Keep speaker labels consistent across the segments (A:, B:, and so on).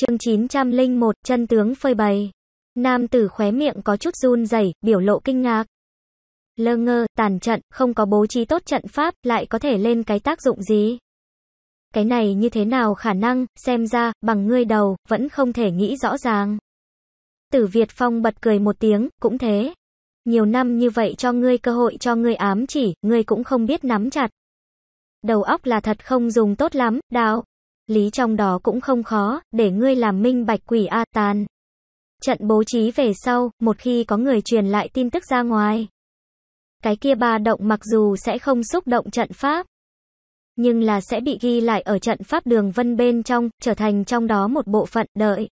A: chương 901, chân tướng phơi bày. Nam tử khóe miệng có chút run rẩy, biểu lộ kinh ngạc. Lơ ngơ, tàn trận, không có bố trí tốt trận pháp, lại có thể lên cái tác dụng gì? Cái này như thế nào khả năng, xem ra, bằng ngươi đầu, vẫn không thể nghĩ rõ ràng. Tử Việt Phong bật cười một tiếng, cũng thế. Nhiều năm như vậy cho ngươi cơ hội cho ngươi ám chỉ, ngươi cũng không biết nắm chặt. Đầu óc là thật không dùng tốt lắm, đào lý trong đó cũng không khó, để ngươi làm minh bạch quỷ A tàn. Trận bố trí về sau, một khi có người truyền lại tin tức ra ngoài. Cái kia ba động mặc dù sẽ không xúc động trận pháp, nhưng là sẽ bị ghi lại ở trận pháp đường vân bên trong, trở thành trong đó một bộ phận, đợi.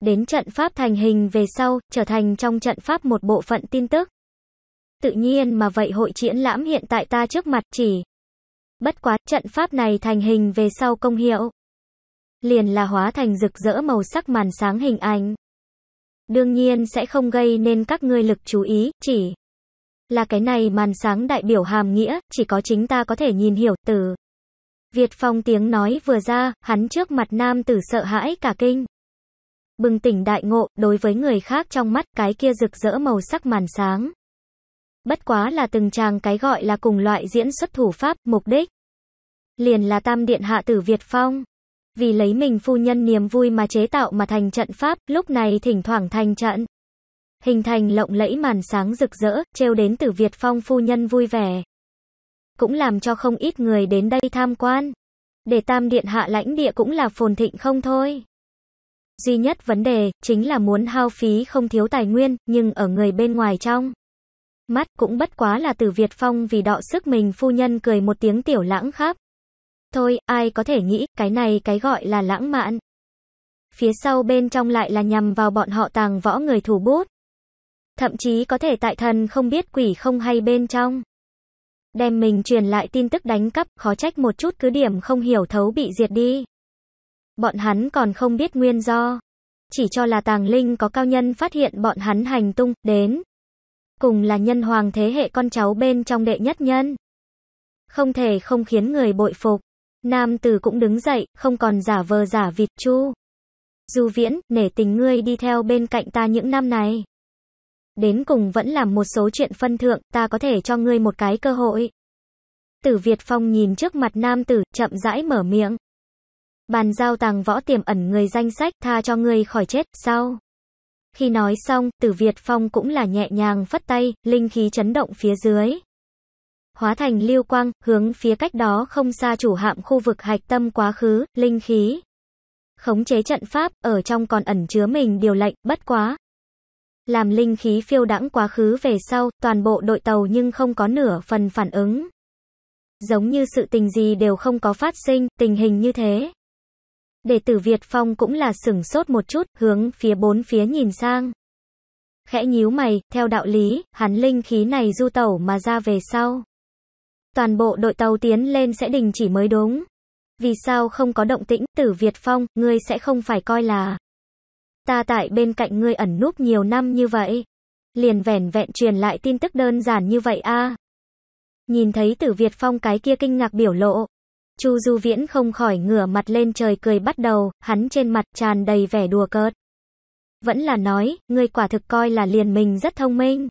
A: Đến trận pháp thành hình về sau, trở thành trong trận pháp một bộ phận tin tức. Tự nhiên mà vậy hội triển lãm hiện tại ta trước mặt chỉ. Bất quá, trận pháp này thành hình về sau công hiệu liền là hóa thành rực rỡ màu sắc màn sáng hình ảnh. Đương nhiên sẽ không gây nên các ngươi lực chú ý, chỉ là cái này màn sáng đại biểu hàm nghĩa, chỉ có chính ta có thể nhìn hiểu từ. Việt Phong tiếng nói vừa ra, hắn trước mặt nam tử sợ hãi cả kinh. Bừng tỉnh đại ngộ, đối với người khác trong mắt cái kia rực rỡ màu sắc màn sáng. Bất quá là từng chàng cái gọi là cùng loại diễn xuất thủ pháp, mục đích. Liền là tam điện hạ tử Việt Phong vì lấy mình phu nhân niềm vui mà chế tạo mà thành trận pháp, lúc này thỉnh thoảng thành trận. Hình thành lộng lẫy màn sáng rực rỡ, trêu đến từ Việt Phong phu nhân vui vẻ. Cũng làm cho không ít người đến đây tham quan. Để tam điện hạ lãnh địa cũng là phồn thịnh không thôi. Duy nhất vấn đề, chính là muốn hao phí không thiếu tài nguyên, nhưng ở người bên ngoài trong. Mắt cũng bất quá là từ Việt Phong vì đọ sức mình phu nhân cười một tiếng tiểu lãng khắp. Thôi, ai có thể nghĩ, cái này cái gọi là lãng mạn. Phía sau bên trong lại là nhằm vào bọn họ tàng võ người thủ bút. Thậm chí có thể tại thần không biết quỷ không hay bên trong. Đem mình truyền lại tin tức đánh cắp, khó trách một chút cứ điểm không hiểu thấu bị diệt đi. Bọn hắn còn không biết nguyên do. Chỉ cho là tàng linh có cao nhân phát hiện bọn hắn hành tung, đến. Cùng là nhân hoàng thế hệ con cháu bên trong đệ nhất nhân. Không thể không khiến người bội phục. Nam tử cũng đứng dậy, không còn giả vờ giả vịt, chu. Du viễn, nể tình ngươi đi theo bên cạnh ta những năm này. Đến cùng vẫn làm một số chuyện phân thượng, ta có thể cho ngươi một cái cơ hội. Tử Việt Phong nhìn trước mặt nam tử, chậm rãi mở miệng. Bàn giao tàng võ tiềm ẩn người danh sách, tha cho ngươi khỏi chết, sao? Khi nói xong, tử Việt Phong cũng là nhẹ nhàng phất tay, linh khí chấn động phía dưới hóa thành lưu quang, hướng phía cách đó không xa chủ hạm khu vực hạch tâm quá khứ, linh khí. Khống chế trận pháp, ở trong còn ẩn chứa mình điều lệnh, bất quá. Làm linh khí phiêu đãng quá khứ về sau, toàn bộ đội tàu nhưng không có nửa phần phản ứng. Giống như sự tình gì đều không có phát sinh, tình hình như thế. Đệ tử Việt Phong cũng là sửng sốt một chút, hướng phía bốn phía nhìn sang khẽ nhíu mày, theo đạo lý, hắn linh khí này du tẩu mà ra về sau toàn bộ đội tàu tiến lên sẽ đình chỉ mới đúng. Vì sao không có động tĩnh, tử Việt Phong, ngươi sẽ không phải coi là. Ta tại bên cạnh ngươi ẩn núp nhiều năm như vậy. Liền vẻn vẹn truyền lại tin tức đơn giản như vậy a. Nhìn thấy tử Việt Phong cái kia kinh ngạc biểu lộ. Chu Du Viễn không khỏi ngửa mặt lên trời cười bắt đầu, hắn trên mặt tràn đầy vẻ đùa cợt. Vẫn là nói, ngươi quả thực coi là liền mình rất thông minh.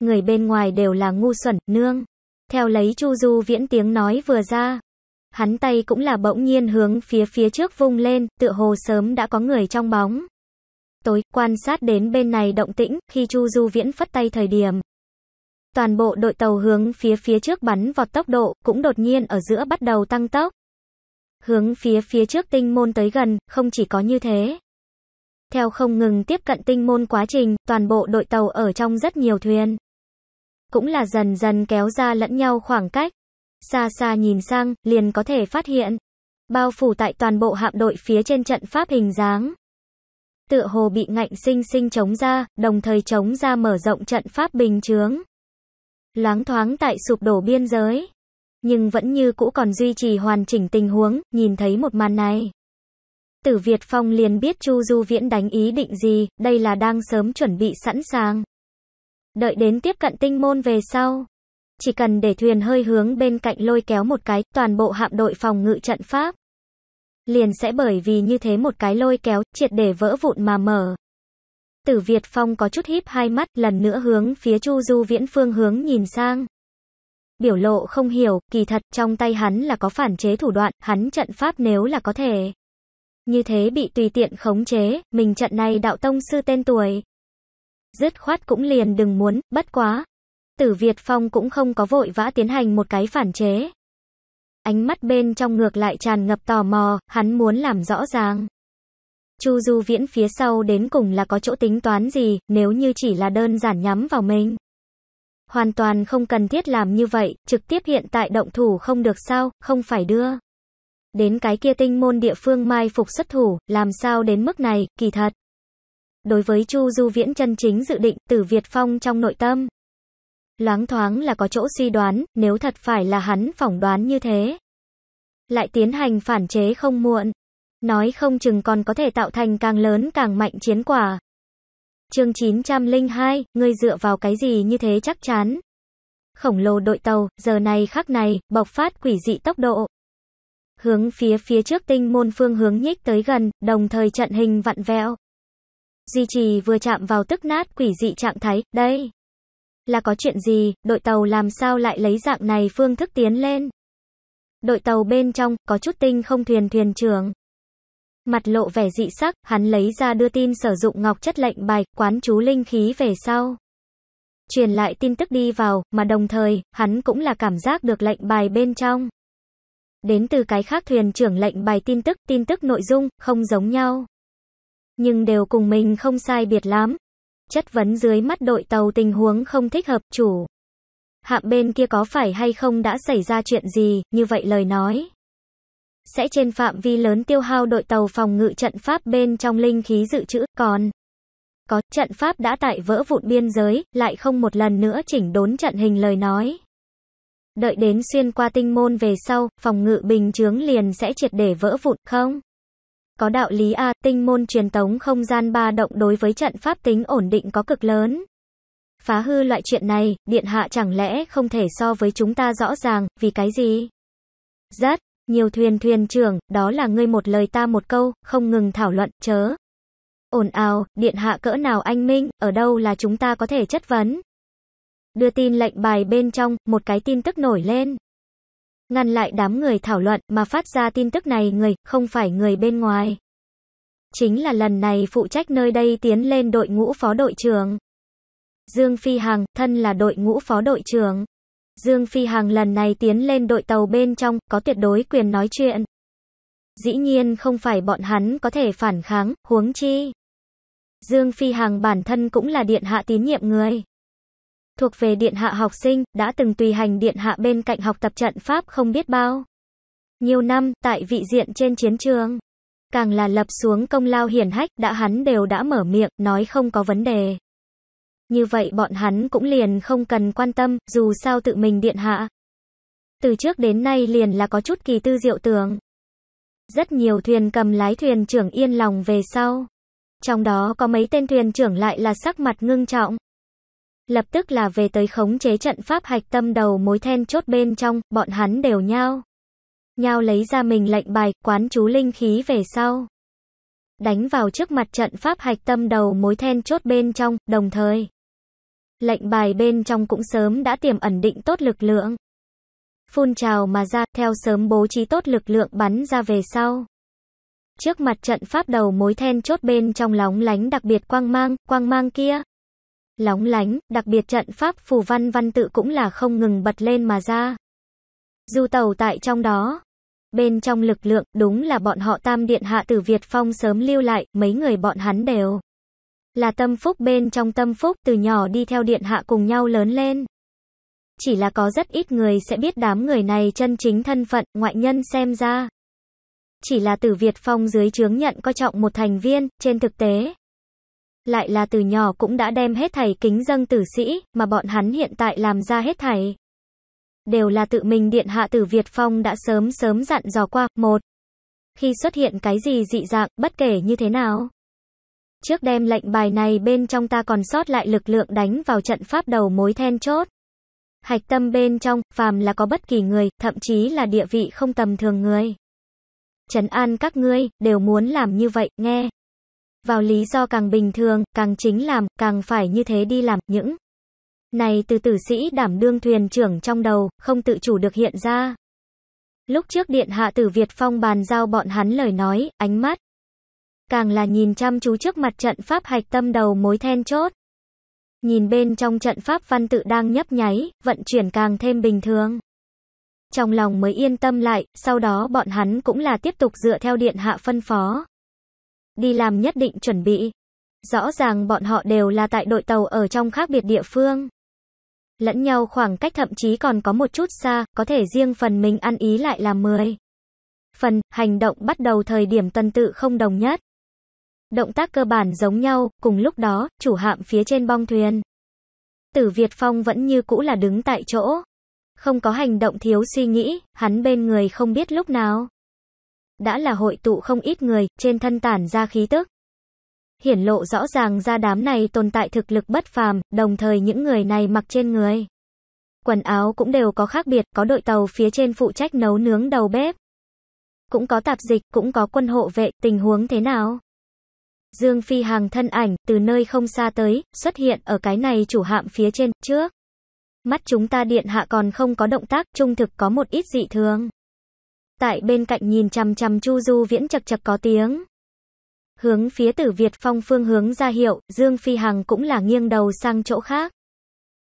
A: Người bên ngoài đều là ngu xuẩn, nương. Theo lấy Chu Du Viễn tiếng nói vừa ra, hắn tay cũng là bỗng nhiên hướng phía phía trước vung lên, tựa hồ sớm đã có người trong bóng. Tối, quan sát đến bên này động tĩnh, khi Chu Du Viễn phất tay thời điểm. Toàn bộ đội tàu hướng phía phía trước bắn vọt tốc độ, cũng đột nhiên ở giữa bắt đầu tăng tốc. Hướng phía phía trước tinh môn tới gần, không chỉ có như thế. Theo không ngừng tiếp cận tinh môn quá trình, toàn bộ đội tàu ở trong rất nhiều thuyền cũng là dần dần kéo ra lẫn nhau khoảng cách. Xa xa nhìn sang, liền có thể phát hiện, bao phủ tại toàn bộ hạm đội phía trên trận pháp hình dáng. Tựa hồ bị ngạnh sinh sinh chống ra, đồng thời chống ra mở rộng trận pháp bình chướng. Loáng thoáng tại sụp đổ biên giới, nhưng vẫn như cũ còn duy trì hoàn chỉnh tình huống, nhìn thấy một màn này. Tử Việt Phong liền biết Chu Du Viễn đánh ý định gì, đây là đang sớm chuẩn bị sẵn sàng. Đợi đến tiếp cận tinh môn về sau, chỉ cần để thuyền hơi hướng bên cạnh lôi kéo một cái, toàn bộ hạm đội phòng ngự trận pháp liền sẽ bởi vì như thế một cái lôi kéo, triệt để vỡ vụn mà mở. Tử Việt Phong có chút híp hai mắt, lần nữa hướng phía Chu Du Viễn phương hướng nhìn sang. Biểu lộ không hiểu, kỳ thật trong tay hắn là có phản chế thủ đoạn, hắn trận pháp nếu là có thể. Như thế bị tùy tiện khống chế, mình trận này đạo tông sư tên tuổi, dứt khoát cũng liền đừng muốn, bất quá. Tử Việt Phong cũng không có vội vã tiến hành một cái phản chế. Ánh mắt bên trong ngược lại tràn ngập tò mò, hắn muốn làm rõ ràng. Chu Du Viễn phía sau đến cùng là có chỗ tính toán gì, nếu như chỉ là đơn giản nhắm vào mình. Hoàn toàn không cần thiết làm như vậy, trực tiếp hiện tại động thủ không được sao, không phải đưa. Đến cái kia tinh môn địa phương mai phục xuất thủ, làm sao đến mức này, kỳ thật. Đối với Chu Du Viễn chân chính dự định Tử Việt Phong trong nội tâm, loáng thoáng là có chỗ suy đoán, nếu thật phải là hắn phỏng đoán như thế, lại tiến hành phản chế không muộn, nói không chừng còn có thể tạo thành càng lớn càng mạnh chiến quả. Chương 902, ngươi dựa vào cái gì như thế chắc chắn? Khổng lồ đội tàu, giờ này khắc này, bộc phát quỷ dị tốc độ. Hướng phía phía trước tinh môn phương hướng nhích tới gần, đồng thời trận hình vặn vẹo. Di trì vừa chạm vào tức nát quỷ dị trạng thái, đây. Là có chuyện gì, đội tàu làm sao lại lấy dạng này phương thức tiến lên? Đội tàu bên trong, có chút tinh không thuyền thuyền trưởng. Mặt lộ vẻ dị sắc, hắn lấy ra đưa tin sử dụng ngọc chất lệnh bài, quán chú linh khí về sau. Truyền lại tin tức đi vào, mà đồng thời, hắn cũng là cảm giác được lệnh bài bên trong. Đến từ cái khác thuyền trưởng lệnh bài tin tức, tin tức nội dung, không giống nhau nhưng đều cùng mình không sai biệt lắm. Chất vấn dưới mắt đội tàu tình huống không thích hợp, chủ. Hạm bên kia có phải hay không đã xảy ra chuyện gì, như vậy lời nói. Sẽ trên phạm vi lớn tiêu hao đội tàu phòng ngự trận pháp bên trong linh khí dự trữ, còn có trận pháp đã tại vỡ vụn biên giới, lại không một lần nữa chỉnh đốn trận hình lời nói. Đợi đến xuyên qua tinh môn về sau, phòng ngự bình chướng liền sẽ triệt để vỡ vụn, không? Có đạo lý A, tinh môn truyền tống không gian ba động đối với trận pháp tính ổn định có cực lớn. Phá hư loại chuyện này, điện hạ chẳng lẽ không thể so với chúng ta rõ ràng, vì cái gì? Rất, nhiều thuyền thuyền trưởng, đó là ngươi một lời ta một câu, không ngừng thảo luận, chớ. ổn ào, điện hạ cỡ nào anh Minh, ở đâu là chúng ta có thể chất vấn. Đưa tin lệnh bài bên trong, một cái tin tức nổi lên ngăn lại đám người thảo luận mà phát ra tin tức này người, không phải người bên ngoài. Chính là lần này phụ trách nơi đây tiến lên đội ngũ phó đội trưởng. Dương Phi Hằng, thân là đội ngũ phó đội trưởng. Dương Phi Hằng lần này tiến lên đội tàu bên trong, có tuyệt đối quyền nói chuyện. Dĩ nhiên không phải bọn hắn có thể phản kháng, huống chi. Dương Phi Hằng bản thân cũng là điện hạ tín nhiệm người thuộc về điện hạ học sinh, đã từng tùy hành điện hạ bên cạnh học tập trận pháp không biết bao. Nhiều năm, tại vị diện trên chiến trường, càng là lập xuống công lao hiển hách, đã hắn đều đã mở miệng, nói không có vấn đề. Như vậy bọn hắn cũng liền không cần quan tâm, dù sao tự mình điện hạ. Từ trước đến nay liền là có chút kỳ tư diệu tưởng. Rất nhiều thuyền cầm lái thuyền trưởng yên lòng về sau. Trong đó có mấy tên thuyền trưởng lại là sắc mặt ngưng trọng lập tức là về tới khống chế trận pháp hạch tâm đầu mối then chốt bên trong, bọn hắn đều nhao nhao lấy ra mình lệnh bài, quán chú linh khí về sau. Đánh vào trước mặt trận pháp hạch tâm đầu mối then chốt bên trong, đồng thời. Lệnh bài bên trong cũng sớm đã tiềm ẩn định tốt lực lượng. Phun trào mà ra, theo sớm bố trí tốt lực lượng bắn ra về sau. Trước mặt trận pháp đầu mối then chốt bên trong lóng lánh đặc biệt quang mang, quang mang kia lóng lánh, đặc biệt trận pháp phù văn văn tự cũng là không ngừng bật lên mà ra. Du tàu tại trong đó. Bên trong lực lượng, đúng là bọn họ tam điện hạ tử Việt Phong sớm lưu lại, mấy người bọn hắn đều. Là tâm phúc bên trong tâm phúc, từ nhỏ đi theo điện hạ cùng nhau lớn lên. Chỉ là có rất ít người sẽ biết đám người này chân chính thân phận, ngoại nhân xem ra. Chỉ là tử Việt Phong dưới chướng nhận coi trọng một thành viên, trên thực tế lại là từ nhỏ cũng đã đem hết thảy kính dâng tử sĩ, mà bọn hắn hiện tại làm ra hết thảy. Đều là tự mình điện hạ tử Việt Phong đã sớm sớm dặn dò qua, một. Khi xuất hiện cái gì dị dạng, bất kể như thế nào. Trước đem lệnh bài này bên trong ta còn sót lại lực lượng đánh vào trận pháp đầu mối then chốt. Hạch tâm bên trong, phàm là có bất kỳ người, thậm chí là địa vị không tầm thường người. Trấn an các ngươi, đều muốn làm như vậy, nghe. Vào lý do càng bình thường, càng chính làm, càng phải như thế đi làm, những này từ tử sĩ đảm đương thuyền trưởng trong đầu, không tự chủ được hiện ra. Lúc trước điện hạ tử Việt Phong bàn giao bọn hắn lời nói, ánh mắt. Càng là nhìn chăm chú trước mặt trận pháp hạch tâm đầu mối then chốt. Nhìn bên trong trận pháp văn tự đang nhấp nháy, vận chuyển càng thêm bình thường. Trong lòng mới yên tâm lại, sau đó bọn hắn cũng là tiếp tục dựa theo điện hạ phân phó đi làm nhất định chuẩn bị. Rõ ràng bọn họ đều là tại đội tàu ở trong khác biệt địa phương. Lẫn nhau khoảng cách thậm chí còn có một chút xa, có thể riêng phần mình ăn ý lại là 10. Phần, hành động bắt đầu thời điểm tuần tự không đồng nhất. Động tác cơ bản giống nhau, cùng lúc đó, chủ hạm phía trên bong thuyền. Tử Việt Phong vẫn như cũ là đứng tại chỗ. Không có hành động thiếu suy nghĩ, hắn bên người không biết lúc nào đã là hội tụ không ít người, trên thân tản ra khí tức. Hiển lộ rõ ràng ra đám này tồn tại thực lực bất phàm, đồng thời những người này mặc trên người. Quần áo cũng đều có khác biệt, có đội tàu phía trên phụ trách nấu nướng đầu bếp. Cũng có tạp dịch, cũng có quân hộ vệ, tình huống thế nào? Dương Phi Hàng thân ảnh, từ nơi không xa tới, xuất hiện ở cái này chủ hạm phía trên, trước. Mắt chúng ta điện hạ còn không có động tác, trung thực có một ít dị thường tại bên cạnh nhìn chằm chằm Chu Du Viễn chật chật có tiếng. Hướng phía Tử Việt Phong phương hướng ra hiệu, Dương Phi Hằng cũng là nghiêng đầu sang chỗ khác.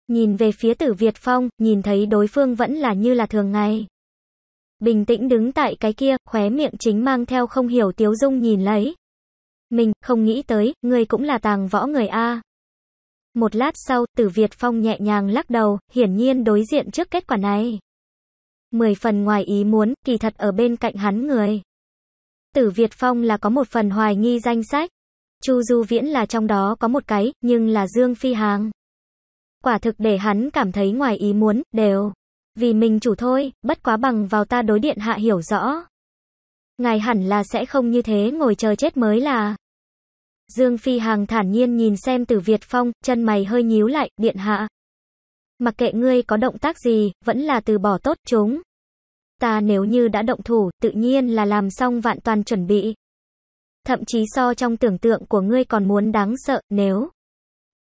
A: Nhìn về phía Tử Việt Phong, nhìn thấy đối phương vẫn là như là thường ngày. Bình tĩnh đứng tại cái kia, khóe miệng chính mang theo không hiểu tiếu dung nhìn lấy. Mình, không nghĩ tới, người cũng là tàng võ người A. Một lát sau, Tử Việt Phong nhẹ nhàng lắc đầu, hiển nhiên đối diện trước kết quả này mười phần ngoài ý muốn, kỳ thật ở bên cạnh hắn người. Tử Việt Phong là có một phần hoài nghi danh sách. Chu Du Viễn là trong đó có một cái, nhưng là Dương Phi Hàng. Quả thực để hắn cảm thấy ngoài ý muốn, đều. Vì mình chủ thôi, bất quá bằng vào ta đối điện hạ hiểu rõ. Ngài hẳn là sẽ không như thế ngồi chờ chết mới là. Dương Phi Hàng thản nhiên nhìn xem Tử Việt Phong, chân mày hơi nhíu lại, điện hạ. Mặc kệ ngươi có động tác gì, vẫn là từ bỏ tốt chúng. Ta nếu như đã động thủ, tự nhiên là làm xong vạn toàn chuẩn bị. Thậm chí so trong tưởng tượng của ngươi còn muốn đáng sợ, nếu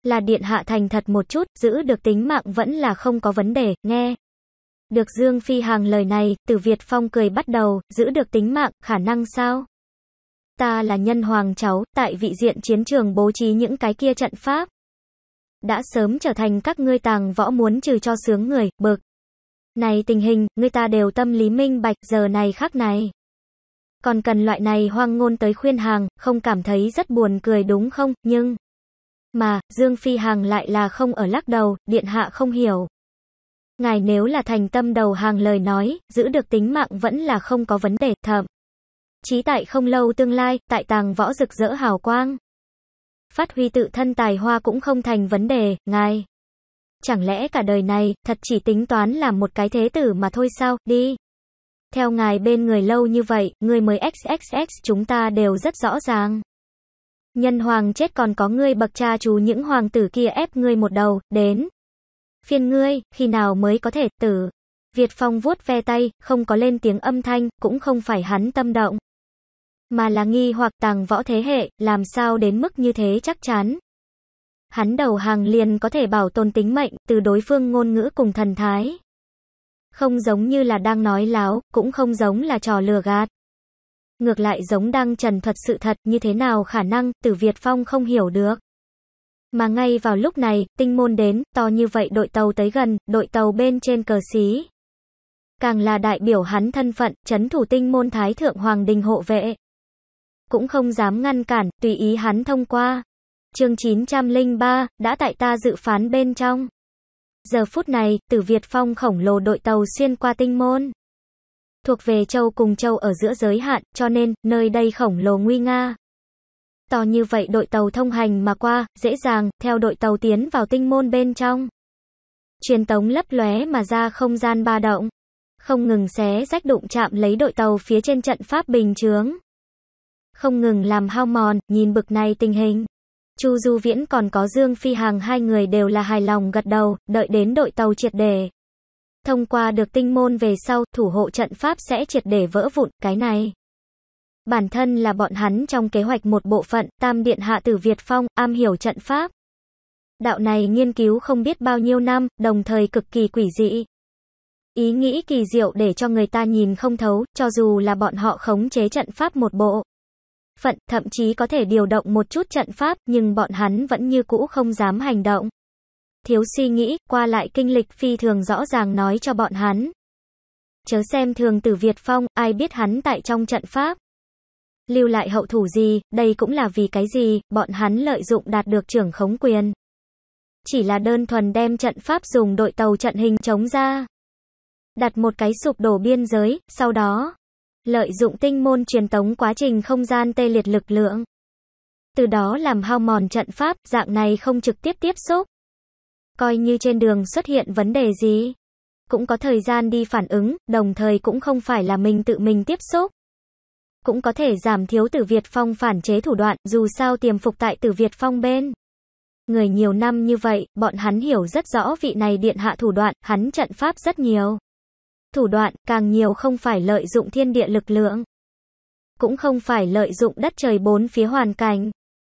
A: là điện hạ thành thật một chút, giữ được tính mạng vẫn là không có vấn đề, nghe. Được Dương Phi Hàng lời này, từ Việt Phong cười bắt đầu, giữ được tính mạng, khả năng sao? Ta là nhân hoàng cháu, tại vị diện chiến trường bố trí những cái kia trận pháp đã sớm trở thành các ngươi tàng võ muốn trừ cho sướng người, bực. Này tình hình, người ta đều tâm lý minh bạch giờ này khác này. Còn cần loại này hoang ngôn tới khuyên hàng, không cảm thấy rất buồn cười đúng không, nhưng... Mà, Dương Phi Hàng lại là không ở lắc đầu, điện hạ không hiểu. Ngài nếu là thành tâm đầu hàng lời nói, giữ được tính mạng vẫn là không có vấn đề, thậm. Chí tại không lâu tương lai, tại tàng võ rực rỡ hào quang phát huy tự thân tài hoa cũng không thành vấn đề, ngài. Chẳng lẽ cả đời này, thật chỉ tính toán làm một cái thế tử mà thôi sao, đi. Theo ngài bên người lâu như vậy, người mới XXX chúng ta đều rất rõ ràng. Nhân hoàng chết còn có ngươi bậc cha chú những hoàng tử kia ép ngươi một đầu, đến. Phiên ngươi, khi nào mới có thể, tử. Việt Phong vuốt ve tay, không có lên tiếng âm thanh, cũng không phải hắn tâm động mà là nghi hoặc tàng võ thế hệ, làm sao đến mức như thế chắc chắn. Hắn đầu hàng liền có thể bảo tồn tính mệnh, từ đối phương ngôn ngữ cùng thần thái. Không giống như là đang nói láo, cũng không giống là trò lừa gạt. Ngược lại giống đang trần thuật sự thật như thế nào khả năng, tử Việt Phong không hiểu được. Mà ngay vào lúc này, tinh môn đến, to như vậy đội tàu tới gần, đội tàu bên trên cờ xí. Càng là đại biểu hắn thân phận, chấn thủ tinh môn thái thượng hoàng đình hộ vệ cũng không dám ngăn cản, tùy ý hắn thông qua. Chương 903, đã tại ta dự phán bên trong. Giờ phút này, Tử Việt Phong khổng lồ đội tàu xuyên qua tinh môn. Thuộc về châu cùng châu ở giữa giới hạn, cho nên, nơi đây khổng lồ nguy nga. To như vậy đội tàu thông hành mà qua, dễ dàng, theo đội tàu tiến vào tinh môn bên trong. Truyền tống lấp lóe mà ra không gian ba động. Không ngừng xé rách đụng chạm lấy đội tàu phía trên trận pháp bình chướng không ngừng làm hao mòn, nhìn bực này tình hình. Chu Du Viễn còn có Dương Phi Hàng hai người đều là hài lòng gật đầu, đợi đến đội tàu triệt đề. Thông qua được tinh môn về sau, thủ hộ trận pháp sẽ triệt để vỡ vụn, cái này. Bản thân là bọn hắn trong kế hoạch một bộ phận, Tam Điện Hạ Tử Việt Phong, am hiểu trận pháp. Đạo này nghiên cứu không biết bao nhiêu năm, đồng thời cực kỳ quỷ dị. Ý nghĩ kỳ diệu để cho người ta nhìn không thấu, cho dù là bọn họ khống chế trận pháp một bộ phận, thậm chí có thể điều động một chút trận pháp, nhưng bọn hắn vẫn như cũ không dám hành động. Thiếu suy nghĩ, qua lại kinh lịch phi thường rõ ràng nói cho bọn hắn. Chớ xem thường tử Việt Phong, ai biết hắn tại trong trận pháp. Lưu lại hậu thủ gì, đây cũng là vì cái gì, bọn hắn lợi dụng đạt được trưởng khống quyền. Chỉ là đơn thuần đem trận pháp dùng đội tàu trận hình chống ra. Đặt một cái sụp đổ biên giới, sau đó, lợi dụng tinh môn truyền tống quá trình không gian tê liệt lực lượng. Từ đó làm hao mòn trận pháp, dạng này không trực tiếp tiếp xúc. Coi như trên đường xuất hiện vấn đề gì, cũng có thời gian đi phản ứng, đồng thời cũng không phải là mình tự mình tiếp xúc. Cũng có thể giảm thiếu tử Việt Phong phản chế thủ đoạn, dù sao tiềm phục tại tử Việt Phong bên. Người nhiều năm như vậy, bọn hắn hiểu rất rõ vị này điện hạ thủ đoạn, hắn trận pháp rất nhiều thủ đoạn càng nhiều không phải lợi dụng thiên địa lực lượng, cũng không phải lợi dụng đất trời bốn phía hoàn cảnh,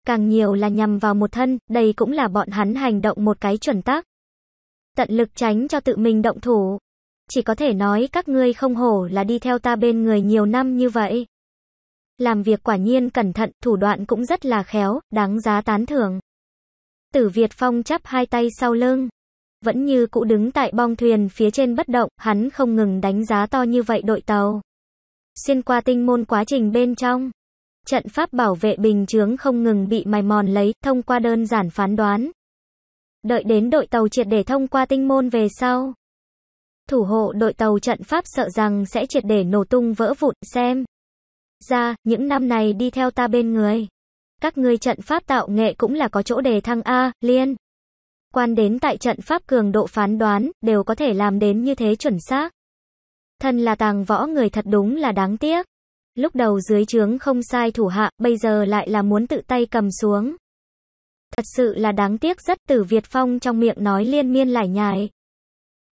A: càng nhiều là nhằm vào một thân, đây cũng là bọn hắn hành động một cái chuẩn tắc. Tận lực tránh cho tự mình động thủ. Chỉ có thể nói các ngươi không hổ là đi theo ta bên người nhiều năm như vậy. Làm việc quả nhiên cẩn thận, thủ đoạn cũng rất là khéo, đáng giá tán thưởng. Tử Việt Phong chắp hai tay sau lưng, vẫn như cũ đứng tại bong thuyền phía trên bất động, hắn không ngừng đánh giá to như vậy đội tàu. Xuyên qua tinh môn quá trình bên trong, trận pháp bảo vệ bình chướng không ngừng bị mài mòn lấy, thông qua đơn giản phán đoán. Đợi đến đội tàu triệt để thông qua tinh môn về sau. Thủ hộ đội tàu trận pháp sợ rằng sẽ triệt để nổ tung vỡ vụn, xem. Ra, những năm này đi theo ta bên người. Các ngươi trận pháp tạo nghệ cũng là có chỗ đề thăng A, liên quan đến tại trận pháp cường độ phán đoán, đều có thể làm đến như thế chuẩn xác. Thân là tàng võ người thật đúng là đáng tiếc. Lúc đầu dưới trướng không sai thủ hạ, bây giờ lại là muốn tự tay cầm xuống. Thật sự là đáng tiếc rất tử Việt Phong trong miệng nói liên miên lải nhải.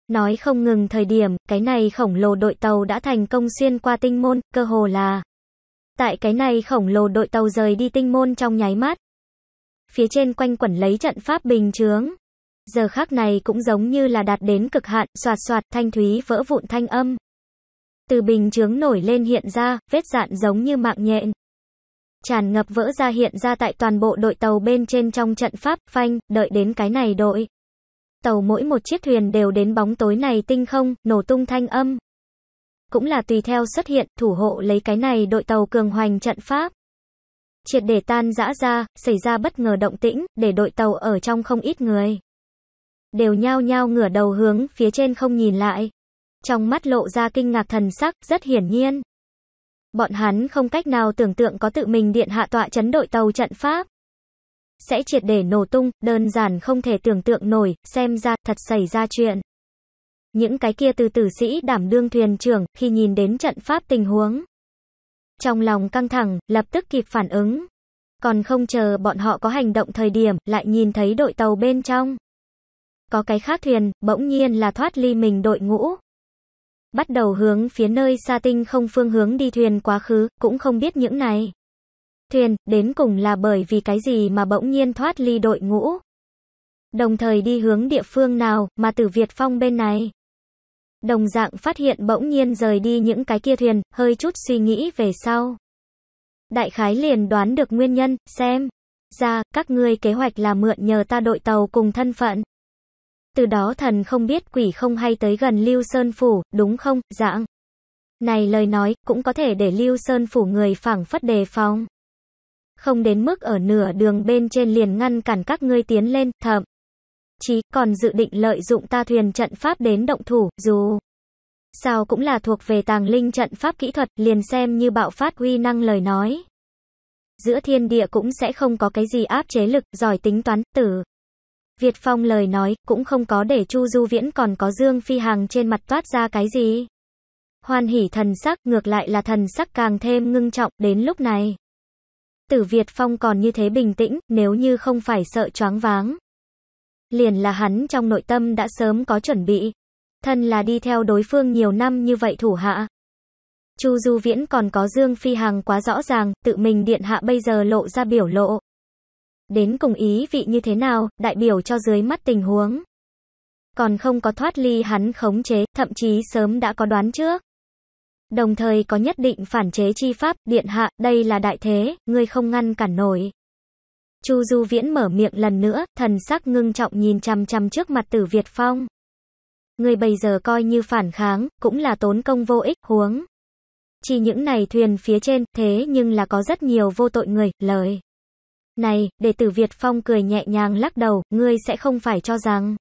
A: Nói không ngừng thời điểm, cái này khổng lồ đội tàu đã thành công xuyên qua tinh môn, cơ hồ là. Tại cái này khổng lồ đội tàu rời đi tinh môn trong nháy mắt. Phía trên quanh quẩn lấy trận pháp bình chướng, giờ khác này cũng giống như là đạt đến cực hạn, soạt soạt, thanh thúy vỡ vụn thanh âm. Từ bình chướng nổi lên hiện ra, vết dạn giống như mạng nhện. Tràn ngập vỡ ra hiện ra tại toàn bộ đội tàu bên trên trong trận pháp, phanh, đợi đến cái này đội. Tàu mỗi một chiếc thuyền đều đến bóng tối này tinh không, nổ tung thanh âm. Cũng là tùy theo xuất hiện, thủ hộ lấy cái này đội tàu cường hoành trận pháp triệt để tan dã ra, xảy ra bất ngờ động tĩnh, để đội tàu ở trong không ít người đều nhao nhao ngửa đầu hướng phía trên không nhìn lại. Trong mắt lộ ra kinh ngạc thần sắc, rất hiển nhiên. Bọn hắn không cách nào tưởng tượng có tự mình điện hạ tọa chấn đội tàu trận pháp. Sẽ triệt để nổ tung, đơn giản không thể tưởng tượng nổi, xem ra thật xảy ra chuyện. Những cái kia từ tử sĩ đảm đương thuyền trưởng khi nhìn đến trận pháp tình huống. Trong lòng căng thẳng, lập tức kịp phản ứng. Còn không chờ bọn họ có hành động thời điểm, lại nhìn thấy đội tàu bên trong có cái khác thuyền, bỗng nhiên là thoát ly mình đội ngũ. Bắt đầu hướng phía nơi xa tinh không phương hướng đi thuyền quá khứ, cũng không biết những này. Thuyền, đến cùng là bởi vì cái gì mà bỗng nhiên thoát ly đội ngũ. Đồng thời đi hướng địa phương nào, mà từ Việt Phong bên này. Đồng dạng phát hiện bỗng nhiên rời đi những cái kia thuyền, hơi chút suy nghĩ về sau. Đại khái liền đoán được nguyên nhân, xem. Ra, các ngươi kế hoạch là mượn nhờ ta đội tàu cùng thân phận. Từ đó thần không biết quỷ không hay tới gần Lưu Sơn Phủ, đúng không, dạng. Này lời nói, cũng có thể để Lưu Sơn Phủ người phảng phất đề phòng. Không đến mức ở nửa đường bên trên liền ngăn cản các ngươi tiến lên, thậm. Chí còn dự định lợi dụng ta thuyền trận pháp đến động thủ, dù sao cũng là thuộc về tàng linh trận pháp kỹ thuật, liền xem như bạo phát uy năng lời nói. Giữa thiên địa cũng sẽ không có cái gì áp chế lực, giỏi tính toán, tử. Việt Phong lời nói cũng không có để Chu Du Viễn còn có Dương Phi Hằng trên mặt toát ra cái gì. Hoan hỉ thần sắc, ngược lại là thần sắc càng thêm ngưng trọng đến lúc này. Tử Việt Phong còn như thế bình tĩnh, nếu như không phải sợ choáng váng. Liền là hắn trong nội tâm đã sớm có chuẩn bị. Thân là đi theo đối phương nhiều năm như vậy thủ hạ. Chu Du Viễn còn có Dương Phi Hằng quá rõ ràng, tự mình điện hạ bây giờ lộ ra biểu lộ đến cùng ý vị như thế nào, đại biểu cho dưới mắt tình huống. Còn không có thoát ly hắn khống chế, thậm chí sớm đã có đoán trước. Đồng thời có nhất định phản chế chi pháp, điện hạ, đây là đại thế, ngươi không ngăn cản nổi. Chu Du Viễn mở miệng lần nữa, thần sắc ngưng trọng nhìn chằm chằm trước mặt Tử Việt Phong. Ngươi bây giờ coi như phản kháng, cũng là tốn công vô ích, huống. Chỉ những này thuyền phía trên, thế nhưng là có rất nhiều vô tội người, lời. Này, đệ tử Việt Phong cười nhẹ nhàng lắc đầu, ngươi sẽ không phải cho rằng.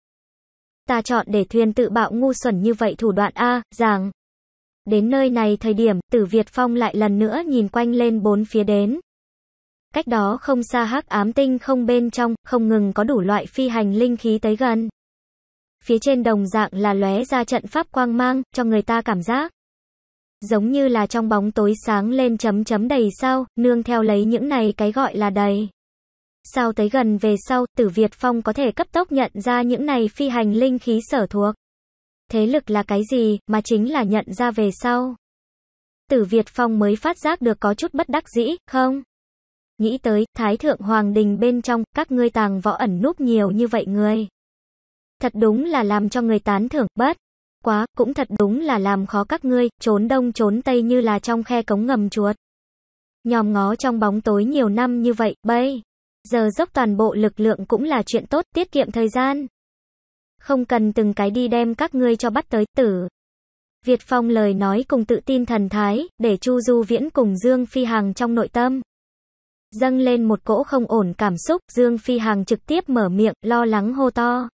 A: Ta chọn để thuyền tự bạo ngu xuẩn như vậy thủ đoạn A, rằng. Đến nơi này thời điểm, tử Việt Phong lại lần nữa nhìn quanh lên bốn phía đến. Cách đó không xa hắc ám tinh không bên trong, không ngừng có đủ loại phi hành linh khí tới gần. Phía trên đồng dạng là lóe ra trận pháp quang mang, cho người ta cảm giác. Giống như là trong bóng tối sáng lên chấm chấm đầy sao, nương theo lấy những này cái gọi là đầy sao tới gần về sau, Tử Việt Phong có thể cấp tốc nhận ra những này phi hành linh khí sở thuộc. Thế lực là cái gì, mà chính là nhận ra về sau. Tử Việt Phong mới phát giác được có chút bất đắc dĩ, không? Nghĩ tới, Thái Thượng Hoàng Đình bên trong, các ngươi tàng võ ẩn núp nhiều như vậy người. Thật đúng là làm cho người tán thưởng, bất. Quá, cũng thật đúng là làm khó các ngươi, trốn đông trốn tây như là trong khe cống ngầm chuột. Nhòm ngó trong bóng tối nhiều năm như vậy, bây giờ dốc toàn bộ lực lượng cũng là chuyện tốt, tiết kiệm thời gian. Không cần từng cái đi đem các ngươi cho bắt tới tử. Việt Phong lời nói cùng tự tin thần thái, để Chu Du Viễn cùng Dương Phi Hằng trong nội tâm. Dâng lên một cỗ không ổn cảm xúc, Dương Phi Hằng trực tiếp mở miệng, lo lắng hô to.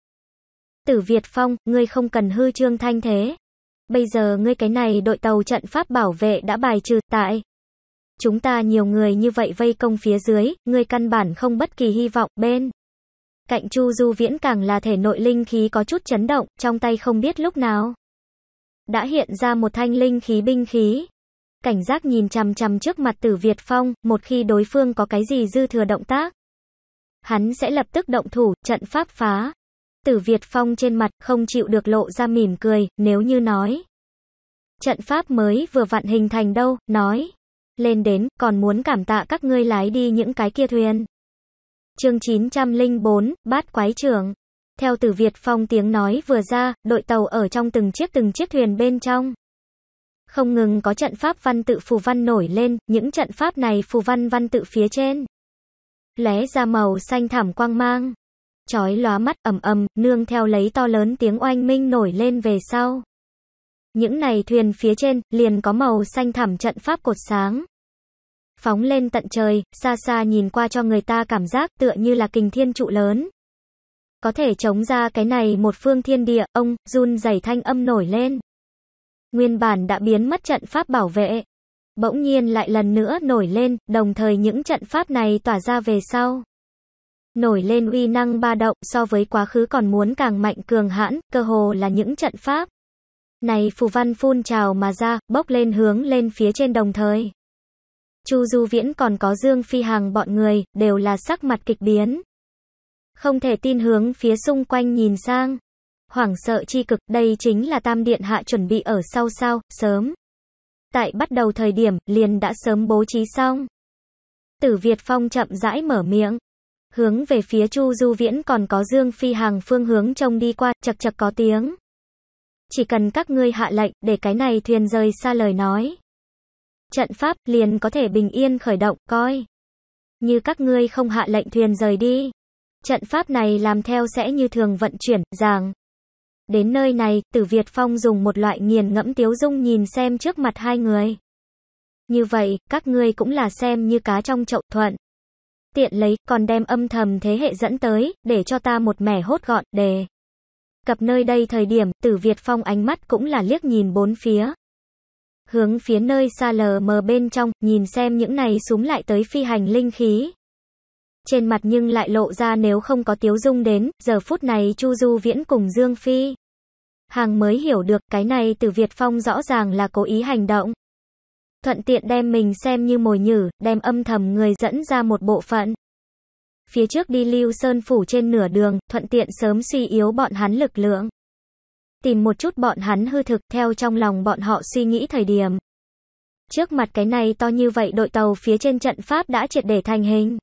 A: Tử Việt Phong, ngươi không cần hư trương thanh thế. Bây giờ ngươi cái này đội tàu trận pháp bảo vệ đã bài trừ tại. Chúng ta nhiều người như vậy vây công phía dưới, người căn bản không bất kỳ hy vọng, bên. Cạnh Chu Du Viễn càng là thể nội linh khí có chút chấn động, trong tay không biết lúc nào. Đã hiện ra một thanh linh khí binh khí. Cảnh giác nhìn chằm chằm trước mặt tử Việt Phong, một khi đối phương có cái gì dư thừa động tác. Hắn sẽ lập tức động thủ, trận pháp phá. Tử Việt Phong trên mặt không chịu được lộ ra mỉm cười, nếu như nói. Trận pháp mới vừa vặn hình thành đâu, nói lên đến, còn muốn cảm tạ các ngươi lái đi những cái kia thuyền. Chương 904, Bát Quái Trưởng Theo từ Việt Phong tiếng nói vừa ra, đội tàu ở trong từng chiếc từng chiếc thuyền bên trong. Không ngừng có trận pháp văn tự phù văn nổi lên, những trận pháp này phù văn văn tự phía trên. Lóe ra màu xanh thảm quang mang. Chói lóa mắt ầm ầm, nương theo lấy to lớn tiếng oanh minh nổi lên về sau. Những này thuyền phía trên liền có màu xanh thẳm trận pháp cột sáng. Phóng lên tận trời, xa xa nhìn qua cho người ta cảm giác tựa như là kình thiên trụ lớn. Có thể chống ra cái này một phương thiên địa, ông, run dày thanh âm nổi lên. Nguyên bản đã biến mất trận pháp bảo vệ. Bỗng nhiên lại lần nữa nổi lên, đồng thời những trận pháp này tỏa ra về sau nổi lên uy năng ba động so với quá khứ còn muốn càng mạnh cường hãn, cơ hồ là những trận pháp. Này phù văn phun trào mà ra, bốc lên hướng lên phía trên đồng thời. Chu Du Viễn còn có Dương Phi Hàng bọn người, đều là sắc mặt kịch biến. Không thể tin hướng phía xung quanh nhìn sang. Hoảng sợ chi cực, đây chính là Tam Điện Hạ chuẩn bị ở sau sao, sớm. Tại bắt đầu thời điểm, liền đã sớm bố trí xong. Tử Việt Phong chậm rãi mở miệng. Hướng về phía Chu Du Viễn còn có Dương Phi Hàng phương hướng trông đi qua, chật chật có tiếng chỉ cần các ngươi hạ lệnh để cái này thuyền rời xa lời nói. Trận pháp liền có thể bình yên khởi động, coi. Như các ngươi không hạ lệnh thuyền rời đi. Trận pháp này làm theo sẽ như thường vận chuyển, giảng. Đến nơi này, Tử Việt Phong dùng một loại nghiền ngẫm tiếu dung nhìn xem trước mặt hai người. Như vậy, các ngươi cũng là xem như cá trong chậu thuận. Tiện lấy, còn đem âm thầm thế hệ dẫn tới, để cho ta một mẻ hốt gọn, đề. Cặp nơi đây thời điểm, tử Việt Phong ánh mắt cũng là liếc nhìn bốn phía. Hướng phía nơi xa lờ mờ bên trong, nhìn xem những này súng lại tới phi hành linh khí. Trên mặt nhưng lại lộ ra nếu không có tiếu dung đến, giờ phút này Chu Du Viễn cùng Dương Phi. Hàng mới hiểu được cái này từ Việt Phong rõ ràng là cố ý hành động. Thuận tiện đem mình xem như mồi nhử, đem âm thầm người dẫn ra một bộ phận phía trước đi lưu sơn phủ trên nửa đường, thuận tiện sớm suy yếu bọn hắn lực lượng. Tìm một chút bọn hắn hư thực theo trong lòng bọn họ suy nghĩ thời điểm. Trước mặt cái này to như vậy đội tàu phía trên trận Pháp đã triệt để thành hình.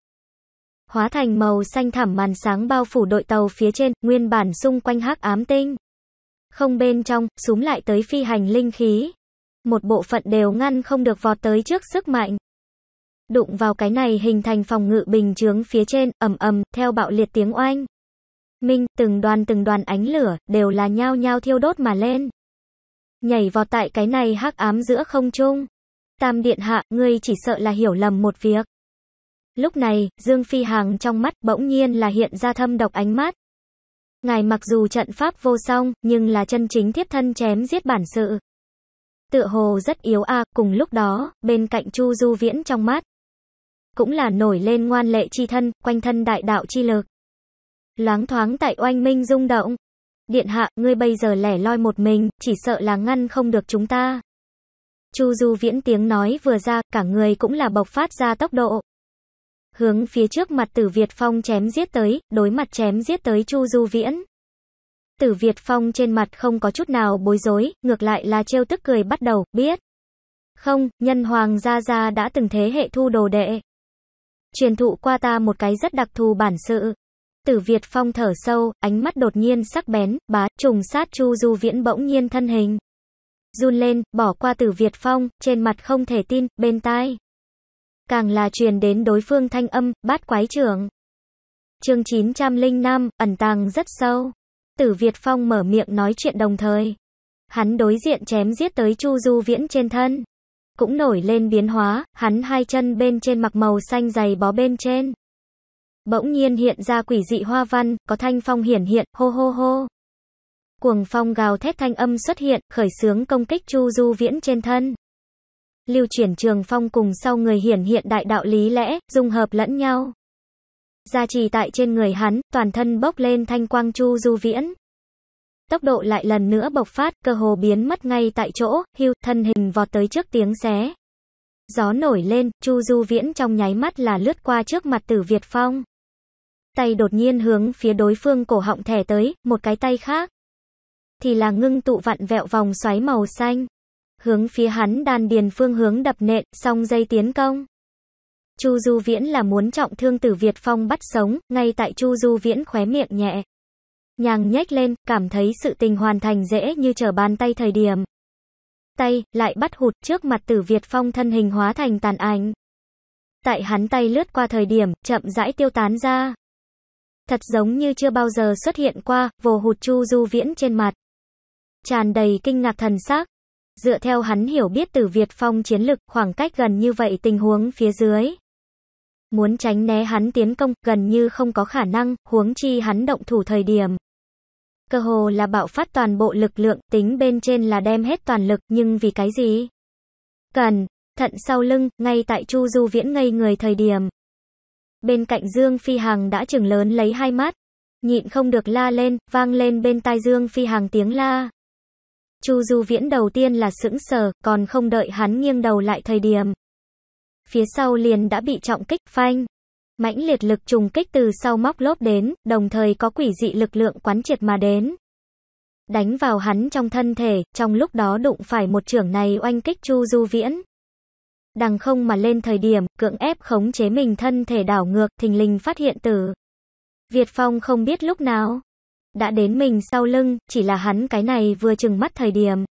A: Hóa thành màu xanh thẳm màn sáng bao phủ đội tàu phía trên, nguyên bản xung quanh hắc ám tinh. Không bên trong, súng lại tới phi hành linh khí. Một bộ phận đều ngăn không được vọt tới trước sức mạnh đụng vào cái này hình thành phòng ngự bình chướng phía trên, ầm ầm, theo bạo liệt tiếng oanh. Minh, từng đoàn từng đoàn ánh lửa, đều là nhao nhao thiêu đốt mà lên. Nhảy vào tại cái này hắc ám giữa không trung. Tam điện hạ, ngươi chỉ sợ là hiểu lầm một việc. Lúc này, Dương Phi Hàng trong mắt bỗng nhiên là hiện ra thâm độc ánh mắt. Ngài mặc dù trận pháp vô song, nhưng là chân chính thiếp thân chém giết bản sự. Tựa hồ rất yếu a, cùng lúc đó, bên cạnh Chu Du Viễn trong mắt cũng là nổi lên ngoan lệ chi thân, quanh thân đại đạo chi lực. Loáng thoáng tại oanh minh rung động. Điện hạ, ngươi bây giờ lẻ loi một mình, chỉ sợ là ngăn không được chúng ta. Chu Du Viễn tiếng nói vừa ra, cả người cũng là bộc phát ra tốc độ. Hướng phía trước mặt Tử Việt Phong chém giết tới, đối mặt chém giết tới Chu Du Viễn. Tử Việt Phong trên mặt không có chút nào bối rối, ngược lại là trêu tức cười bắt đầu, biết. Không, nhân hoàng gia gia đã từng thế hệ thu đồ đệ truyền thụ qua ta một cái rất đặc thù bản sự. Tử Việt Phong thở sâu, ánh mắt đột nhiên sắc bén, bá, trùng sát Chu Du Viễn bỗng nhiên thân hình. Run lên, bỏ qua Tử Việt Phong, trên mặt không thể tin, bên tai. Càng là truyền đến đối phương thanh âm, bát quái trưởng. Chương 905, ẩn tàng rất sâu. Tử Việt Phong mở miệng nói chuyện đồng thời. Hắn đối diện chém giết tới Chu Du Viễn trên thân cũng nổi lên biến hóa, hắn hai chân bên trên mặc màu xanh dày bó bên trên. Bỗng nhiên hiện ra quỷ dị hoa văn, có thanh phong hiển hiện, hô hô hô. Cuồng phong gào thét thanh âm xuất hiện, khởi sướng công kích Chu Du Viễn trên thân. Lưu chuyển trường phong cùng sau người hiển hiện đại đạo lý lẽ, dung hợp lẫn nhau. Gia trì tại trên người hắn, toàn thân bốc lên thanh quang Chu Du Viễn tốc độ lại lần nữa bộc phát, cơ hồ biến mất ngay tại chỗ, hưu, thân hình vọt tới trước tiếng xé. Gió nổi lên, Chu Du Viễn trong nháy mắt là lướt qua trước mặt Tử Việt Phong. Tay đột nhiên hướng phía đối phương cổ họng thẻ tới, một cái tay khác. Thì là ngưng tụ vặn vẹo vòng xoáy màu xanh. Hướng phía hắn đan điền phương hướng đập nện, song dây tiến công. Chu Du Viễn là muốn trọng thương Tử Việt Phong bắt sống, ngay tại Chu Du Viễn khóe miệng nhẹ, nhàng nhếch lên, cảm thấy sự tình hoàn thành dễ như trở bàn tay thời điểm. Tay, lại bắt hụt trước mặt tử Việt Phong thân hình hóa thành tàn ảnh. Tại hắn tay lướt qua thời điểm, chậm rãi tiêu tán ra. Thật giống như chưa bao giờ xuất hiện qua, vồ hụt chu du viễn trên mặt. Tràn đầy kinh ngạc thần sắc. Dựa theo hắn hiểu biết tử Việt Phong chiến lực khoảng cách gần như vậy tình huống phía dưới. Muốn tránh né hắn tiến công, gần như không có khả năng, huống chi hắn động thủ thời điểm cơ hồ là bạo phát toàn bộ lực lượng, tính bên trên là đem hết toàn lực, nhưng vì cái gì? Cần, thận sau lưng, ngay tại Chu Du Viễn ngây người thời điểm. Bên cạnh Dương Phi Hằng đã chừng lớn lấy hai mắt, nhịn không được la lên, vang lên bên tai Dương Phi Hằng tiếng la. Chu Du Viễn đầu tiên là sững sờ, còn không đợi hắn nghiêng đầu lại thời điểm. Phía sau liền đã bị trọng kích phanh mãnh liệt lực trùng kích từ sau móc lốp đến, đồng thời có quỷ dị lực lượng quán triệt mà đến. Đánh vào hắn trong thân thể, trong lúc đó đụng phải một trưởng này oanh kích Chu Du Viễn. Đằng không mà lên thời điểm, cưỡng ép khống chế mình thân thể đảo ngược, thình lình phát hiện tử. Việt Phong không biết lúc nào. Đã đến mình sau lưng, chỉ là hắn cái này vừa chừng mắt thời điểm.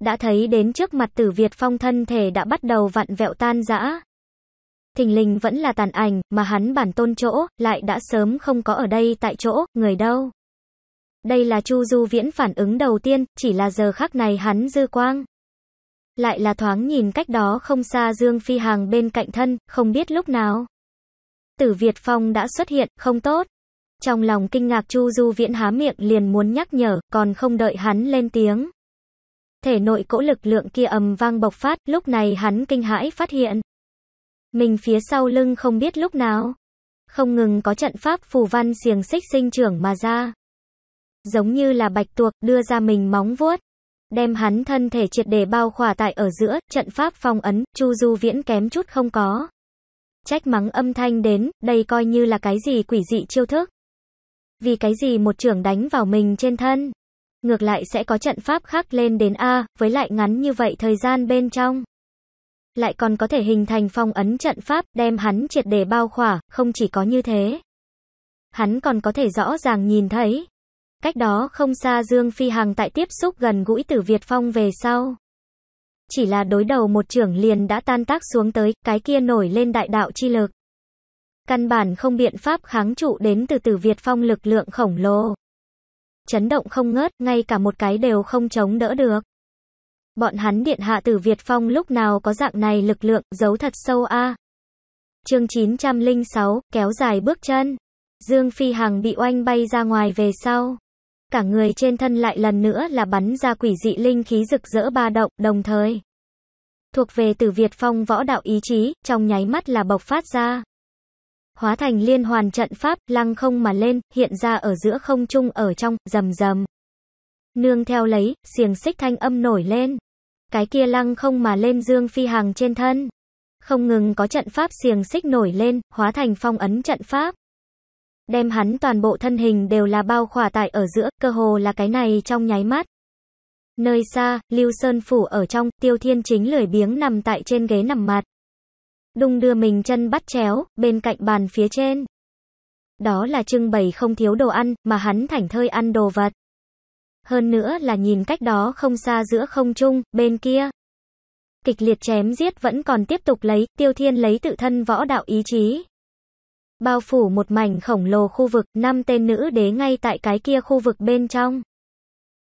A: Đã thấy đến trước mặt tử Việt Phong thân thể đã bắt đầu vặn vẹo tan rã, thình lình vẫn là tàn ảnh, mà hắn bản tôn chỗ, lại đã sớm không có ở đây tại chỗ, người đâu. Đây là Chu Du Viễn phản ứng đầu tiên, chỉ là giờ khắc này hắn dư quang. Lại là thoáng nhìn cách đó không xa Dương Phi Hàng bên cạnh thân, không biết lúc nào. Tử Việt Phong đã xuất hiện, không tốt. Trong lòng kinh ngạc Chu Du Viễn há miệng liền muốn nhắc nhở, còn không đợi hắn lên tiếng. Thể nội cỗ lực lượng kia ầm vang bộc phát, lúc này hắn kinh hãi phát hiện mình phía sau lưng không biết lúc nào. Không ngừng có trận pháp phù văn xiềng xích sinh trưởng mà ra. Giống như là bạch tuộc đưa ra mình móng vuốt. Đem hắn thân thể triệt đề bao khỏa tại ở giữa, trận pháp phong ấn, chu du viễn kém chút không có. Trách mắng âm thanh đến, đây coi như là cái gì quỷ dị chiêu thức. Vì cái gì một trưởng đánh vào mình trên thân. Ngược lại sẽ có trận pháp khác lên đến A, với lại ngắn như vậy thời gian bên trong lại còn có thể hình thành phong ấn trận pháp, đem hắn triệt để bao khỏa, không chỉ có như thế. Hắn còn có thể rõ ràng nhìn thấy. Cách đó không xa Dương Phi Hằng tại tiếp xúc gần gũi tử Việt Phong về sau. Chỉ là đối đầu một trưởng liền đã tan tác xuống tới, cái kia nổi lên đại đạo chi lực. Căn bản không biện pháp kháng trụ đến từ tử Việt Phong lực lượng khổng lồ. Chấn động không ngớt, ngay cả một cái đều không chống đỡ được. Bọn hắn điện hạ tử Việt Phong lúc nào có dạng này lực lượng, giấu thật sâu a. À. Chương 906, kéo dài bước chân. Dương Phi Hằng bị oanh bay ra ngoài về sau. Cả người trên thân lại lần nữa là bắn ra quỷ dị linh khí rực rỡ ba động, đồng thời. Thuộc về tử Việt Phong võ đạo ý chí, trong nháy mắt là bộc phát ra. Hóa thành liên hoàn trận pháp, lăng không mà lên, hiện ra ở giữa không trung ở trong, rầm rầm. Nương theo lấy, xiềng xích thanh âm nổi lên. Cái kia lăng không mà lên dương phi hàng trên thân. Không ngừng có trận pháp xiềng xích nổi lên, hóa thành phong ấn trận pháp. Đem hắn toàn bộ thân hình đều là bao khỏa tại ở giữa, cơ hồ là cái này trong nháy mắt. Nơi xa, Lưu Sơn Phủ ở trong, Tiêu Thiên chính lười biếng nằm tại trên ghế nằm mặt. Đung đưa mình chân bắt chéo, bên cạnh bàn phía trên. Đó là trưng bày không thiếu đồ ăn, mà hắn thảnh thơi ăn đồ vật hơn nữa là nhìn cách đó không xa giữa không trung, bên kia. Kịch liệt chém giết vẫn còn tiếp tục lấy, tiêu thiên lấy tự thân võ đạo ý chí. Bao phủ một mảnh khổng lồ khu vực, năm tên nữ đế ngay tại cái kia khu vực bên trong.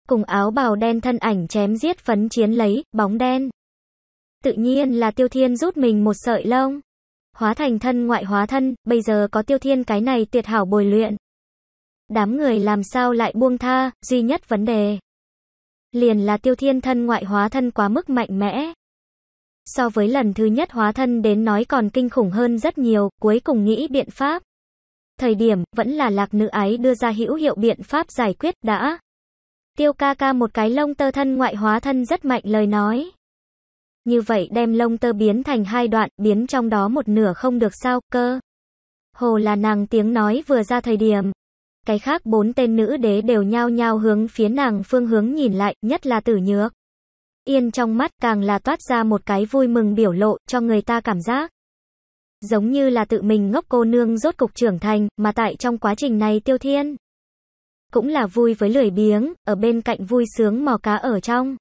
A: Cùng áo bào đen thân ảnh chém giết phấn chiến lấy, bóng đen. Tự nhiên là tiêu thiên rút mình một sợi lông. Hóa thành thân ngoại hóa thân, bây giờ có tiêu thiên cái này tuyệt hảo bồi luyện. Đám người làm sao lại buông tha, duy nhất vấn đề. Liền là tiêu thiên thân ngoại hóa thân quá mức mạnh mẽ. So với lần thứ nhất hóa thân đến nói còn kinh khủng hơn rất nhiều, cuối cùng nghĩ biện pháp. Thời điểm, vẫn là lạc nữ ái đưa ra hữu hiệu biện pháp giải quyết đã. Tiêu ca ca một cái lông tơ thân ngoại hóa thân rất mạnh lời nói. Như vậy đem lông tơ biến thành hai đoạn, biến trong đó một nửa không được sao, cơ. Hồ là nàng tiếng nói vừa ra thời điểm, cái khác bốn tên nữ đế đều nhao nhao hướng phía nàng phương hướng nhìn lại, nhất là tử nhược. Yên trong mắt càng là toát ra một cái vui mừng biểu lộ cho người ta cảm giác. Giống như là tự mình ngốc cô nương rốt cục trưởng thành, mà tại trong quá trình này tiêu thiên. Cũng là vui với lười biếng, ở bên cạnh vui sướng mò cá ở trong.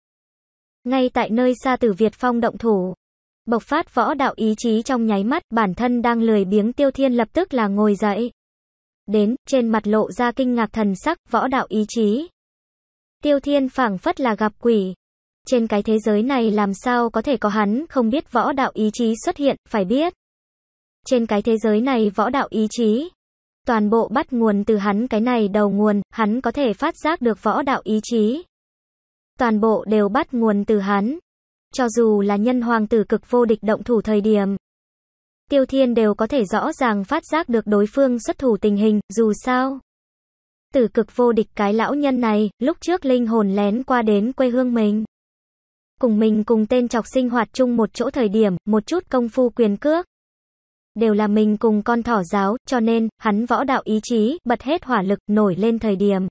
A: Ngay tại nơi xa tử Việt Phong động thủ, bộc phát võ đạo ý chí trong nháy mắt, bản thân đang lười biếng tiêu thiên lập tức là ngồi dậy đến, trên mặt lộ ra kinh ngạc thần sắc, võ đạo ý chí. Tiêu thiên phảng phất là gặp quỷ. Trên cái thế giới này làm sao có thể có hắn không biết võ đạo ý chí xuất hiện, phải biết. Trên cái thế giới này võ đạo ý chí. Toàn bộ bắt nguồn từ hắn cái này đầu nguồn, hắn có thể phát giác được võ đạo ý chí. Toàn bộ đều bắt nguồn từ hắn. Cho dù là nhân hoàng tử cực vô địch động thủ thời điểm, Tiêu Thiên đều có thể rõ ràng phát giác được đối phương xuất thủ tình hình, dù sao. Tử cực vô địch cái lão nhân này, lúc trước linh hồn lén qua đến quê hương mình. Cùng mình cùng tên chọc sinh hoạt chung một chỗ thời điểm, một chút công phu quyền cước. Đều là mình cùng con thỏ giáo, cho nên, hắn võ đạo ý chí, bật hết hỏa lực, nổi lên thời điểm.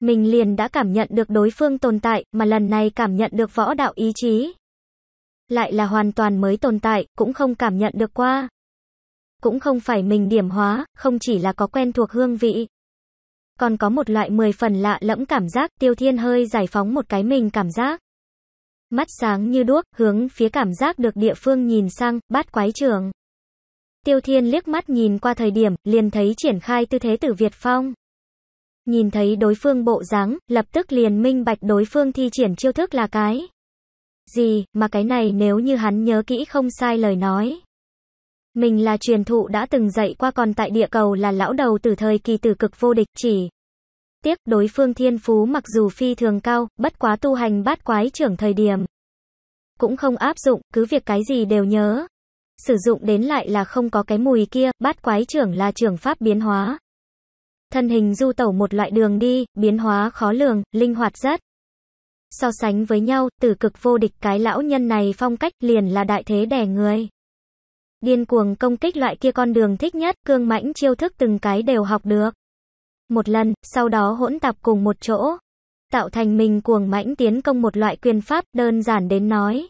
A: Mình liền đã cảm nhận được đối phương tồn tại, mà lần này cảm nhận được võ đạo ý chí, lại là hoàn toàn mới tồn tại, cũng không cảm nhận được qua. Cũng không phải mình điểm hóa, không chỉ là có quen thuộc hương vị. Còn có một loại mười phần lạ lẫm cảm giác, tiêu thiên hơi giải phóng một cái mình cảm giác. Mắt sáng như đuốc, hướng phía cảm giác được địa phương nhìn sang, bát quái trường. Tiêu thiên liếc mắt nhìn qua thời điểm, liền thấy triển khai tư thế tử Việt Phong. Nhìn thấy đối phương bộ dáng, lập tức liền minh bạch đối phương thi triển chiêu thức là cái gì, mà cái này nếu như hắn nhớ kỹ không sai lời nói. Mình là truyền thụ đã từng dạy qua còn tại địa cầu là lão đầu từ thời kỳ tử cực vô địch chỉ. Tiếc đối phương thiên phú mặc dù phi thường cao, bất quá tu hành bát quái trưởng thời điểm. Cũng không áp dụng, cứ việc cái gì đều nhớ. Sử dụng đến lại là không có cái mùi kia, bát quái trưởng là trưởng pháp biến hóa. Thân hình du tẩu một loại đường đi, biến hóa khó lường, linh hoạt rất. So sánh với nhau, tử cực vô địch cái lão nhân này phong cách liền là đại thế đẻ người. Điên cuồng công kích loại kia con đường thích nhất, cương mãnh chiêu thức từng cái đều học được. Một lần, sau đó hỗn tạp cùng một chỗ. Tạo thành mình cuồng mãnh tiến công một loại quyền pháp đơn giản đến nói.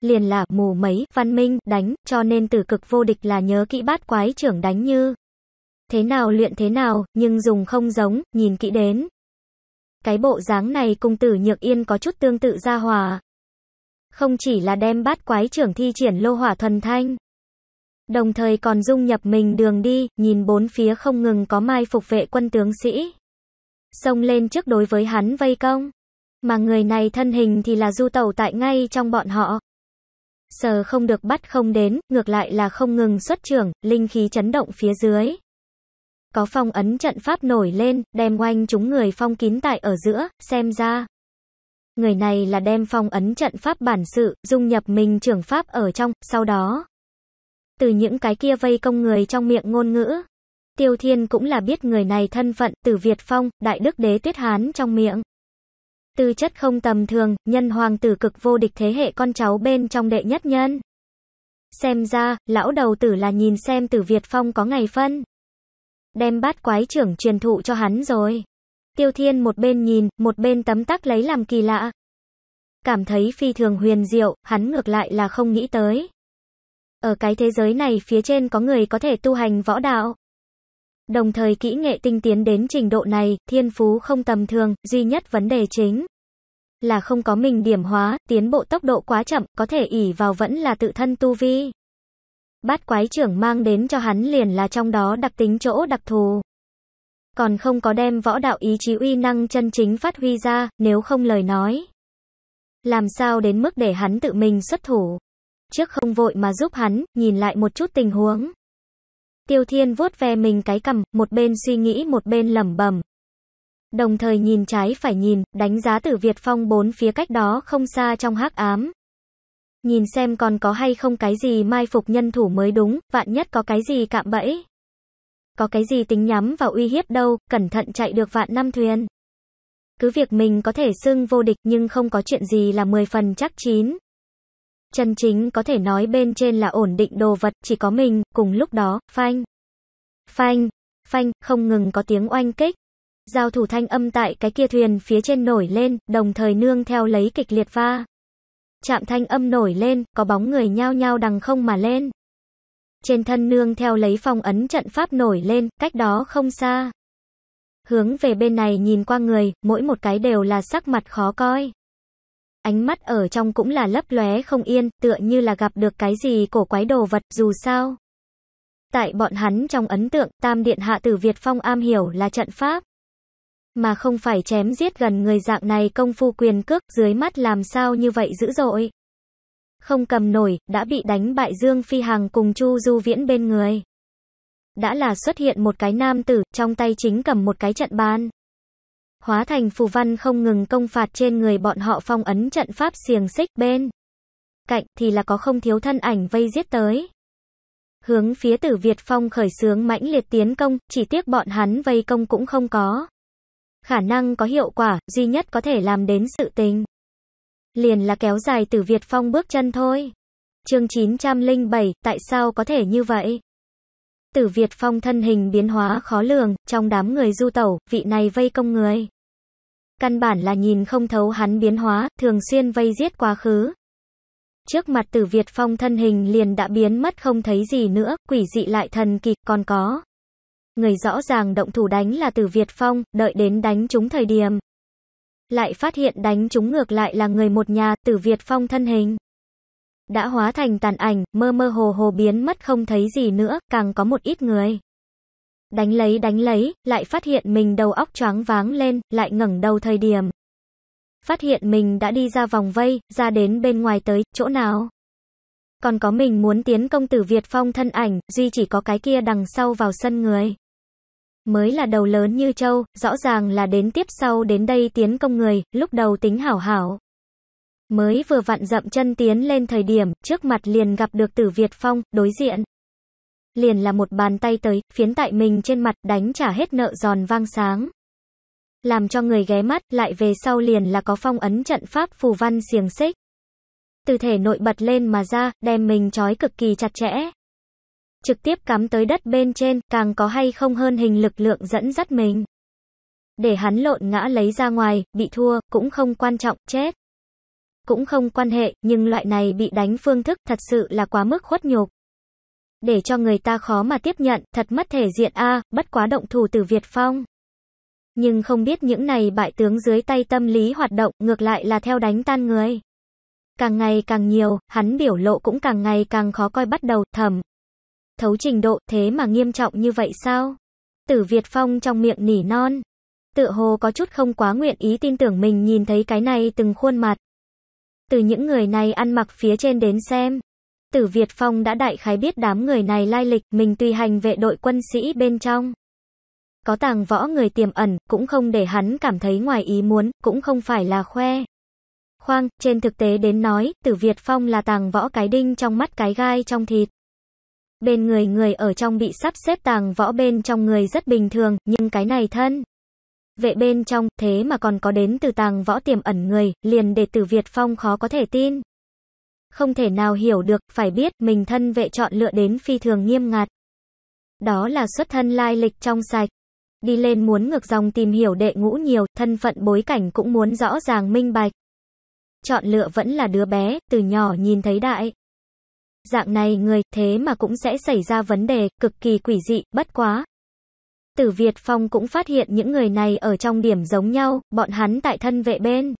A: Liền là mù mấy, văn minh, đánh, cho nên tử cực vô địch là nhớ kỹ bát quái trưởng đánh như. Thế nào luyện thế nào, nhưng dùng không giống, nhìn kỹ đến. Cái bộ dáng này cùng tử nhược yên có chút tương tự ra hòa. Không chỉ là đem bát quái trưởng thi triển lô hỏa thuần thanh. Đồng thời còn dung nhập mình đường đi, nhìn bốn phía không ngừng có mai phục vệ quân tướng sĩ. Xông lên trước đối với hắn vây công. Mà người này thân hình thì là du tẩu tại ngay trong bọn họ. Sờ không được bắt không đến, ngược lại là không ngừng xuất trưởng, linh khí chấn động phía dưới có phong ấn trận pháp nổi lên, đem oanh chúng người phong kín tại ở giữa, xem ra. Người này là đem phong ấn trận pháp bản sự, dung nhập mình trưởng pháp ở trong, sau đó. Từ những cái kia vây công người trong miệng ngôn ngữ. Tiêu Thiên cũng là biết người này thân phận từ Việt Phong, Đại Đức Đế Tuyết Hán trong miệng. Tư chất không tầm thường, nhân hoàng tử cực vô địch thế hệ con cháu bên trong đệ nhất nhân. Xem ra, lão đầu tử là nhìn xem từ Việt Phong có ngày phân đem bát quái trưởng truyền thụ cho hắn rồi. Tiêu Thiên một bên nhìn, một bên tấm tắc lấy làm kỳ lạ. Cảm thấy phi thường huyền diệu, hắn ngược lại là không nghĩ tới. Ở cái thế giới này phía trên có người có thể tu hành võ đạo. Đồng thời kỹ nghệ tinh tiến đến trình độ này, thiên phú không tầm thường, duy nhất vấn đề chính là không có mình điểm hóa, tiến bộ tốc độ quá chậm, có thể ỉ vào vẫn là tự thân tu vi bát quái trưởng mang đến cho hắn liền là trong đó đặc tính chỗ đặc thù. Còn không có đem võ đạo ý chí uy năng chân chính phát huy ra, nếu không lời nói. Làm sao đến mức để hắn tự mình xuất thủ. Trước không vội mà giúp hắn, nhìn lại một chút tình huống. Tiêu thiên vuốt ve mình cái cầm, một bên suy nghĩ một bên lẩm bẩm. Đồng thời nhìn trái phải nhìn, đánh giá tử Việt Phong bốn phía cách đó không xa trong hắc ám nhìn xem còn có hay không cái gì mai phục nhân thủ mới đúng, vạn nhất có cái gì cạm bẫy. Có cái gì tính nhắm vào uy hiếp đâu, cẩn thận chạy được vạn năm thuyền. Cứ việc mình có thể xưng vô địch nhưng không có chuyện gì là 10 phần chắc chín. Chân chính có thể nói bên trên là ổn định đồ vật, chỉ có mình, cùng lúc đó, phanh. Phanh, phanh, không ngừng có tiếng oanh kích. Giao thủ thanh âm tại cái kia thuyền phía trên nổi lên, đồng thời nương theo lấy kịch liệt va chạm thanh âm nổi lên, có bóng người nhao nhao đằng không mà lên. Trên thân nương theo lấy phong ấn trận pháp nổi lên, cách đó không xa. Hướng về bên này nhìn qua người, mỗi một cái đều là sắc mặt khó coi. Ánh mắt ở trong cũng là lấp lóe không yên, tựa như là gặp được cái gì cổ quái đồ vật, dù sao. Tại bọn hắn trong ấn tượng, Tam Điện Hạ Tử Việt Phong am hiểu là trận pháp mà không phải chém giết gần người dạng này công phu quyền cước, dưới mắt làm sao như vậy dữ dội. Không cầm nổi, đã bị đánh bại Dương Phi Hằng cùng Chu Du Viễn bên người. Đã là xuất hiện một cái nam tử, trong tay chính cầm một cái trận ban Hóa thành phù văn không ngừng công phạt trên người bọn họ phong ấn trận pháp xiềng xích bên. Cạnh thì là có không thiếu thân ảnh vây giết tới hướng phía tử Việt Phong khởi sướng mãnh liệt tiến công, chỉ tiếc bọn hắn vây công cũng không có khả năng có hiệu quả, duy nhất có thể làm đến sự tình. Liền là kéo dài từ Việt Phong bước chân thôi. Chương 907, tại sao có thể như vậy? Tử Việt Phong thân hình biến hóa khó lường, trong đám người du tẩu, vị này vây công người. Căn bản là nhìn không thấu hắn biến hóa, thường xuyên vây giết quá khứ. Trước mặt tử Việt Phong thân hình liền đã biến mất không thấy gì nữa, quỷ dị lại thần kỳ còn có. Người rõ ràng động thủ đánh là Từ Việt Phong, đợi đến đánh trúng thời điểm. Lại phát hiện đánh trúng ngược lại là người một nhà, Từ Việt Phong thân hình. Đã hóa thành tàn ảnh, mơ mơ hồ hồ biến mất không thấy gì nữa, càng có một ít người. Đánh lấy đánh lấy, lại phát hiện mình đầu óc choáng váng lên, lại ngẩng đầu thời điểm. Phát hiện mình đã đi ra vòng vây, ra đến bên ngoài tới, chỗ nào? còn có mình muốn tiến công tử Việt Phong thân ảnh, duy chỉ có cái kia đằng sau vào sân người mới là đầu lớn như trâu, rõ ràng là đến tiếp sau đến đây tiến công người, lúc đầu tính hảo hảo. Mới vừa vặn dậm chân tiến lên thời điểm, trước mặt liền gặp được tử Việt Phong, đối diện. Liền là một bàn tay tới, phiến tại mình trên mặt, đánh trả hết nợ giòn vang sáng. Làm cho người ghé mắt, lại về sau liền là có phong ấn trận pháp phù văn xiềng xích. Từ thể nội bật lên mà ra, đem mình trói cực kỳ chặt chẽ, trực tiếp cắm tới đất bên trên, càng có hay không hơn hình lực lượng dẫn dắt mình. Để hắn lộn ngã lấy ra ngoài, bị thua, cũng không quan trọng, chết. Cũng không quan hệ, nhưng loại này bị đánh phương thức thật sự là quá mức khuất nhục. Để cho người ta khó mà tiếp nhận, thật mất thể diện a bất quá động thủ từ Việt Phong. Nhưng không biết những này bại tướng dưới tay tâm lý hoạt động, ngược lại là theo đánh tan người. Càng ngày càng nhiều, hắn biểu lộ cũng càng ngày càng khó coi bắt đầu, thầm, thấu trình độ, thế mà nghiêm trọng như vậy sao? Tử Việt Phong trong miệng nỉ non. Tựa hồ có chút không quá nguyện ý tin tưởng mình nhìn thấy cái này từng khuôn mặt. Từ những người này ăn mặc phía trên đến xem. Tử Việt Phong đã đại khái biết đám người này lai lịch, mình tùy hành vệ đội quân sĩ bên trong. Có tàng võ người tiềm ẩn, cũng không để hắn cảm thấy ngoài ý muốn, cũng không phải là khoe. Khoang, trên thực tế đến nói, Tử Việt Phong là tàng võ cái đinh trong mắt cái gai trong thịt bên người người ở trong bị sắp xếp tàng võ bên trong người rất bình thường, nhưng cái này thân. Vệ bên trong, thế mà còn có đến từ tàng võ tiềm ẩn người, liền để tử Việt Phong khó có thể tin. Không thể nào hiểu được, phải biết, mình thân vệ chọn lựa đến phi thường nghiêm ngặt. Đó là xuất thân lai lịch trong sạch. Đi lên muốn ngược dòng tìm hiểu đệ ngũ nhiều, thân phận bối cảnh cũng muốn rõ ràng minh bạch. Chọn lựa vẫn là đứa bé, từ nhỏ nhìn thấy đại. Dạng này người, thế mà cũng sẽ xảy ra vấn đề, cực kỳ quỷ dị, bất quá. Tử Việt Phong cũng phát hiện những người này ở trong điểm giống nhau, bọn hắn tại thân vệ bên.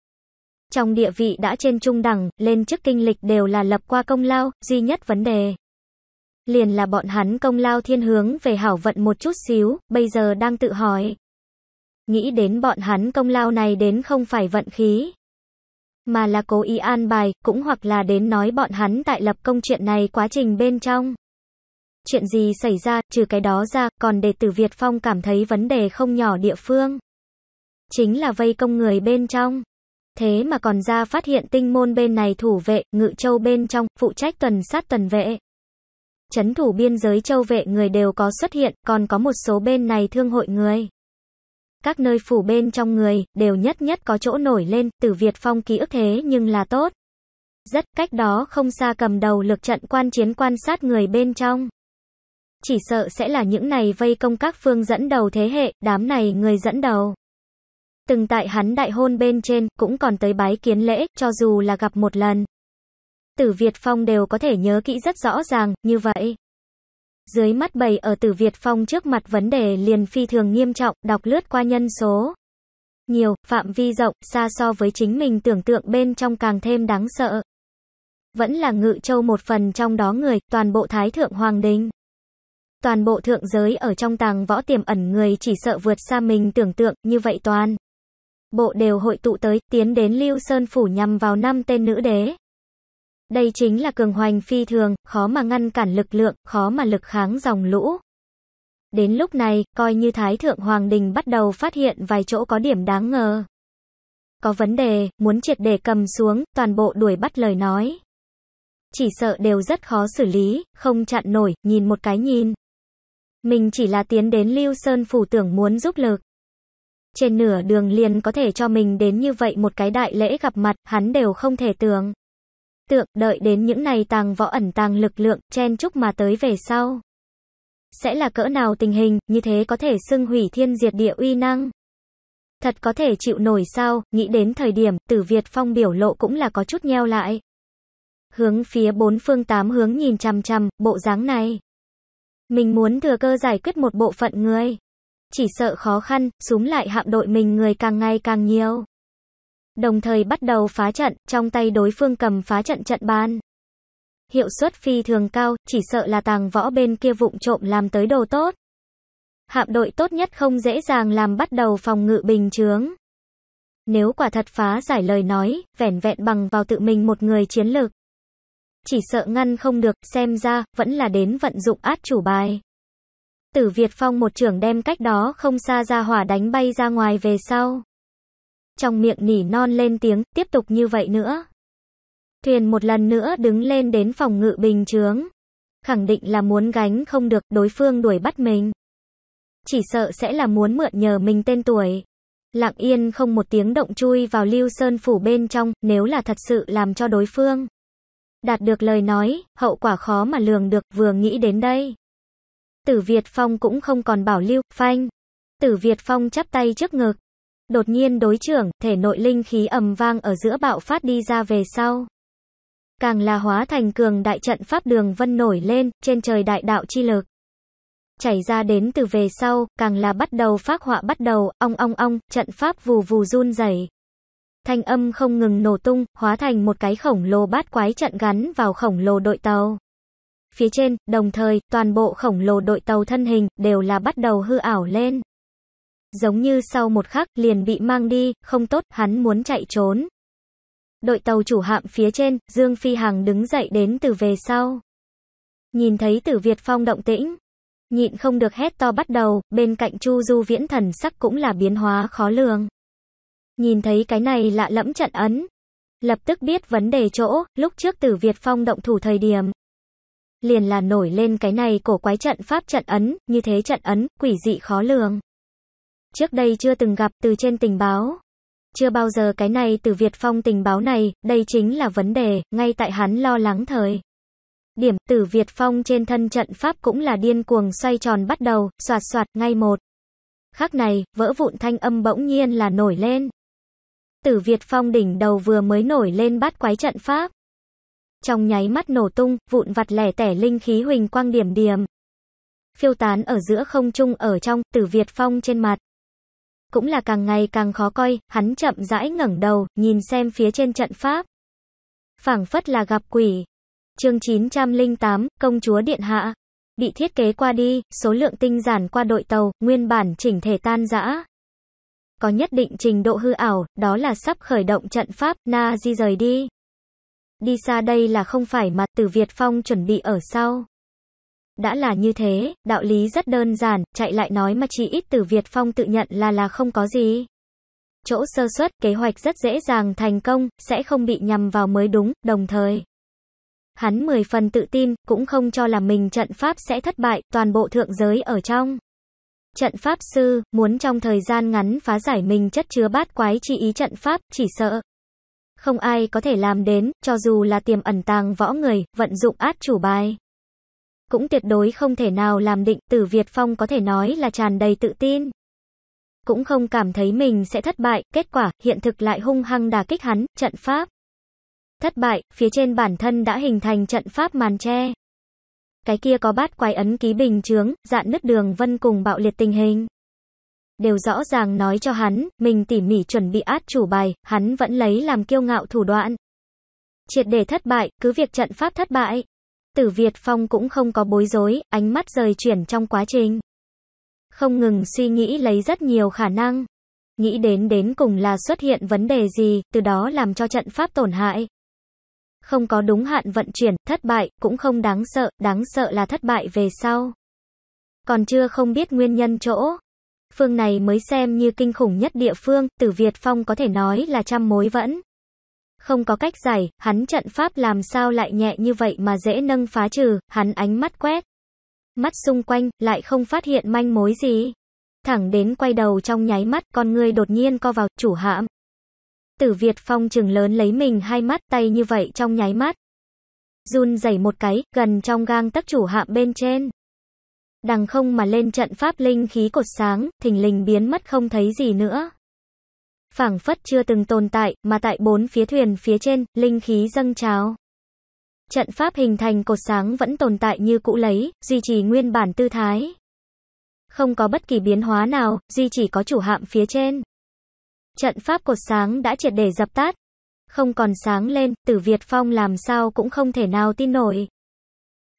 A: Trong địa vị đã trên trung đẳng, lên chức kinh lịch đều là lập qua công lao, duy nhất vấn đề. Liền là bọn hắn công lao thiên hướng về hảo vận một chút xíu, bây giờ đang tự hỏi. Nghĩ đến bọn hắn công lao này đến không phải vận khí, mà là cố ý an bài, cũng hoặc là đến nói bọn hắn tại lập công chuyện này quá trình bên trong. Chuyện gì xảy ra, trừ cái đó ra, còn để tử Việt Phong cảm thấy vấn đề không nhỏ địa phương. Chính là vây công người bên trong. Thế mà còn ra phát hiện tinh môn bên này thủ vệ, ngự châu bên trong, phụ trách tuần sát tuần vệ. Chấn thủ biên giới châu vệ người đều có xuất hiện, còn có một số bên này thương hội người các nơi phủ bên trong người, đều nhất nhất có chỗ nổi lên, từ Việt Phong ký ức thế nhưng là tốt. Rất cách đó không xa cầm đầu lực trận quan chiến quan sát người bên trong. Chỉ sợ sẽ là những này vây công các phương dẫn đầu thế hệ, đám này người dẫn đầu. Từng tại hắn đại hôn bên trên, cũng còn tới bái kiến lễ, cho dù là gặp một lần. Tử Việt Phong đều có thể nhớ kỹ rất rõ ràng, như vậy. Dưới mắt bầy ở Tử Việt Phong trước mặt vấn đề liền phi thường nghiêm trọng, đọc lướt qua nhân số. Nhiều, phạm vi rộng, xa so với chính mình tưởng tượng bên trong càng thêm đáng sợ. Vẫn là ngự châu một phần trong đó người, toàn bộ Thái Thượng Hoàng Đình. Toàn bộ thượng giới ở trong tàng võ tiềm ẩn người chỉ sợ vượt xa mình tưởng tượng, như vậy toàn. Bộ đều hội tụ tới, tiến đến Lưu Sơn Phủ nhằm vào năm tên nữ đế. Đây chính là cường hoành phi thường, khó mà ngăn cản lực lượng, khó mà lực kháng dòng lũ. Đến lúc này, coi như Thái Thượng Hoàng Đình bắt đầu phát hiện vài chỗ có điểm đáng ngờ. Có vấn đề, muốn triệt để cầm xuống, toàn bộ đuổi bắt lời nói. Chỉ sợ đều rất khó xử lý, không chặn nổi, nhìn một cái nhìn. Mình chỉ là tiến đến Lưu Sơn Phủ tưởng muốn giúp lực. Trên nửa đường liền có thể cho mình đến như vậy một cái đại lễ gặp mặt, hắn đều không thể tưởng tượng, đợi đến những này tàng võ ẩn tàng lực lượng, chen chúc mà tới về sau. Sẽ là cỡ nào tình hình, như thế có thể xưng hủy thiên diệt địa uy năng. Thật có thể chịu nổi sao, nghĩ đến thời điểm, tử Việt Phong biểu lộ cũng là có chút nheo lại. Hướng phía bốn phương tám hướng nhìn chằm chằm, bộ dáng này. Mình muốn thừa cơ giải quyết một bộ phận người. Chỉ sợ khó khăn, súng lại hạm đội mình người càng ngày càng nhiều. Đồng thời bắt đầu phá trận, trong tay đối phương cầm phá trận trận ban. Hiệu suất phi thường cao, chỉ sợ là tàng võ bên kia vụng trộm làm tới đồ tốt. Hạm đội tốt nhất không dễ dàng làm bắt đầu phòng ngự bình chướng. Nếu quả thật phá giải lời nói, vẻn vẹn bằng vào tự mình một người chiến lược. Chỉ sợ ngăn không được, xem ra, vẫn là đến vận dụng át chủ bài. Tử Việt Phong một trưởng đem cách đó không xa ra hỏa đánh bay ra ngoài về sau trong miệng nỉ non lên tiếng, tiếp tục như vậy nữa. Thuyền một lần nữa đứng lên đến phòng ngự bình chướng. Khẳng định là muốn gánh không được, đối phương đuổi bắt mình. Chỉ sợ sẽ là muốn mượn nhờ mình tên tuổi. Lặng yên không một tiếng động chui vào lưu sơn phủ bên trong, nếu là thật sự làm cho đối phương. Đạt được lời nói, hậu quả khó mà lường được, vừa nghĩ đến đây. Tử Việt Phong cũng không còn bảo lưu, phanh. Tử Việt Phong chắp tay trước ngực đột nhiên đối trưởng, thể nội linh khí ầm vang ở giữa bạo phát đi ra về sau. Càng là hóa thành cường đại trận pháp đường vân nổi lên, trên trời đại đạo chi lực. Chảy ra đến từ về sau, càng là bắt đầu phát họa bắt đầu, ong ong ong, trận pháp vù vù run rẩy Thanh âm không ngừng nổ tung, hóa thành một cái khổng lồ bát quái trận gắn vào khổng lồ đội tàu. Phía trên, đồng thời, toàn bộ khổng lồ đội tàu thân hình, đều là bắt đầu hư ảo lên giống như sau một khắc liền bị mang đi, không tốt, hắn muốn chạy trốn. Đội tàu chủ hạm phía trên, Dương Phi Hằng đứng dậy đến từ về sau. Nhìn thấy Tử Việt Phong động tĩnh, nhịn không được hét to bắt đầu, bên cạnh Chu Du Viễn thần sắc cũng là biến hóa khó lường. Nhìn thấy cái này lạ lẫm trận ấn, lập tức biết vấn đề chỗ, lúc trước Tử Việt Phong động thủ thời điểm, liền là nổi lên cái này cổ quái trận pháp trận ấn, như thế trận ấn, quỷ dị khó lường trước đây chưa từng gặp từ trên tình báo. Chưa bao giờ cái này từ Việt Phong tình báo này, đây chính là vấn đề, ngay tại hắn lo lắng thời. Điểm tử Việt Phong trên thân trận Pháp cũng là điên cuồng xoay tròn bắt đầu, soạt soạt, ngay một. Khắc này, vỡ vụn thanh âm bỗng nhiên là nổi lên. Tử Việt Phong đỉnh đầu vừa mới nổi lên bắt quái trận Pháp. Trong nháy mắt nổ tung, vụn vặt lẻ tẻ linh khí huỳnh quang điểm điểm. Phiêu tán ở giữa không trung ở trong, tử Việt Phong trên mặt cũng là càng ngày càng khó coi, hắn chậm rãi ngẩng đầu, nhìn xem phía trên trận pháp. phảng phất là gặp quỷ. Chương 908, công chúa điện hạ. Bị thiết kế qua đi, số lượng tinh giản qua đội tàu, nguyên bản chỉnh thể tan rã. Có nhất định trình độ hư ảo, đó là sắp khởi động trận pháp, na di rời đi. Đi xa đây là không phải mặt từ Việt Phong chuẩn bị ở sau. Đã là như thế, đạo lý rất đơn giản, chạy lại nói mà chỉ ít từ Việt Phong tự nhận là là không có gì. Chỗ sơ suất, kế hoạch rất dễ dàng thành công, sẽ không bị nhầm vào mới đúng, đồng thời. Hắn mười phần tự tin, cũng không cho là mình trận pháp sẽ thất bại, toàn bộ thượng giới ở trong. Trận pháp sư, muốn trong thời gian ngắn phá giải mình chất chứa bát quái chi ý trận pháp, chỉ sợ. Không ai có thể làm đến, cho dù là tiềm ẩn tàng võ người, vận dụng át chủ bài cũng tuyệt đối không thể nào làm định Tử Việt Phong có thể nói là tràn đầy tự tin. Cũng không cảm thấy mình sẽ thất bại, kết quả, hiện thực lại hung hăng đà kích hắn, trận pháp. Thất bại, phía trên bản thân đã hình thành trận pháp màn che. Cái kia có bát quái ấn ký bình chướng, dạn nứt đường vân cùng bạo liệt tình hình. Đều rõ ràng nói cho hắn, mình tỉ mỉ chuẩn bị át chủ bài, hắn vẫn lấy làm kiêu ngạo thủ đoạn. Triệt để thất bại, cứ việc trận pháp thất bại. Tử Việt Phong cũng không có bối rối, ánh mắt rời chuyển trong quá trình. Không ngừng suy nghĩ lấy rất nhiều khả năng. Nghĩ đến đến cùng là xuất hiện vấn đề gì, từ đó làm cho trận pháp tổn hại. Không có đúng hạn vận chuyển, thất bại, cũng không đáng sợ, đáng sợ là thất bại về sau. Còn chưa không biết nguyên nhân chỗ. Phương này mới xem như kinh khủng nhất địa phương, tử Việt Phong có thể nói là trăm mối vẫn không có cách giải, hắn trận pháp làm sao lại nhẹ như vậy mà dễ nâng phá trừ, hắn ánh mắt quét. Mắt xung quanh, lại không phát hiện manh mối gì. Thẳng đến quay đầu trong nháy mắt, con người đột nhiên co vào, chủ hãm. Tử Việt Phong trừng lớn lấy mình hai mắt tay như vậy trong nháy mắt. Run dày một cái, gần trong gang tắc chủ hạm bên trên. Đằng không mà lên trận pháp linh khí cột sáng, thình lình biến mất không thấy gì nữa phảng phất chưa từng tồn tại, mà tại bốn phía thuyền phía trên, linh khí dâng trào. Trận pháp hình thành cột sáng vẫn tồn tại như cũ lấy, duy trì nguyên bản tư thái. Không có bất kỳ biến hóa nào, duy chỉ có chủ hạm phía trên. Trận pháp cột sáng đã triệt để dập tắt. Không còn sáng lên, tử Việt Phong làm sao cũng không thể nào tin nổi.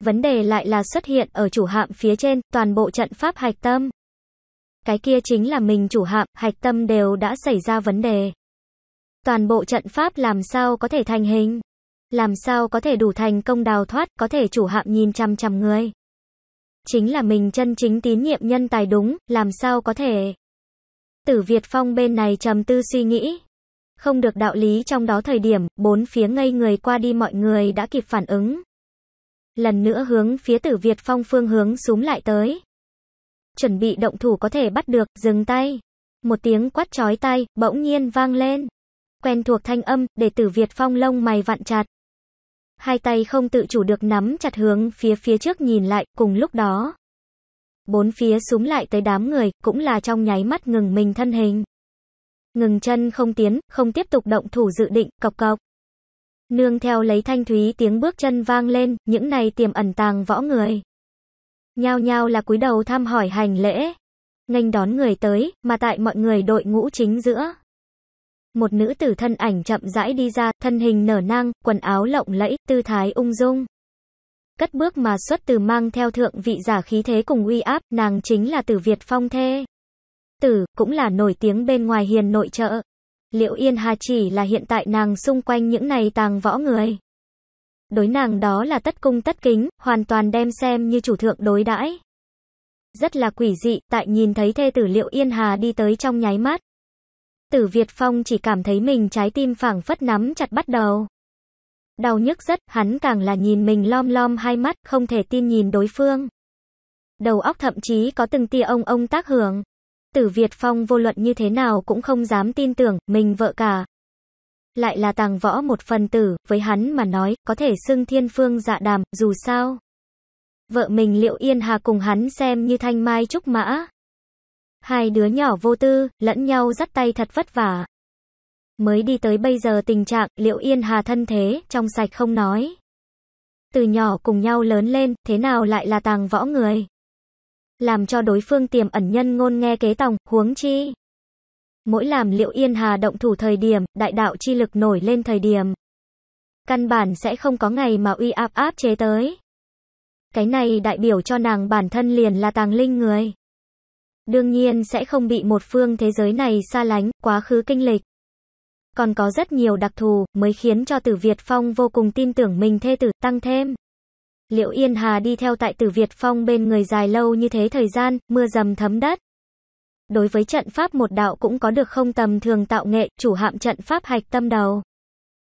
A: Vấn đề lại là xuất hiện ở chủ hạm phía trên, toàn bộ trận pháp hạch tâm cái kia chính là mình chủ hạm, hạch tâm đều đã xảy ra vấn đề. Toàn bộ trận pháp làm sao có thể thành hình? Làm sao có thể đủ thành công đào thoát, có thể chủ hạm nhìn chăm chăm người? Chính là mình chân chính tín nhiệm nhân tài đúng, làm sao có thể? Tử Việt Phong bên này trầm tư suy nghĩ. Không được đạo lý trong đó thời điểm, bốn phía ngây người qua đi mọi người đã kịp phản ứng. Lần nữa hướng phía Tử Việt Phong phương hướng súng lại tới chuẩn bị động thủ có thể bắt được, dừng tay. Một tiếng quát chói tai, bỗng nhiên vang lên. Quen thuộc thanh âm, để tử Việt Phong lông mày vặn chặt. Hai tay không tự chủ được nắm chặt hướng phía phía trước nhìn lại, cùng lúc đó. Bốn phía súng lại tới đám người, cũng là trong nháy mắt ngừng mình thân hình. Ngừng chân không tiến, không tiếp tục động thủ dự định, cọc cọc. Nương theo lấy thanh thúy tiếng bước chân vang lên, những này tiềm ẩn tàng võ người. Nhao nhao là cúi đầu thăm hỏi hành lễ. Nghênh đón người tới, mà tại mọi người đội ngũ chính giữa. Một nữ tử thân ảnh chậm rãi đi ra, thân hình nở nang, quần áo lộng lẫy, tư thái ung dung. Cất bước mà xuất từ mang theo thượng vị giả khí thế cùng uy áp, nàng chính là tử Việt Phong Thê. Tử, cũng là nổi tiếng bên ngoài hiền nội trợ. Liệu Yên Hà chỉ là hiện tại nàng xung quanh những này tàng võ người đối nàng đó là tất cung tất kính, hoàn toàn đem xem như chủ thượng đối đãi. Rất là quỷ dị, tại nhìn thấy thê tử Liệu Yên Hà đi tới trong nháy mắt. Tử Việt Phong chỉ cảm thấy mình trái tim phảng phất nắm chặt bắt đầu. Đau nhức rất, hắn càng là nhìn mình lom lom hai mắt, không thể tin nhìn đối phương. Đầu óc thậm chí có từng tia ông ông tác hưởng. Tử Việt Phong vô luận như thế nào cũng không dám tin tưởng, mình vợ cả, lại là tàng võ một phần tử, với hắn mà nói, có thể xưng thiên phương dạ đàm, dù sao. Vợ mình Liệu Yên Hà cùng hắn xem như thanh mai trúc mã. Hai đứa nhỏ vô tư, lẫn nhau dắt tay thật vất vả. Mới đi tới bây giờ tình trạng Liệu Yên Hà thân thế, trong sạch không nói. Từ nhỏ cùng nhau lớn lên, thế nào lại là tàng võ người? Làm cho đối phương tiềm ẩn nhân ngôn nghe kế tòng, huống chi. Mỗi làm liệu Yên Hà động thủ thời điểm, đại đạo chi lực nổi lên thời điểm. Căn bản sẽ không có ngày mà uy áp áp chế tới. Cái này đại biểu cho nàng bản thân liền là tàng linh người. Đương nhiên sẽ không bị một phương thế giới này xa lánh, quá khứ kinh lịch. Còn có rất nhiều đặc thù, mới khiến cho tử Việt Phong vô cùng tin tưởng mình thê tử, tăng thêm. liệu Yên Hà đi theo tại tử Việt Phong bên người dài lâu như thế thời gian, mưa dầm thấm đất. Đối với trận pháp một đạo cũng có được không tầm thường tạo nghệ, chủ hạm trận pháp hạch tâm đầu.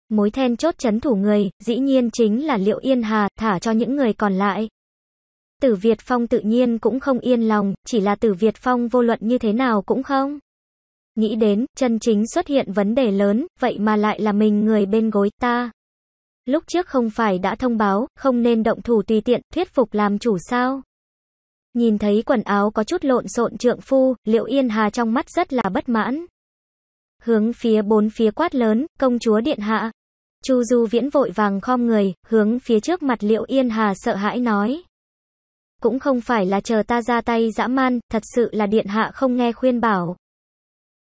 A: Mối then chốt chấn thủ người, dĩ nhiên chính là Liệu Yên Hà, thả cho những người còn lại. Tử Việt Phong tự nhiên cũng không yên lòng, chỉ là Tử Việt Phong vô luận như thế nào cũng không. Nghĩ đến, chân chính xuất hiện vấn đề lớn, vậy mà lại là mình người bên gối ta. Lúc trước không phải đã thông báo, không nên động thủ tùy tiện, thuyết phục làm chủ sao? Nhìn thấy quần áo có chút lộn xộn trượng phu, liệu Yên Hà trong mắt rất là bất mãn. Hướng phía bốn phía quát lớn, công chúa điện hạ. Chu Du Viễn vội vàng khom người, hướng phía trước mặt liệu Yên Hà sợ hãi nói. Cũng không phải là chờ ta ra tay dã man, thật sự là điện hạ không nghe khuyên bảo.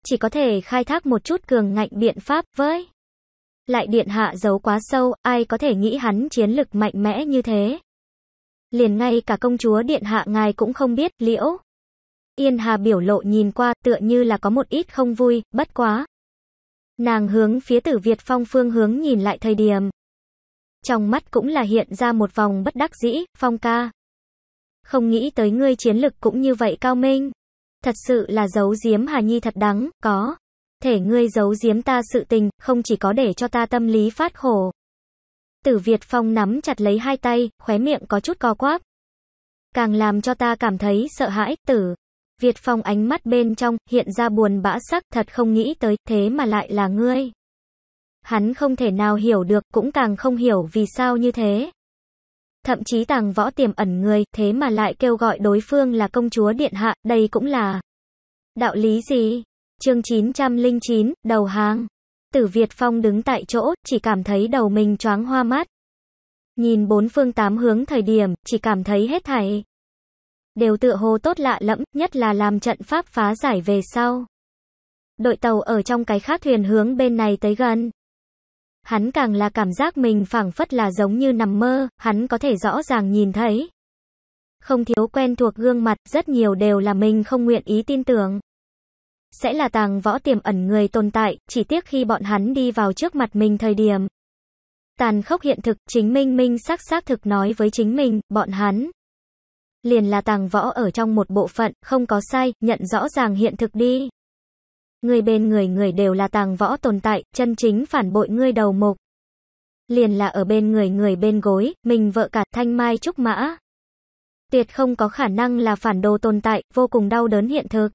A: Chỉ có thể khai thác một chút cường ngạnh biện pháp với. Lại điện hạ giấu quá sâu, ai có thể nghĩ hắn chiến lực mạnh mẽ như thế liền ngay cả công chúa điện hạ ngài cũng không biết, liễu. Yên Hà biểu lộ nhìn qua tựa như là có một ít không vui, bất quá. Nàng hướng phía tử Việt Phong phương hướng nhìn lại thời điểm. Trong mắt cũng là hiện ra một vòng bất đắc dĩ, Phong ca. Không nghĩ tới ngươi chiến lực cũng như vậy cao minh. Thật sự là giấu giếm Hà Nhi thật đáng, có. Thể ngươi giấu giếm ta sự tình, không chỉ có để cho ta tâm lý phát khổ, Tử Việt Phong nắm chặt lấy hai tay, khóe miệng có chút co quắp. Càng làm cho ta cảm thấy sợ hãi, tử. Việt Phong ánh mắt bên trong, hiện ra buồn bã sắc, thật không nghĩ tới, thế mà lại là ngươi. Hắn không thể nào hiểu được, cũng càng không hiểu vì sao như thế. Thậm chí tàng võ tiềm ẩn người, thế mà lại kêu gọi đối phương là công chúa điện hạ, đây cũng là... Đạo lý gì? Chương 909, đầu hàng. Tử Việt Phong đứng tại chỗ, chỉ cảm thấy đầu mình choáng hoa mắt. Nhìn bốn phương tám hướng thời điểm, chỉ cảm thấy hết thảy. Đều tựa hồ tốt lạ lẫm, nhất là làm trận pháp phá giải về sau. Đội tàu ở trong cái khác thuyền hướng bên này tới gần. Hắn càng là cảm giác mình phảng phất là giống như nằm mơ, hắn có thể rõ ràng nhìn thấy. Không thiếu quen thuộc gương mặt, rất nhiều đều là mình không nguyện ý tin tưởng sẽ là tàng võ tiềm ẩn người tồn tại, chỉ tiếc khi bọn hắn đi vào trước mặt mình thời điểm. Tàn khốc hiện thực, chính minh minh sắc xác thực nói với chính mình, bọn hắn. Liền là tàng võ ở trong một bộ phận, không có sai, nhận rõ ràng hiện thực đi. Người bên người người đều là tàng võ tồn tại, chân chính phản bội ngươi đầu mục. Liền là ở bên người người bên gối, mình vợ cả thanh mai trúc mã. Tuyệt không có khả năng là phản đồ tồn tại, vô cùng đau đớn hiện thực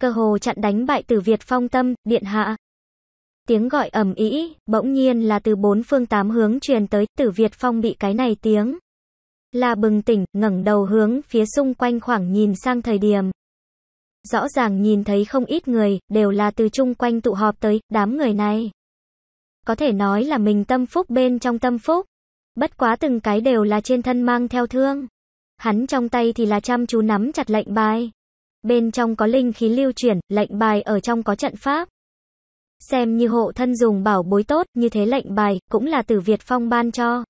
A: cơ hồ chặn đánh bại Tử Việt Phong Tâm, điện hạ. Tiếng gọi ầm ĩ, bỗng nhiên là từ bốn phương tám hướng truyền tới, Tử Việt Phong bị cái này tiếng là bừng tỉnh, ngẩng đầu hướng phía xung quanh khoảng nhìn sang thời điểm. Rõ ràng nhìn thấy không ít người, đều là từ chung quanh tụ họp tới, đám người này. Có thể nói là mình tâm phúc bên trong tâm phúc. Bất quá từng cái đều là trên thân mang theo thương. Hắn trong tay thì là chăm chú nắm chặt lệnh bài bên trong có linh khí lưu chuyển, lệnh bài ở trong có trận pháp. Xem như hộ thân dùng bảo bối tốt, như thế lệnh bài, cũng là từ Việt Phong ban cho.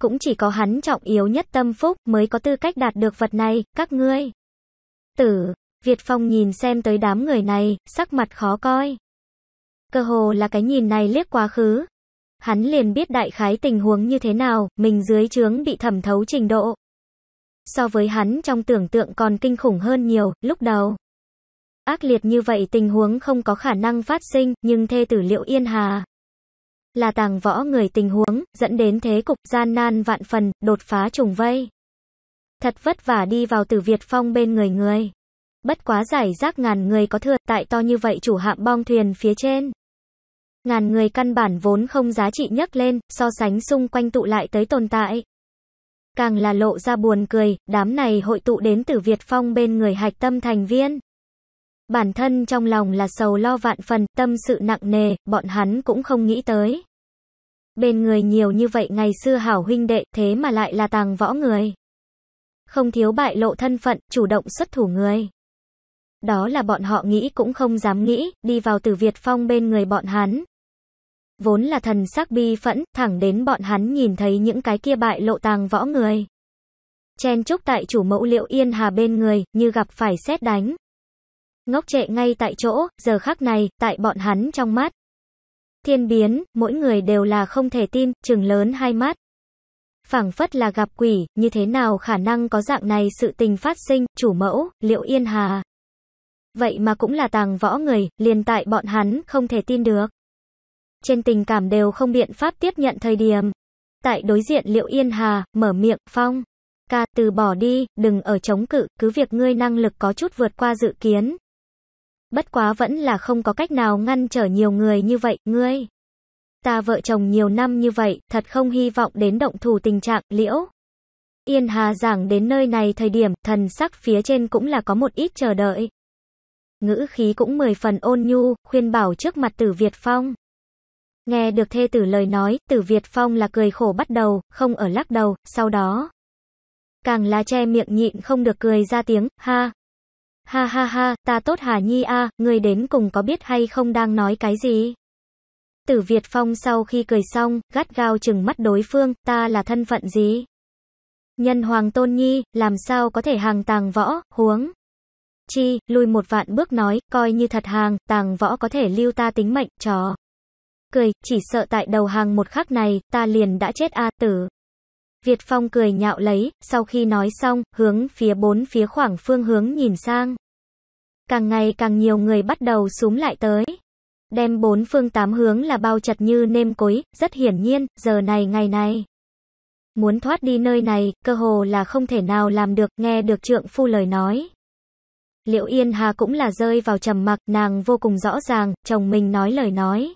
A: Cũng chỉ có hắn trọng yếu nhất tâm phúc, mới có tư cách đạt được vật này, các ngươi. Tử, Việt Phong nhìn xem tới đám người này, sắc mặt khó coi. Cơ hồ là cái nhìn này liếc quá khứ. Hắn liền biết đại khái tình huống như thế nào, mình dưới trướng bị thẩm thấu trình độ so với hắn trong tưởng tượng còn kinh khủng hơn nhiều, lúc đầu. Ác liệt như vậy tình huống không có khả năng phát sinh, nhưng thê tử liệu yên hà. Là tàng võ người tình huống, dẫn đến thế cục gian nan vạn phần, đột phá trùng vây. Thật vất vả đi vào tử Việt Phong bên người người. Bất quá giải rác ngàn người có thừa tại to như vậy chủ hạm bong thuyền phía trên. Ngàn người căn bản vốn không giá trị nhấc lên, so sánh xung quanh tụ lại tới tồn tại càng là lộ ra buồn cười, đám này hội tụ đến từ Việt Phong bên người hạch tâm thành viên. Bản thân trong lòng là sầu lo vạn phần, tâm sự nặng nề, bọn hắn cũng không nghĩ tới. Bên người nhiều như vậy ngày xưa hảo huynh đệ, thế mà lại là tàng võ người. Không thiếu bại lộ thân phận, chủ động xuất thủ người. Đó là bọn họ nghĩ cũng không dám nghĩ, đi vào từ Việt Phong bên người bọn hắn, vốn là thần sắc bi phẫn, thẳng đến bọn hắn nhìn thấy những cái kia bại lộ tàng võ người. Chen trúc tại chủ mẫu liệu yên hà bên người, như gặp phải xét đánh. Ngốc trệ ngay tại chỗ, giờ khắc này, tại bọn hắn trong mắt. Thiên biến, mỗi người đều là không thể tin, trừng lớn hai mắt. phảng phất là gặp quỷ, như thế nào khả năng có dạng này sự tình phát sinh, chủ mẫu, liệu yên hà. Vậy mà cũng là tàng võ người, liền tại bọn hắn, không thể tin được trên tình cảm đều không biện pháp tiếp nhận thời điểm. Tại đối diện Liệu Yên Hà, mở miệng, Phong. Ca, từ bỏ đi, đừng ở chống cự, cứ việc ngươi năng lực có chút vượt qua dự kiến. Bất quá vẫn là không có cách nào ngăn trở nhiều người như vậy, ngươi. Ta vợ chồng nhiều năm như vậy, thật không hy vọng đến động thù tình trạng, liễu. Yên Hà giảng đến nơi này thời điểm, thần sắc phía trên cũng là có một ít chờ đợi. Ngữ khí cũng mười phần ôn nhu, khuyên bảo trước mặt tử Việt Phong. Nghe được thê tử lời nói, tử Việt Phong là cười khổ bắt đầu, không ở lắc đầu, sau đó. Càng là che miệng nhịn không được cười ra tiếng, ha. Ha ha ha, ta tốt Hà Nhi a, người đến cùng có biết hay không đang nói cái gì? Tử Việt Phong sau khi cười xong, gắt gao chừng mắt đối phương, ta là thân phận gì? Nhân Hoàng Tôn Nhi, làm sao có thể hàng tàng võ, huống. Chi, lùi một vạn bước nói, coi như thật hàng, tàng võ có thể lưu ta tính mệnh, trò cười, chỉ sợ tại đầu hàng một khắc này, ta liền đã chết a tử. Việt Phong cười nhạo lấy, sau khi nói xong, hướng phía bốn phía khoảng phương hướng nhìn sang. Càng ngày càng nhiều người bắt đầu súng lại tới. Đem bốn phương tám hướng là bao chặt như nêm cối, rất hiển nhiên, giờ này ngày này. Muốn thoát đi nơi này, cơ hồ là không thể nào làm được, nghe được trượng phu lời nói. Liệu Yên Hà cũng là rơi vào trầm mặc, nàng vô cùng rõ ràng, chồng mình nói lời nói.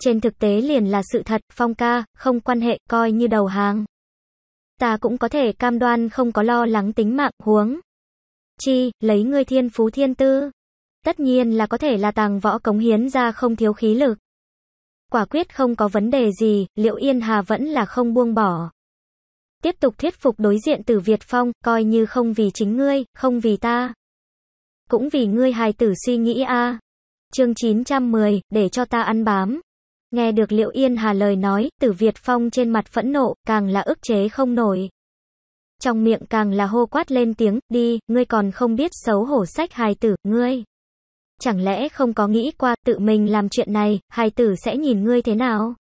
A: Trên thực tế liền là sự thật, Phong ca, không quan hệ, coi như đầu hàng. Ta cũng có thể cam đoan không có lo lắng tính mạng, huống. Chi, lấy ngươi thiên phú thiên tư. Tất nhiên là có thể là tàng võ cống hiến ra không thiếu khí lực. Quả quyết không có vấn đề gì, liệu Yên Hà vẫn là không buông bỏ. Tiếp tục thuyết phục đối diện từ Việt Phong, coi như không vì chính ngươi, không vì ta. Cũng vì ngươi hài tử suy nghĩ a à. Chương 910, để cho ta ăn bám. Nghe được Liễu Yên Hà lời nói, Tử Việt Phong trên mặt phẫn nộ, càng là ức chế không nổi. Trong miệng càng là hô quát lên tiếng, đi, ngươi còn không biết xấu hổ sách hài tử, ngươi. Chẳng lẽ không có nghĩ qua tự mình làm chuyện này, hài tử sẽ nhìn ngươi thế nào?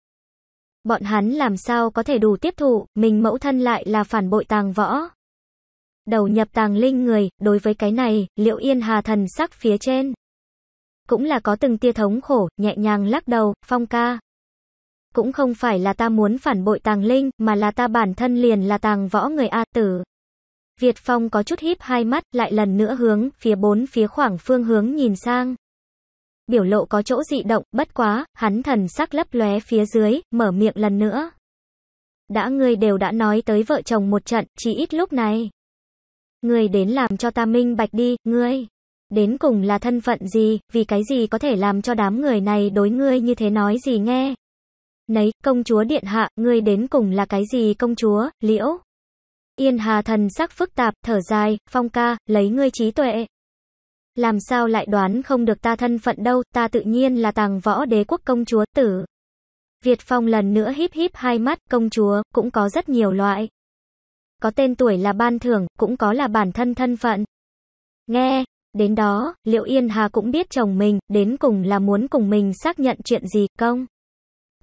A: Bọn hắn làm sao có thể đủ tiếp thụ, mình mẫu thân lại là phản bội tàng võ. Đầu nhập tàng linh người, đối với cái này, Liễu Yên Hà thần sắc phía trên cũng là có từng tia thống khổ, nhẹ nhàng lắc đầu, phong ca. Cũng không phải là ta muốn phản bội tàng linh, mà là ta bản thân liền là tàng võ người A tử. Việt Phong có chút híp hai mắt, lại lần nữa hướng, phía bốn phía khoảng phương hướng nhìn sang. Biểu lộ có chỗ dị động, bất quá, hắn thần sắc lấp lóe phía dưới, mở miệng lần nữa. Đã ngươi đều đã nói tới vợ chồng một trận, chỉ ít lúc này. Ngươi đến làm cho ta minh bạch đi, ngươi đến cùng là thân phận gì, vì cái gì có thể làm cho đám người này đối ngươi như thế nói gì nghe. Nấy, công chúa điện hạ, ngươi đến cùng là cái gì công chúa, liễu? Yên hà thần sắc phức tạp, thở dài, phong ca, lấy ngươi trí tuệ. Làm sao lại đoán không được ta thân phận đâu, ta tự nhiên là tàng võ đế quốc công chúa tử. Việt Phong lần nữa híp híp hai mắt, công chúa, cũng có rất nhiều loại. Có tên tuổi là ban thưởng, cũng có là bản thân thân phận. Nghe, Đến đó, Liệu Yên Hà cũng biết chồng mình, đến cùng là muốn cùng mình xác nhận chuyện gì, công.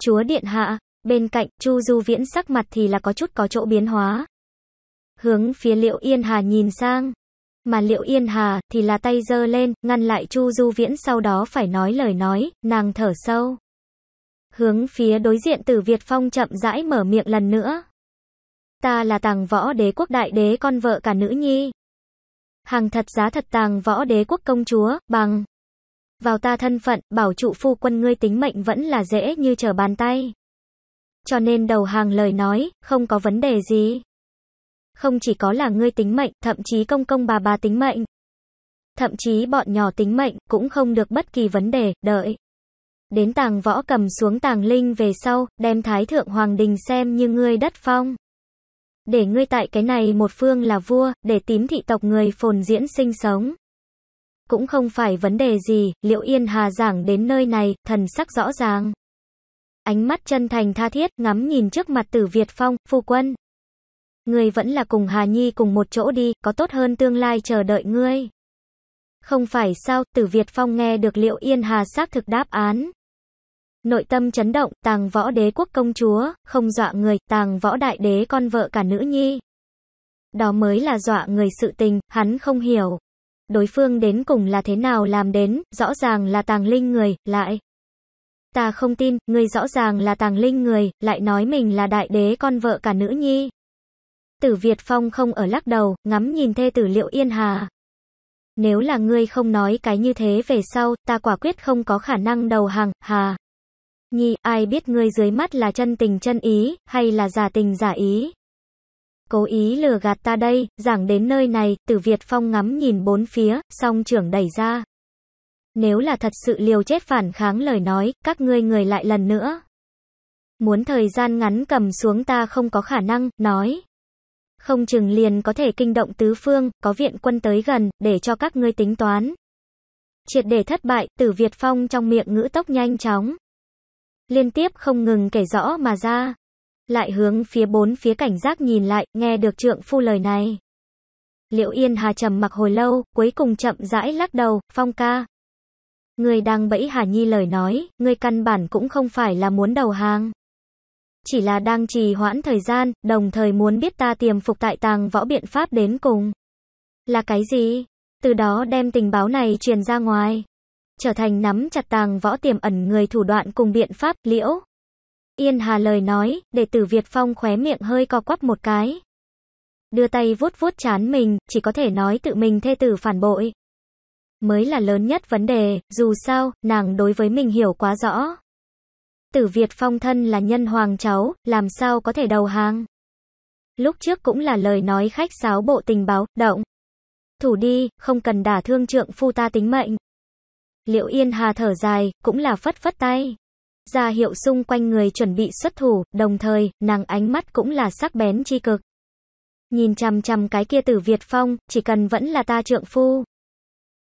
A: Chúa Điện Hạ, bên cạnh, Chu Du Viễn sắc mặt thì là có chút có chỗ biến hóa. Hướng phía Liệu Yên Hà nhìn sang. Mà Liệu Yên Hà, thì là tay giơ lên, ngăn lại Chu Du Viễn sau đó phải nói lời nói, nàng thở sâu. Hướng phía đối diện tử Việt Phong chậm rãi mở miệng lần nữa. Ta là tàng võ đế quốc đại đế con vợ cả nữ nhi hàng thật giá thật tàng võ đế quốc công chúa, bằng. Vào ta thân phận, bảo trụ phu quân ngươi tính mệnh vẫn là dễ như trở bàn tay. Cho nên đầu hàng lời nói, không có vấn đề gì. Không chỉ có là ngươi tính mệnh, thậm chí công công bà bà tính mệnh. Thậm chí bọn nhỏ tính mệnh, cũng không được bất kỳ vấn đề, đợi. Đến tàng võ cầm xuống tàng linh về sau, đem thái thượng hoàng đình xem như ngươi đất phong để ngươi tại cái này một phương là vua, để tím thị tộc người phồn diễn sinh sống. Cũng không phải vấn đề gì, Liệu Yên Hà giảng đến nơi này, thần sắc rõ ràng. Ánh mắt chân thành tha thiết, ngắm nhìn trước mặt tử Việt Phong, phu quân. Ngươi vẫn là cùng Hà Nhi cùng một chỗ đi, có tốt hơn tương lai chờ đợi ngươi. Không phải sao, tử Việt Phong nghe được liệu Yên Hà xác thực đáp án, Nội tâm chấn động, tàng võ đế quốc công chúa, không dọa người, tàng võ đại đế con vợ cả nữ nhi. Đó mới là dọa người sự tình, hắn không hiểu. Đối phương đến cùng là thế nào làm đến, rõ ràng là tàng linh người, lại. Ta không tin, người rõ ràng là tàng linh người, lại nói mình là đại đế con vợ cả nữ nhi. Tử Việt Phong không ở lắc đầu, ngắm nhìn thê tử liệu yên hà. Nếu là ngươi không nói cái như thế về sau, ta quả quyết không có khả năng đầu hàng, hà. Nhi, ai biết ngươi dưới mắt là chân tình chân ý, hay là giả tình giả ý? Cố ý lừa gạt ta đây, giảng đến nơi này, tử Việt Phong ngắm nhìn bốn phía, song trưởng đẩy ra. Nếu là thật sự liều chết phản kháng lời nói, các ngươi người lại lần nữa. Muốn thời gian ngắn cầm xuống ta không có khả năng, nói. Không chừng liền có thể kinh động tứ phương, có viện quân tới gần, để cho các ngươi tính toán. Triệt để thất bại, tử Việt Phong trong miệng ngữ tốc nhanh chóng, liên tiếp không ngừng kể rõ mà ra. Lại hướng phía bốn phía cảnh giác nhìn lại, nghe được trượng phu lời này. Liệu Yên Hà trầm mặc hồi lâu, cuối cùng chậm rãi lắc đầu, phong ca. Người đang bẫy Hà Nhi lời nói, người căn bản cũng không phải là muốn đầu hàng. Chỉ là đang trì hoãn thời gian, đồng thời muốn biết ta tiềm phục tại tàng võ biện pháp đến cùng. Là cái gì? Từ đó đem tình báo này truyền ra ngoài trở thành nắm chặt tàng võ tiềm ẩn người thủ đoạn cùng biện pháp liễu. Yên Hà lời nói, để tử Việt Phong khóe miệng hơi co quắp một cái. Đưa tay vuốt vuốt chán mình, chỉ có thể nói tự mình thê tử phản bội. Mới là lớn nhất vấn đề, dù sao, nàng đối với mình hiểu quá rõ. Tử Việt Phong thân là nhân hoàng cháu, làm sao có thể đầu hàng. Lúc trước cũng là lời nói khách sáo bộ tình báo, động. Thủ đi, không cần đả thương trượng phu ta tính mệnh. Liệu Yên Hà thở dài, cũng là phất phất tay. Ra hiệu xung quanh người chuẩn bị xuất thủ, đồng thời, nàng ánh mắt cũng là sắc bén chi cực. Nhìn chằm chằm cái kia tử Việt Phong, chỉ cần vẫn là ta trượng phu.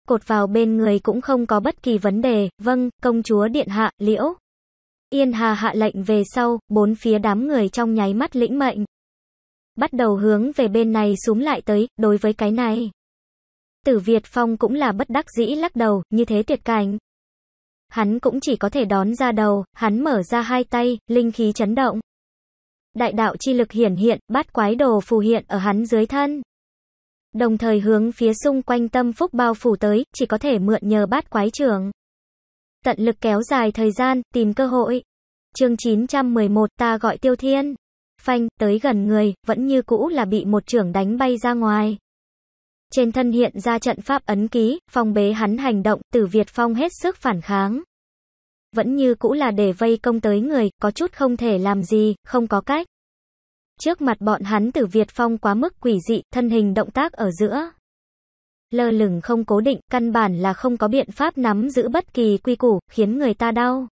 A: Cột vào bên người cũng không có bất kỳ vấn đề, vâng, công chúa điện hạ, liễu. Yên Hà hạ lệnh về sau, bốn phía đám người trong nháy mắt lĩnh mệnh. Bắt đầu hướng về bên này xuống lại tới, đối với cái này. Tử Việt Phong cũng là bất đắc dĩ lắc đầu, như thế tuyệt cảnh. Hắn cũng chỉ có thể đón ra đầu, hắn mở ra hai tay, linh khí chấn động. Đại đạo chi lực hiển hiện, bát quái đồ phù hiện ở hắn dưới thân. Đồng thời hướng phía xung quanh tâm phúc bao phủ tới, chỉ có thể mượn nhờ bát quái trưởng. Tận lực kéo dài thời gian, tìm cơ hội. Chương 911 ta gọi Tiêu Thiên. Phanh, tới gần người, vẫn như cũ là bị một trưởng đánh bay ra ngoài. Trên thân hiện ra trận pháp ấn ký, phong bế hắn hành động, tử Việt Phong hết sức phản kháng. Vẫn như cũ là để vây công tới người, có chút không thể làm gì, không có cách. Trước mặt bọn hắn tử Việt Phong quá mức quỷ dị, thân hình động tác ở giữa. Lơ lửng không cố định, căn bản là không có biện pháp nắm giữ bất kỳ quy củ, khiến người ta đau.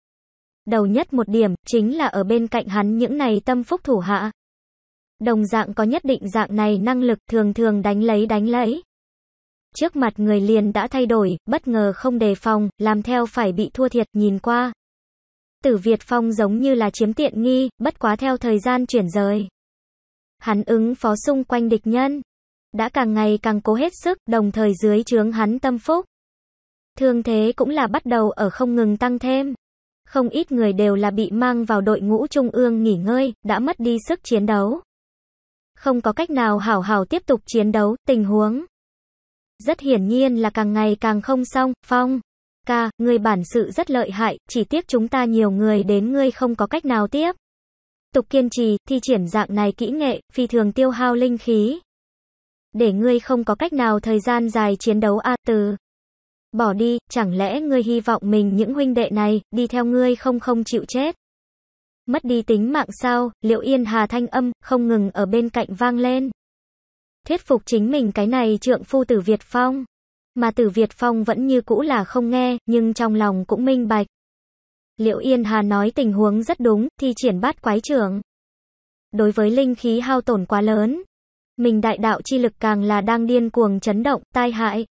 A: Đầu nhất một điểm, chính là ở bên cạnh hắn những này tâm phúc thủ hạ, đồng dạng có nhất định dạng này năng lực thường thường đánh lấy đánh lấy. Trước mặt người liền đã thay đổi, bất ngờ không đề phòng, làm theo phải bị thua thiệt, nhìn qua. Tử Việt Phong giống như là chiếm tiện nghi, bất quá theo thời gian chuyển rời. Hắn ứng phó xung quanh địch nhân. Đã càng ngày càng cố hết sức, đồng thời dưới trướng hắn tâm phúc. thường thế cũng là bắt đầu ở không ngừng tăng thêm. Không ít người đều là bị mang vào đội ngũ trung ương nghỉ ngơi, đã mất đi sức chiến đấu không có cách nào hảo hảo tiếp tục chiến đấu, tình huống. Rất hiển nhiên là càng ngày càng không xong, Phong. Ca, người bản sự rất lợi hại, chỉ tiếc chúng ta nhiều người đến ngươi không có cách nào tiếp. Tục kiên trì, thi triển dạng này kỹ nghệ, phi thường tiêu hao linh khí. Để ngươi không có cách nào thời gian dài chiến đấu A từ. Bỏ đi, chẳng lẽ ngươi hy vọng mình những huynh đệ này, đi theo ngươi không không chịu chết. Mất đi tính mạng sao, liệu yên hà thanh âm, không ngừng ở bên cạnh vang lên. Thuyết phục chính mình cái này trượng phu tử Việt Phong. Mà tử Việt Phong vẫn như cũ là không nghe, nhưng trong lòng cũng minh bạch. Liệu Yên Hà nói tình huống rất đúng, thi triển bát quái trưởng. Đối với linh khí hao tổn quá lớn, mình đại đạo chi lực càng là đang điên cuồng chấn động, tai hại.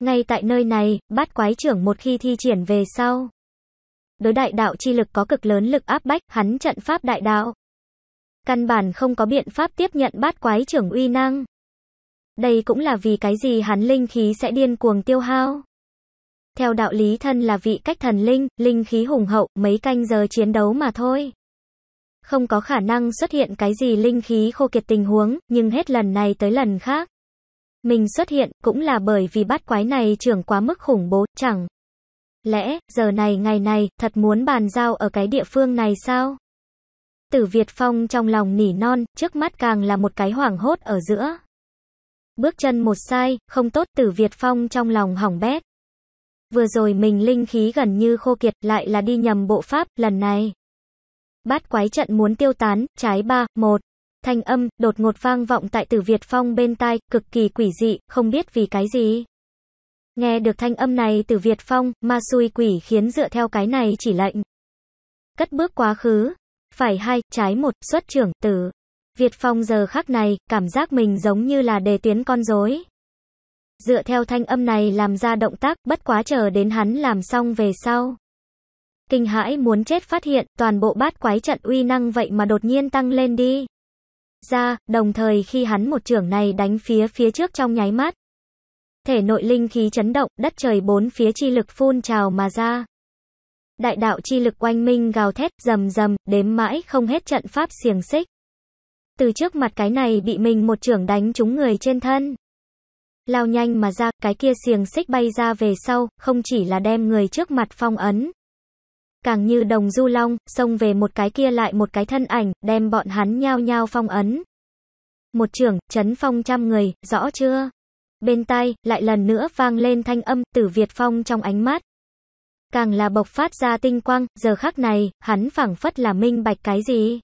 A: Ngay tại nơi này, bát quái trưởng một khi thi triển về sau, đối đại đạo chi lực có cực lớn lực áp bách, hắn trận pháp đại đạo. Căn bản không có biện pháp tiếp nhận bát quái trưởng uy năng. Đây cũng là vì cái gì hắn linh khí sẽ điên cuồng tiêu hao. Theo đạo lý thân là vị cách thần linh, linh khí hùng hậu, mấy canh giờ chiến đấu mà thôi. Không có khả năng xuất hiện cái gì linh khí khô kiệt tình huống, nhưng hết lần này tới lần khác. Mình xuất hiện cũng là bởi vì bát quái này trưởng quá mức khủng bố, chẳng Lẽ, giờ này ngày này, thật muốn bàn giao ở cái địa phương này sao? Tử Việt Phong trong lòng nỉ non, trước mắt càng là một cái hoảng hốt ở giữa. Bước chân một sai, không tốt Tử Việt Phong trong lòng hỏng bét. Vừa rồi mình linh khí gần như khô kiệt, lại là đi nhầm bộ pháp, lần này. Bát quái trận muốn tiêu tán, trái ba một Thanh âm, đột ngột vang vọng tại Tử Việt Phong bên tai, cực kỳ quỷ dị, không biết vì cái gì. Nghe được thanh âm này từ Việt Phong, ma xui quỷ khiến dựa theo cái này chỉ lệnh. Cất bước quá khứ, phải hai, trái một, xuất trưởng, tử. Việt Phong giờ khắc này, cảm giác mình giống như là đề tuyến con rối. Dựa theo thanh âm này làm ra động tác, bất quá chờ đến hắn làm xong về sau. Kinh hãi muốn chết phát hiện, toàn bộ bát quái trận uy năng vậy mà đột nhiên tăng lên đi. Ra, đồng thời khi hắn một trưởng này đánh phía phía trước trong nháy mắt, thể nội linh khí chấn động, đất trời bốn phía chi lực phun trào mà ra. Đại đạo chi lực quanh minh gào thét rầm rầm, đếm mãi không hết trận pháp xiềng xích. Từ trước mặt cái này bị mình một trưởng đánh trúng người trên thân. Lao nhanh mà ra, cái kia xiềng xích bay ra về sau, không chỉ là đem người trước mặt phong ấn. Càng như đồng du long, xông về một cái kia lại một cái thân ảnh, đem bọn hắn nhao nhao phong ấn. Một trưởng, chấn phong trăm người, rõ chưa? Bên tai, lại lần nữa vang lên thanh âm tử Việt Phong trong ánh mắt. Càng là bộc phát ra tinh quang, giờ khắc này, hắn phảng phất là minh bạch cái gì.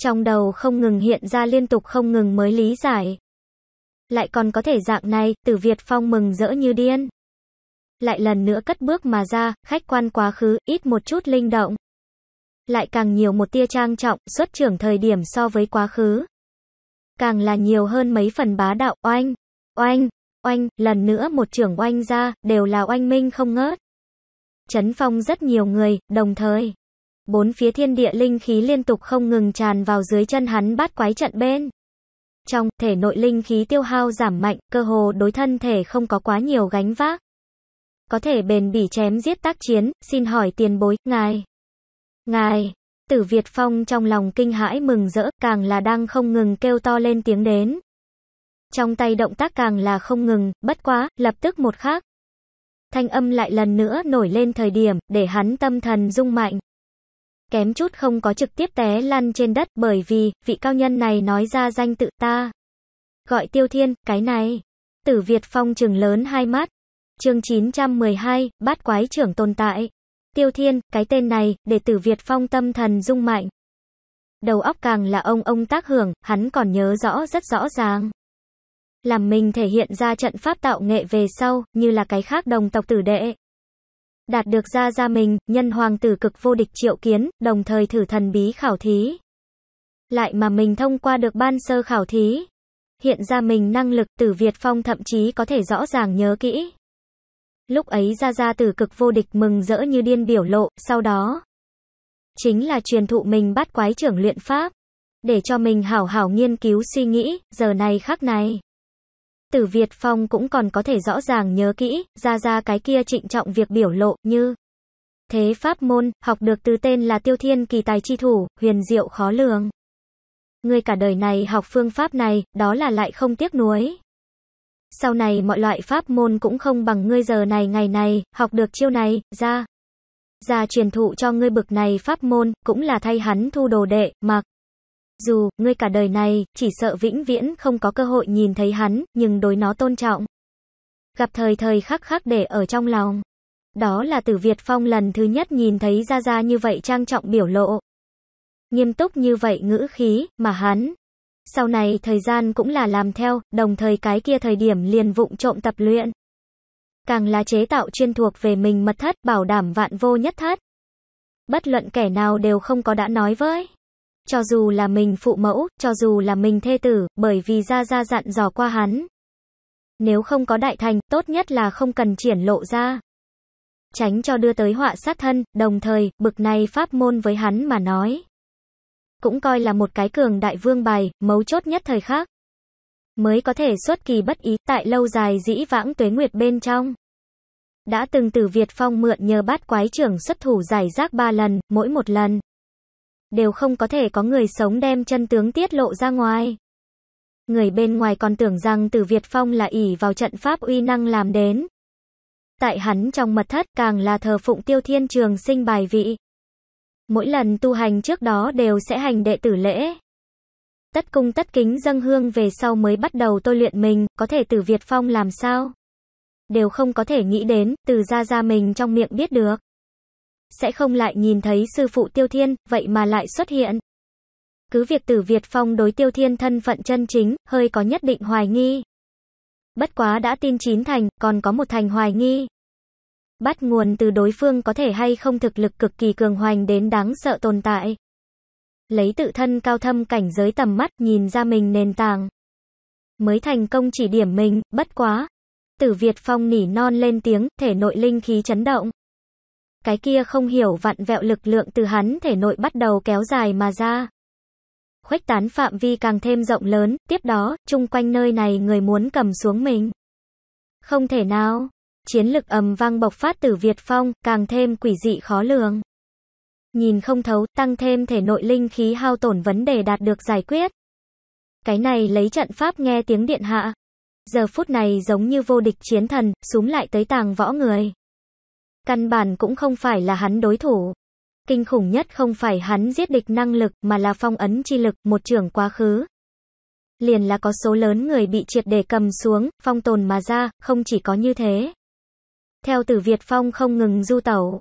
A: Trong đầu không ngừng hiện ra liên tục không ngừng mới lý giải. Lại còn có thể dạng này, tử Việt Phong mừng rỡ như điên. Lại lần nữa cất bước mà ra, khách quan quá khứ, ít một chút linh động. Lại càng nhiều một tia trang trọng, xuất trưởng thời điểm so với quá khứ. Càng là nhiều hơn mấy phần bá đạo oanh. Oanh, oanh, lần nữa một trưởng oanh ra, đều là oanh minh không ngớt. Chấn phong rất nhiều người, đồng thời. Bốn phía thiên địa linh khí liên tục không ngừng tràn vào dưới chân hắn bát quái trận bên. Trong, thể nội linh khí tiêu hao giảm mạnh, cơ hồ đối thân thể không có quá nhiều gánh vác. Có thể bền bỉ chém giết tác chiến, xin hỏi tiền bối, ngài. Ngài, tử Việt Phong trong lòng kinh hãi mừng rỡ, càng là đang không ngừng kêu to lên tiếng đến trong tay động tác càng là không ngừng, bất quá, lập tức một khác. Thanh âm lại lần nữa nổi lên thời điểm, để hắn tâm thần rung mạnh. Kém chút không có trực tiếp té lăn trên đất bởi vì, vị cao nhân này nói ra danh tự ta. Gọi tiêu thiên, cái này. Tử Việt Phong trừng lớn hai mắt. chương 912, bát quái trưởng tồn tại. Tiêu thiên, cái tên này, để tử Việt Phong tâm thần rung mạnh đầu óc càng là ông ông tác hưởng, hắn còn nhớ rõ rất rõ ràng làm mình thể hiện ra trận pháp tạo nghệ về sau, như là cái khác đồng tộc tử đệ. Đạt được ra ra mình, nhân hoàng tử cực vô địch triệu kiến, đồng thời thử thần bí khảo thí. Lại mà mình thông qua được ban sơ khảo thí. Hiện ra mình năng lực tử Việt Phong thậm chí có thể rõ ràng nhớ kỹ. Lúc ấy ra ra tử cực vô địch mừng rỡ như điên biểu lộ, sau đó. Chính là truyền thụ mình bắt quái trưởng luyện pháp để cho mình hảo hảo nghiên cứu suy nghĩ, giờ này khắc này tử Việt Phong cũng còn có thể rõ ràng nhớ kỹ, ra ra cái kia trịnh trọng việc biểu lộ, như thế pháp môn, học được từ tên là tiêu thiên kỳ tài chi thủ, huyền diệu khó lường. Người cả đời này học phương pháp này, đó là lại không tiếc nuối. Sau này mọi loại pháp môn cũng không bằng ngươi giờ này ngày này, học được chiêu này, ra. Ra truyền thụ cho ngươi bực này pháp môn, cũng là thay hắn thu đồ đệ, mặc. Dù, ngươi cả đời này, chỉ sợ vĩnh viễn không có cơ hội nhìn thấy hắn, nhưng đối nó tôn trọng. Gặp thời thời khắc khắc để ở trong lòng. Đó là tử Việt Phong lần thứ nhất nhìn thấy Gia Gia như vậy trang trọng biểu lộ. Nghiêm túc như vậy ngữ khí, mà hắn. Sau này thời gian cũng là làm theo, đồng thời cái kia thời điểm liền vụng trộm tập luyện. Càng là chế tạo chuyên thuộc về mình mật thất, bảo đảm vạn vô nhất thất. Bất luận kẻ nào đều không có đã nói với cho dù là mình phụ mẫu, cho dù là mình thê tử, bởi vì Gia Gia dặn dò qua hắn. Nếu không có đại thành, tốt nhất là không cần triển lộ ra. Tránh cho đưa tới họa sát thân, đồng thời, bực này pháp môn với hắn mà nói. Cũng coi là một cái cường đại vương bài, mấu chốt nhất thời khác. Mới có thể xuất kỳ bất ý, tại lâu dài dĩ vãng tuế nguyệt bên trong. Đã từng từ Việt Phong mượn nhờ bát quái trưởng xuất thủ giải rác ba lần, mỗi một lần đều không có thể có người sống đem chân tướng tiết lộ ra ngoài. Người bên ngoài còn tưởng rằng Từ Việt Phong là ỷ vào trận pháp uy năng làm đến. Tại hắn trong mật thất càng là thờ phụng tiêu thiên trường sinh bài vị. Mỗi lần tu hành trước đó đều sẽ hành đệ tử lễ. Tất cung tất kính dâng hương về sau mới bắt đầu tôi luyện mình, có thể Từ Việt Phong làm sao? Đều không có thể nghĩ đến, từ ra ra mình trong miệng biết được sẽ không lại nhìn thấy sư phụ Tiêu Thiên, vậy mà lại xuất hiện. Cứ việc Tử Việt Phong đối Tiêu Thiên thân phận chân chính, hơi có nhất định hoài nghi. Bất quá đã tin chín thành, còn có một thành hoài nghi. Bắt nguồn từ đối phương có thể hay không thực lực cực kỳ cường hoành đến đáng sợ tồn tại. Lấy tự thân cao thâm cảnh giới tầm mắt nhìn ra mình nền tảng. Mới thành công chỉ điểm mình, bất quá. Tử Việt Phong nỉ non lên tiếng, thể nội linh khí chấn động cái kia không hiểu vặn vẹo lực lượng từ hắn thể nội bắt đầu kéo dài mà ra. Khuếch tán phạm vi càng thêm rộng lớn, tiếp đó, chung quanh nơi này người muốn cầm xuống mình. Không thể nào. Chiến lực ầm vang bộc phát từ Việt Phong, càng thêm quỷ dị khó lường. Nhìn không thấu, tăng thêm thể nội linh khí hao tổn vấn đề đạt được giải quyết. Cái này lấy trận pháp nghe tiếng điện hạ. Giờ phút này giống như vô địch chiến thần, súng lại tới tàng võ người. Căn bản cũng không phải là hắn đối thủ. Kinh khủng nhất không phải hắn giết địch năng lực mà là phong ấn chi lực, một trưởng quá khứ. Liền là có số lớn người bị triệt để cầm xuống, phong tồn mà ra, không chỉ có như thế. Theo tử Việt Phong không ngừng du tẩu.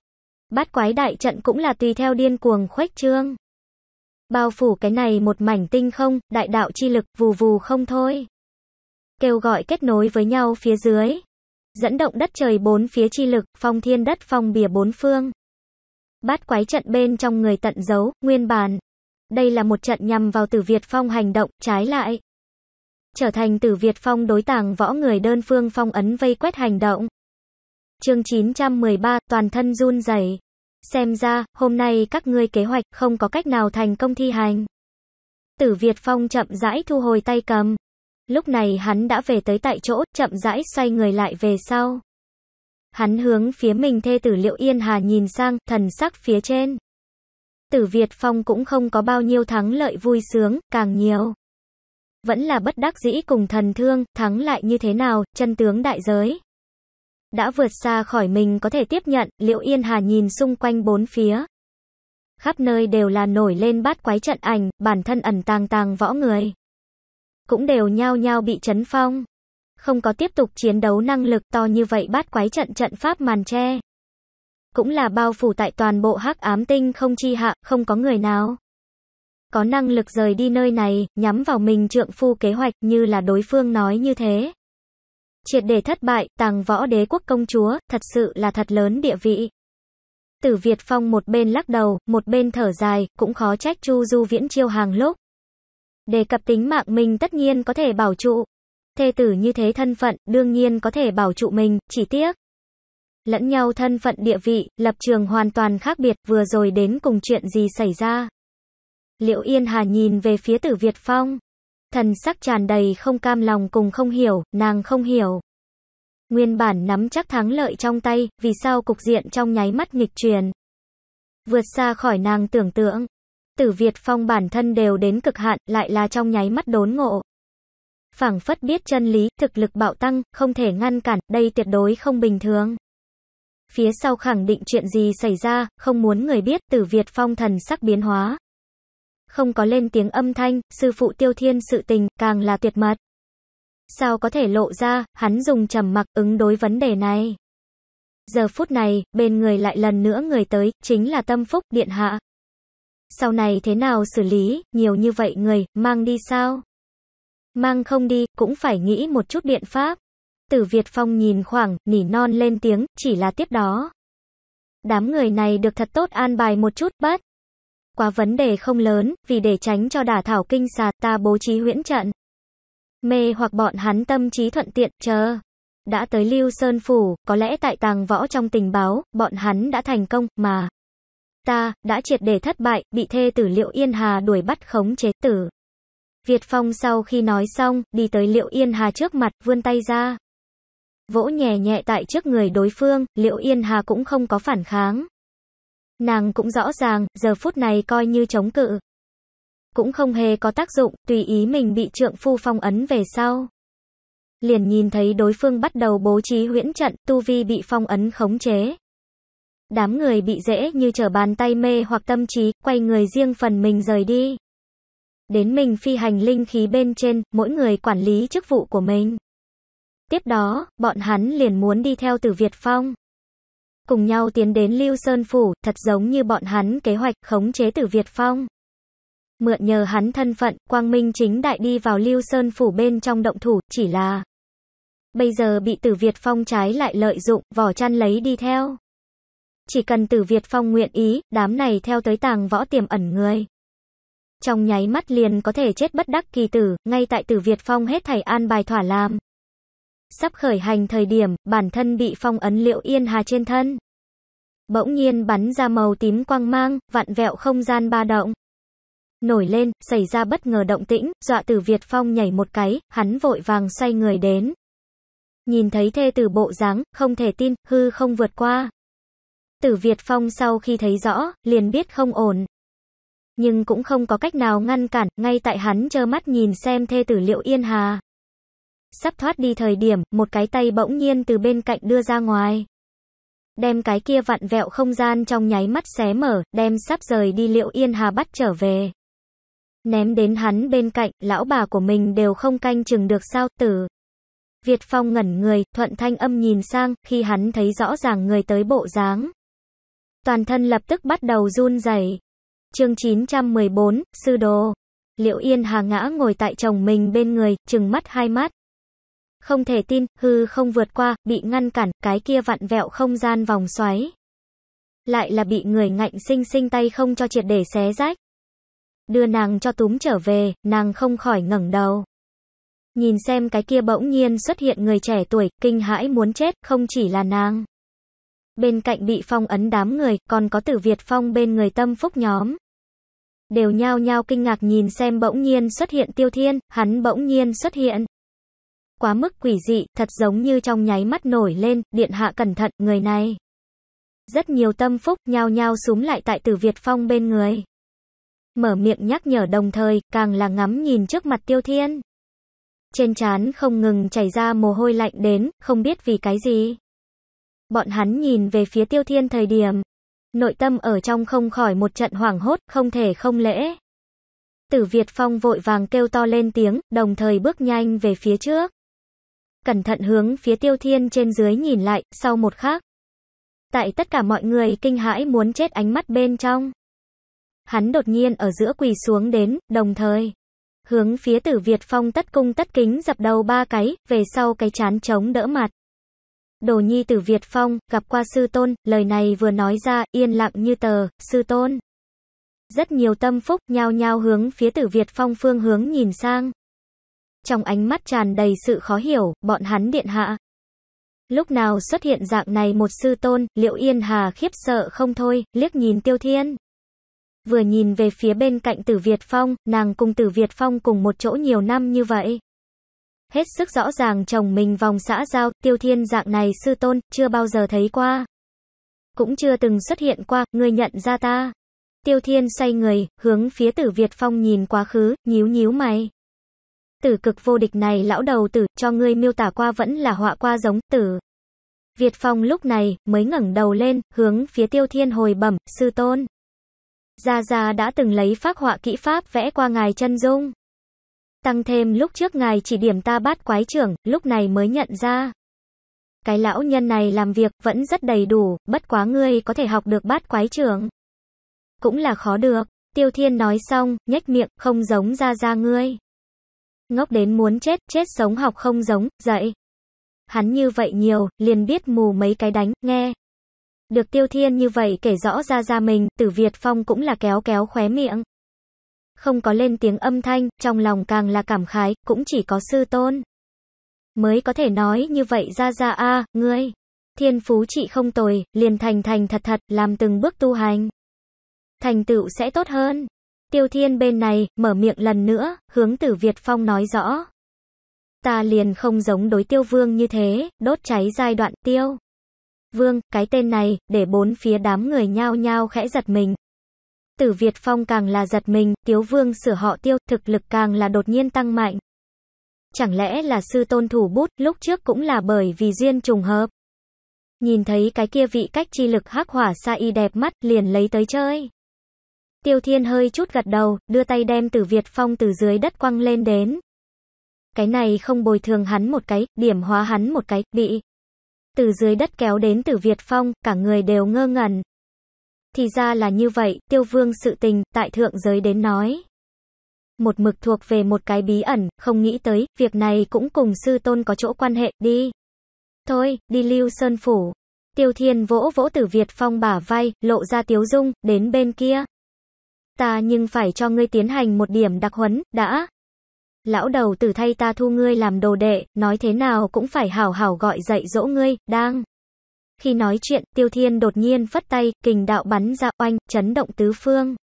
A: Bát quái đại trận cũng là tùy theo điên cuồng khuếch trương. Bao phủ cái này một mảnh tinh không, đại đạo chi lực vù vù không thôi. Kêu gọi kết nối với nhau phía dưới, dẫn động đất trời bốn phía chi lực, phong thiên đất phong bìa bốn phương. Bát quái trận bên trong người tận giấu, nguyên bản Đây là một trận nhằm vào tử Việt phong hành động, trái lại. Trở thành tử Việt phong đối tàng võ người đơn phương phong ấn vây quét hành động. chương 913, toàn thân run rẩy Xem ra, hôm nay các ngươi kế hoạch không có cách nào thành công thi hành. Tử Việt phong chậm rãi thu hồi tay cầm. Lúc này hắn đã về tới tại chỗ, chậm rãi xoay người lại về sau. Hắn hướng phía mình thê tử Liệu Yên Hà nhìn sang, thần sắc phía trên. Tử Việt Phong cũng không có bao nhiêu thắng lợi vui sướng, càng nhiều. Vẫn là bất đắc dĩ cùng thần thương, thắng lại như thế nào, chân tướng đại giới. Đã vượt xa khỏi mình có thể tiếp nhận, Liệu Yên Hà nhìn xung quanh bốn phía. Khắp nơi đều là nổi lên bát quái trận ảnh, bản thân ẩn tàng tàng võ người cũng đều nhao nhao bị chấn phong. Không có tiếp tục chiến đấu năng lực to như vậy bát quái trận trận pháp màn che. Cũng là bao phủ tại toàn bộ hắc ám tinh không chi hạ, không có người nào. Có năng lực rời đi nơi này, nhắm vào mình trượng phu kế hoạch như là đối phương nói như thế. Triệt để thất bại, tàng võ đế quốc công chúa, thật sự là thật lớn địa vị. Tử Việt Phong một bên lắc đầu, một bên thở dài, cũng khó trách Chu Du Viễn chiêu hàng lúc. Đề cập tính mạng mình tất nhiên có thể bảo trụ. Thê tử như thế thân phận, đương nhiên có thể bảo trụ mình, chỉ tiếc. Lẫn nhau thân phận địa vị, lập trường hoàn toàn khác biệt, vừa rồi đến cùng chuyện gì xảy ra. Liệu Yên Hà nhìn về phía tử Việt Phong. Thần sắc tràn đầy không cam lòng cùng không hiểu, nàng không hiểu. Nguyên bản nắm chắc thắng lợi trong tay, vì sao cục diện trong nháy mắt nghịch truyền. Vượt xa khỏi nàng tưởng tượng. Tử Việt Phong bản thân đều đến cực hạn, lại là trong nháy mắt đốn ngộ. Phảng phất biết chân lý, thực lực bạo tăng, không thể ngăn cản, đây tuyệt đối không bình thường. Phía sau khẳng định chuyện gì xảy ra, không muốn người biết, Tử Việt Phong thần sắc biến hóa. Không có lên tiếng âm thanh, sư phụ tiêu thiên sự tình, càng là tuyệt mật. Sao có thể lộ ra, hắn dùng trầm mặc ứng đối vấn đề này. Giờ phút này, bên người lại lần nữa người tới, chính là tâm phúc, điện hạ sau này thế nào xử lý, nhiều như vậy người, mang đi sao? Mang không đi, cũng phải nghĩ một chút biện pháp. Tử Việt Phong nhìn khoảng, nỉ non lên tiếng, chỉ là tiếp đó. Đám người này được thật tốt an bài một chút, bắt. Quá vấn đề không lớn, vì để tránh cho đả thảo kinh xà ta bố trí huyễn trận. Mê hoặc bọn hắn tâm trí thuận tiện, chờ. Đã tới Lưu Sơn Phủ, có lẽ tại tàng võ trong tình báo, bọn hắn đã thành công, mà ta, đã triệt để thất bại, bị thê tử Liệu Yên Hà đuổi bắt khống chế tử. Việt Phong sau khi nói xong, đi tới Liệu Yên Hà trước mặt, vươn tay ra. Vỗ nhẹ nhẹ tại trước người đối phương, Liệu Yên Hà cũng không có phản kháng. Nàng cũng rõ ràng, giờ phút này coi như chống cự. Cũng không hề có tác dụng, tùy ý mình bị trượng phu phong ấn về sau. Liền nhìn thấy đối phương bắt đầu bố trí huyễn trận, tu vi bị phong ấn khống chế. Đám người bị dễ như trở bàn tay mê hoặc tâm trí, quay người riêng phần mình rời đi. Đến mình phi hành linh khí bên trên, mỗi người quản lý chức vụ của mình. Tiếp đó, bọn hắn liền muốn đi theo từ Việt Phong. Cùng nhau tiến đến Lưu Sơn Phủ, thật giống như bọn hắn kế hoạch khống chế từ Việt Phong. Mượn nhờ hắn thân phận, Quang Minh chính đại đi vào Lưu Sơn Phủ bên trong động thủ, chỉ là... Bây giờ bị tử Việt Phong trái lại lợi dụng, vỏ chăn lấy đi theo. Chỉ cần Tử Việt Phong nguyện ý, đám này theo tới tàng võ tiềm ẩn người. Trong nháy mắt liền có thể chết bất đắc kỳ tử, ngay tại Tử Việt Phong hết thảy an bài thỏa làm. Sắp khởi hành thời điểm, bản thân bị phong ấn liệu yên hà trên thân. Bỗng nhiên bắn ra màu tím quang mang, vạn vẹo không gian ba động. Nổi lên, xảy ra bất ngờ động tĩnh, dọa Tử Việt Phong nhảy một cái, hắn vội vàng xoay người đến, Nhìn thấy thê tử bộ dáng, không thể tin, hư không vượt qua. Tử Việt Phong sau khi thấy rõ, liền biết không ổn. Nhưng cũng không có cách nào ngăn cản, ngay tại hắn chơ mắt nhìn xem thê tử liệu yên hà. Sắp thoát đi thời điểm, một cái tay bỗng nhiên từ bên cạnh đưa ra ngoài. Đem cái kia vặn vẹo không gian trong nháy mắt xé mở, đem sắp rời đi liệu yên hà bắt trở về. Ném đến hắn bên cạnh, lão bà của mình đều không canh chừng được sao tử. Việt Phong ngẩn người, thuận thanh âm nhìn sang, khi hắn thấy rõ ràng người tới bộ dáng, toàn thân lập tức bắt đầu run rẩy. Chương 914, sư đồ. Liệu Yên Hà ngã ngồi tại chồng mình bên người, trừng mắt hai mắt. Không thể tin, hư không vượt qua, bị ngăn cản, cái kia vặn vẹo không gian vòng xoáy. Lại là bị người ngạnh sinh sinh tay không cho triệt để xé rách. Đưa nàng cho túm trở về, nàng không khỏi ngẩng đầu. Nhìn xem cái kia bỗng nhiên xuất hiện người trẻ tuổi, kinh hãi muốn chết, không chỉ là nàng. Bên cạnh bị phong ấn đám người, còn có tử Việt Phong bên người tâm phúc nhóm. Đều nhao nhao kinh ngạc nhìn xem bỗng nhiên xuất hiện tiêu thiên, hắn bỗng nhiên xuất hiện. Quá mức quỷ dị, thật giống như trong nháy mắt nổi lên, điện hạ cẩn thận, người này. Rất nhiều tâm phúc nhao nhao súng lại tại tử Việt Phong bên người. Mở miệng nhắc nhở đồng thời, càng là ngắm nhìn trước mặt tiêu thiên. Trên trán không ngừng chảy ra mồ hôi lạnh đến, không biết vì cái gì. Bọn hắn nhìn về phía tiêu thiên thời điểm. Nội tâm ở trong không khỏi một trận hoảng hốt, không thể không lễ. Tử Việt Phong vội vàng kêu to lên tiếng, đồng thời bước nhanh về phía trước. Cẩn thận hướng phía tiêu thiên trên dưới nhìn lại, sau một khắc. Tại tất cả mọi người kinh hãi muốn chết ánh mắt bên trong. Hắn đột nhiên ở giữa quỳ xuống đến, đồng thời. Hướng phía tử Việt Phong tất cung tất kính dập đầu ba cái, về sau cái chán chống đỡ mặt đồ nhi tử Việt Phong, gặp qua sư tôn, lời này vừa nói ra, yên lặng như tờ, sư tôn. Rất nhiều tâm phúc, nhao nhao hướng phía tử Việt Phong phương hướng nhìn sang. Trong ánh mắt tràn đầy sự khó hiểu, bọn hắn điện hạ. Lúc nào xuất hiện dạng này một sư tôn, liệu yên hà khiếp sợ không thôi, liếc nhìn tiêu thiên. Vừa nhìn về phía bên cạnh tử Việt Phong, nàng cùng tử Việt Phong cùng một chỗ nhiều năm như vậy hết sức rõ ràng chồng mình vòng xã giao, tiêu thiên dạng này sư tôn, chưa bao giờ thấy qua. Cũng chưa từng xuất hiện qua, người nhận ra ta. Tiêu thiên say người, hướng phía tử Việt Phong nhìn quá khứ, nhíu nhíu mày. Tử cực vô địch này lão đầu tử, cho ngươi miêu tả qua vẫn là họa qua giống tử. Việt Phong lúc này, mới ngẩng đầu lên, hướng phía tiêu thiên hồi bẩm, sư tôn. Gia Gia đã từng lấy phác họa kỹ pháp vẽ qua ngài chân dung. Tăng thêm lúc trước ngài chỉ điểm ta bát quái trưởng, lúc này mới nhận ra. Cái lão nhân này làm việc vẫn rất đầy đủ, bất quá ngươi có thể học được bát quái trưởng. Cũng là khó được, tiêu thiên nói xong, nhếch miệng, không giống ra ra ngươi. Ngốc đến muốn chết, chết sống học không giống, dậy. Hắn như vậy nhiều, liền biết mù mấy cái đánh, nghe. Được tiêu thiên như vậy kể rõ ra ra mình, tử Việt Phong cũng là kéo kéo khóe miệng không có lên tiếng âm thanh, trong lòng càng là cảm khái, cũng chỉ có sư tôn. Mới có thể nói như vậy ra ra a ngươi. Thiên phú chị không tồi, liền thành thành thật thật, làm từng bước tu hành. Thành tựu sẽ tốt hơn. Tiêu thiên bên này, mở miệng lần nữa, hướng tử Việt Phong nói rõ. Ta liền không giống đối tiêu vương như thế, đốt cháy giai đoạn tiêu. Vương, cái tên này, để bốn phía đám người nhao nhao khẽ giật mình, tử Việt Phong càng là giật mình, Tiếu Vương sửa họ tiêu, thực lực càng là đột nhiên tăng mạnh. Chẳng lẽ là sư tôn thủ bút, lúc trước cũng là bởi vì duyên trùng hợp. Nhìn thấy cái kia vị cách chi lực hắc hỏa sa y đẹp mắt, liền lấy tới chơi. Tiêu Thiên hơi chút gật đầu, đưa tay đem tử Việt Phong từ dưới đất quăng lên đến. Cái này không bồi thường hắn một cái, điểm hóa hắn một cái, bị. Từ dưới đất kéo đến tử Việt Phong, cả người đều ngơ ngẩn. Thì ra là như vậy, tiêu vương sự tình, tại thượng giới đến nói. Một mực thuộc về một cái bí ẩn, không nghĩ tới, việc này cũng cùng sư tôn có chỗ quan hệ, đi. Thôi, đi lưu sơn phủ. Tiêu thiên vỗ vỗ tử Việt Phong bả vai, lộ ra tiếu dung, đến bên kia. Ta nhưng phải cho ngươi tiến hành một điểm đặc huấn, đã. Lão đầu tử thay ta thu ngươi làm đồ đệ, nói thế nào cũng phải hảo hảo gọi dạy dỗ ngươi, đang. Khi nói chuyện, Tiêu Thiên đột nhiên phất tay, kình đạo bắn ra oanh, chấn động tứ phương.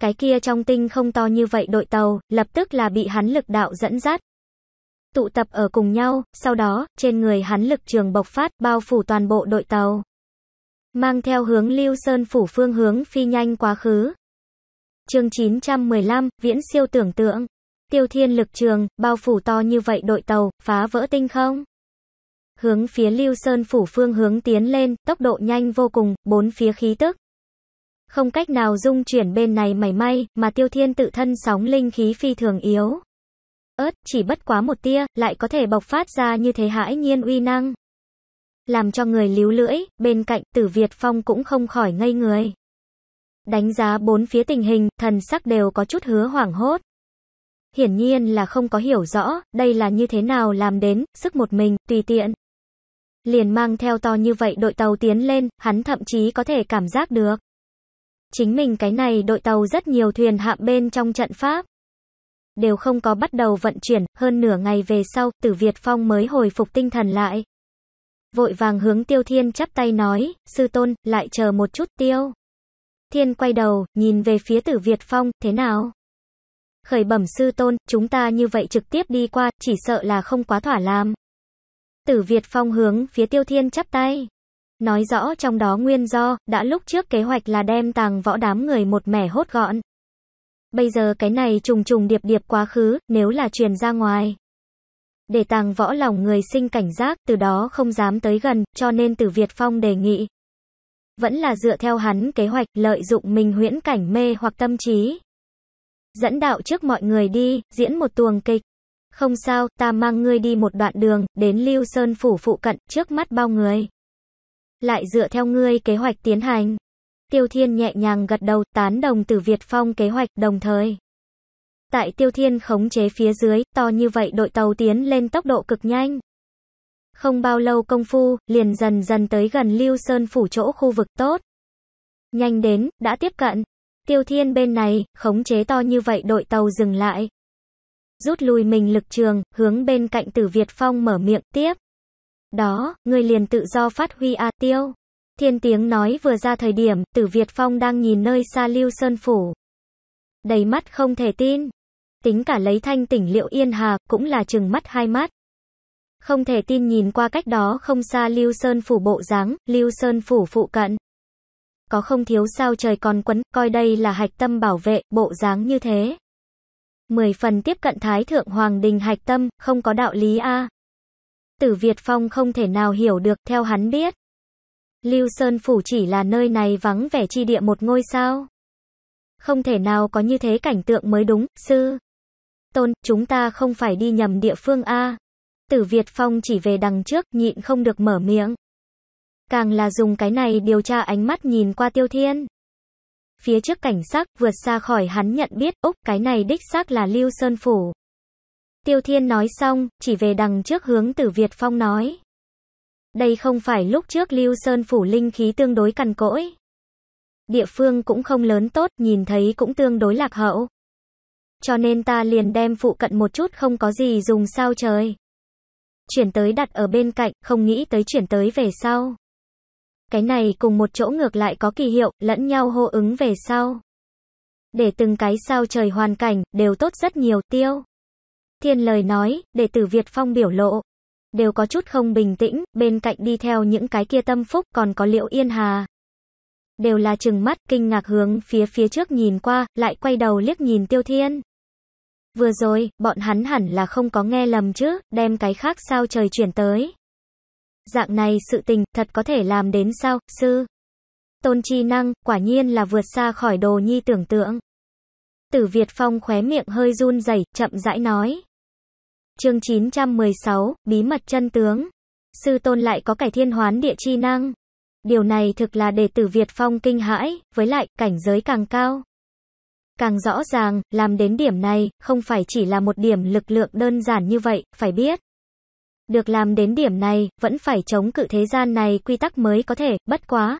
A: Cái kia trong tinh không to như vậy đội tàu, lập tức là bị hắn lực đạo dẫn dắt. Tụ tập ở cùng nhau, sau đó, trên người hắn lực trường bộc phát, bao phủ toàn bộ đội tàu. Mang theo hướng Lưu Sơn phủ phương hướng phi nhanh quá khứ. chương 915, viễn siêu tưởng tượng. Tiêu thiên lực trường, bao phủ to như vậy đội tàu, phá vỡ tinh không hướng phía Lưu Sơn phủ phương hướng tiến lên, tốc độ nhanh vô cùng, bốn phía khí tức. Không cách nào dung chuyển bên này mảy may, mà tiêu thiên tự thân sóng linh khí phi thường yếu. ớt chỉ bất quá một tia, lại có thể bộc phát ra như thế hãi nhiên uy năng. Làm cho người líu lưỡi, bên cạnh tử Việt Phong cũng không khỏi ngây người. Đánh giá bốn phía tình hình, thần sắc đều có chút hứa hoảng hốt. Hiển nhiên là không có hiểu rõ, đây là như thế nào làm đến, sức một mình, tùy tiện liền mang theo to như vậy đội tàu tiến lên, hắn thậm chí có thể cảm giác được. Chính mình cái này đội tàu rất nhiều thuyền hạm bên trong trận pháp. Đều không có bắt đầu vận chuyển, hơn nửa ngày về sau, tử Việt Phong mới hồi phục tinh thần lại. Vội vàng hướng tiêu thiên chắp tay nói, sư tôn, lại chờ một chút tiêu. Thiên quay đầu, nhìn về phía tử Việt Phong, thế nào? Khởi bẩm sư tôn, chúng ta như vậy trực tiếp đi qua, chỉ sợ là không quá thỏa làm. Tử Việt Phong hướng phía Tiêu Thiên chắp tay. Nói rõ trong đó nguyên do, đã lúc trước kế hoạch là đem tàng võ đám người một mẻ hốt gọn. Bây giờ cái này trùng trùng điệp điệp quá khứ, nếu là truyền ra ngoài. Để tàng võ lòng người sinh cảnh giác, từ đó không dám tới gần, cho nên Tử Việt Phong đề nghị. Vẫn là dựa theo hắn kế hoạch, lợi dụng mình huyễn cảnh mê hoặc tâm trí. Dẫn đạo trước mọi người đi, diễn một tuồng kịch. Không sao, ta mang ngươi đi một đoạn đường, đến Lưu Sơn Phủ phụ cận, trước mắt bao người. Lại dựa theo ngươi kế hoạch tiến hành. Tiêu Thiên nhẹ nhàng gật đầu, tán đồng từ Việt Phong kế hoạch đồng thời. Tại Tiêu Thiên khống chế phía dưới, to như vậy đội tàu tiến lên tốc độ cực nhanh. Không bao lâu công phu, liền dần dần tới gần Lưu Sơn Phủ chỗ khu vực tốt. Nhanh đến, đã tiếp cận. Tiêu Thiên bên này, khống chế to như vậy đội tàu dừng lại, rút lui mình lực trường, hướng bên cạnh Tử Việt Phong mở miệng tiếp. Đó, người liền tự do phát huy a tiêu. Thiên tiếng nói vừa ra thời điểm, Tử Việt Phong đang nhìn nơi xa Lưu Sơn Phủ. Đầy mắt không thể tin. Tính cả lấy thanh tỉnh liệu yên hà, cũng là chừng mắt hai mắt. Không thể tin nhìn qua cách đó không xa Lưu Sơn Phủ bộ dáng Lưu Sơn Phủ phụ cận. Có không thiếu sao trời còn quấn, coi đây là hạch tâm bảo vệ, bộ dáng như thế. 10 phần tiếp cận Thái Thượng Hoàng Đình Hạch Tâm, không có đạo lý a. Tử Việt Phong không thể nào hiểu được, theo hắn biết. Lưu Sơn Phủ chỉ là nơi này vắng vẻ chi địa một ngôi sao. Không thể nào có như thế cảnh tượng mới đúng, sư. Tôn, chúng ta không phải đi nhầm địa phương A. Tử Việt Phong chỉ về đằng trước, nhịn không được mở miệng. Càng là dùng cái này điều tra ánh mắt nhìn qua tiêu thiên phía trước cảnh sắc, vượt xa khỏi hắn nhận biết, úc, cái này đích xác là Lưu Sơn Phủ. Tiêu Thiên nói xong, chỉ về đằng trước hướng tử Việt Phong nói. Đây không phải lúc trước Lưu Sơn Phủ linh khí tương đối cằn cỗi. Địa phương cũng không lớn tốt, nhìn thấy cũng tương đối lạc hậu. Cho nên ta liền đem phụ cận một chút không có gì dùng sao trời. Chuyển tới đặt ở bên cạnh, không nghĩ tới chuyển tới về sau cái này cùng một chỗ ngược lại có kỳ hiệu, lẫn nhau hô ứng về sau. Để từng cái sao trời hoàn cảnh, đều tốt rất nhiều, tiêu. Thiên lời nói, để tử Việt Phong biểu lộ. Đều có chút không bình tĩnh, bên cạnh đi theo những cái kia tâm phúc còn có liệu yên hà. Đều là chừng mắt, kinh ngạc hướng phía phía trước nhìn qua, lại quay đầu liếc nhìn tiêu thiên. Vừa rồi, bọn hắn hẳn là không có nghe lầm chứ, đem cái khác sao trời chuyển tới. Dạng này sự tình, thật có thể làm đến sao, sư? Tôn chi năng, quả nhiên là vượt xa khỏi đồ nhi tưởng tượng. Tử Việt Phong khóe miệng hơi run rẩy, chậm rãi nói. Chương 916, bí mật chân tướng. Sư tôn lại có cải thiên hoán địa chi năng. Điều này thực là để Tử Việt Phong kinh hãi, với lại cảnh giới càng cao, càng rõ ràng, làm đến điểm này không phải chỉ là một điểm lực lượng đơn giản như vậy, phải biết được làm đến điểm này, vẫn phải chống cự thế gian này quy tắc mới có thể, bất quá.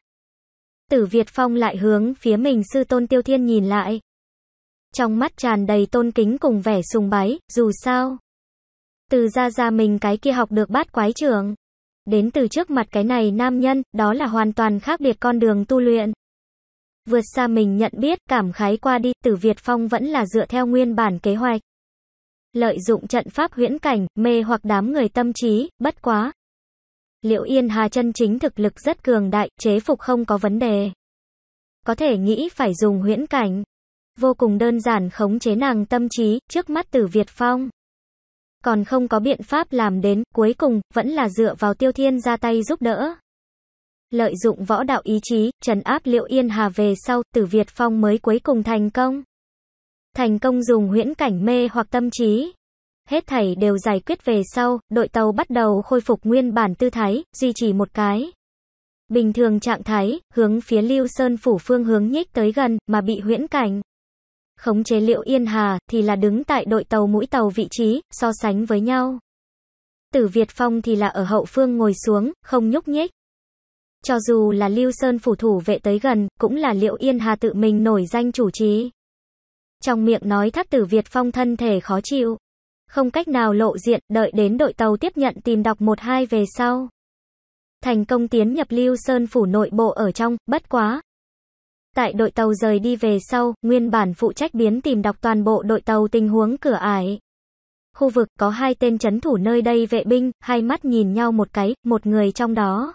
A: Tử Việt Phong lại hướng phía mình sư tôn Tiêu Thiên nhìn lại. Trong mắt tràn đầy tôn kính cùng vẻ sùng bái, dù sao. Từ ra ra mình cái kia học được bát quái trưởng. Đến từ trước mặt cái này nam nhân, đó là hoàn toàn khác biệt con đường tu luyện. Vượt xa mình nhận biết, cảm khái qua đi, tử Việt Phong vẫn là dựa theo nguyên bản kế hoạch lợi dụng trận pháp huyễn cảnh, mê hoặc đám người tâm trí, bất quá. Liệu Yên Hà chân chính thực lực rất cường đại, chế phục không có vấn đề. Có thể nghĩ phải dùng huyễn cảnh. Vô cùng đơn giản khống chế nàng tâm trí, trước mắt Tử Việt Phong. Còn không có biện pháp làm đến, cuối cùng, vẫn là dựa vào tiêu thiên ra tay giúp đỡ. Lợi dụng võ đạo ý chí, trần áp Liệu Yên Hà về sau, Tử Việt Phong mới cuối cùng thành công thành công dùng huyễn cảnh mê hoặc tâm trí. Hết thảy đều giải quyết về sau, đội tàu bắt đầu khôi phục nguyên bản tư thái, duy trì một cái. Bình thường trạng thái, hướng phía Lưu Sơn phủ phương hướng nhích tới gần, mà bị huyễn cảnh. Khống chế liệu Yên Hà, thì là đứng tại đội tàu mũi tàu vị trí, so sánh với nhau. Tử Việt Phong thì là ở hậu phương ngồi xuống, không nhúc nhích. Cho dù là Lưu Sơn phủ thủ vệ tới gần, cũng là Liệu Yên Hà tự mình nổi danh chủ trí trong miệng nói thác tử Việt Phong thân thể khó chịu. Không cách nào lộ diện, đợi đến đội tàu tiếp nhận tìm đọc một hai về sau. Thành công tiến nhập Lưu Sơn Phủ nội bộ ở trong, bất quá. Tại đội tàu rời đi về sau, nguyên bản phụ trách biến tìm đọc toàn bộ đội tàu tình huống cửa ải. Khu vực có hai tên chấn thủ nơi đây vệ binh, hai mắt nhìn nhau một cái, một người trong đó.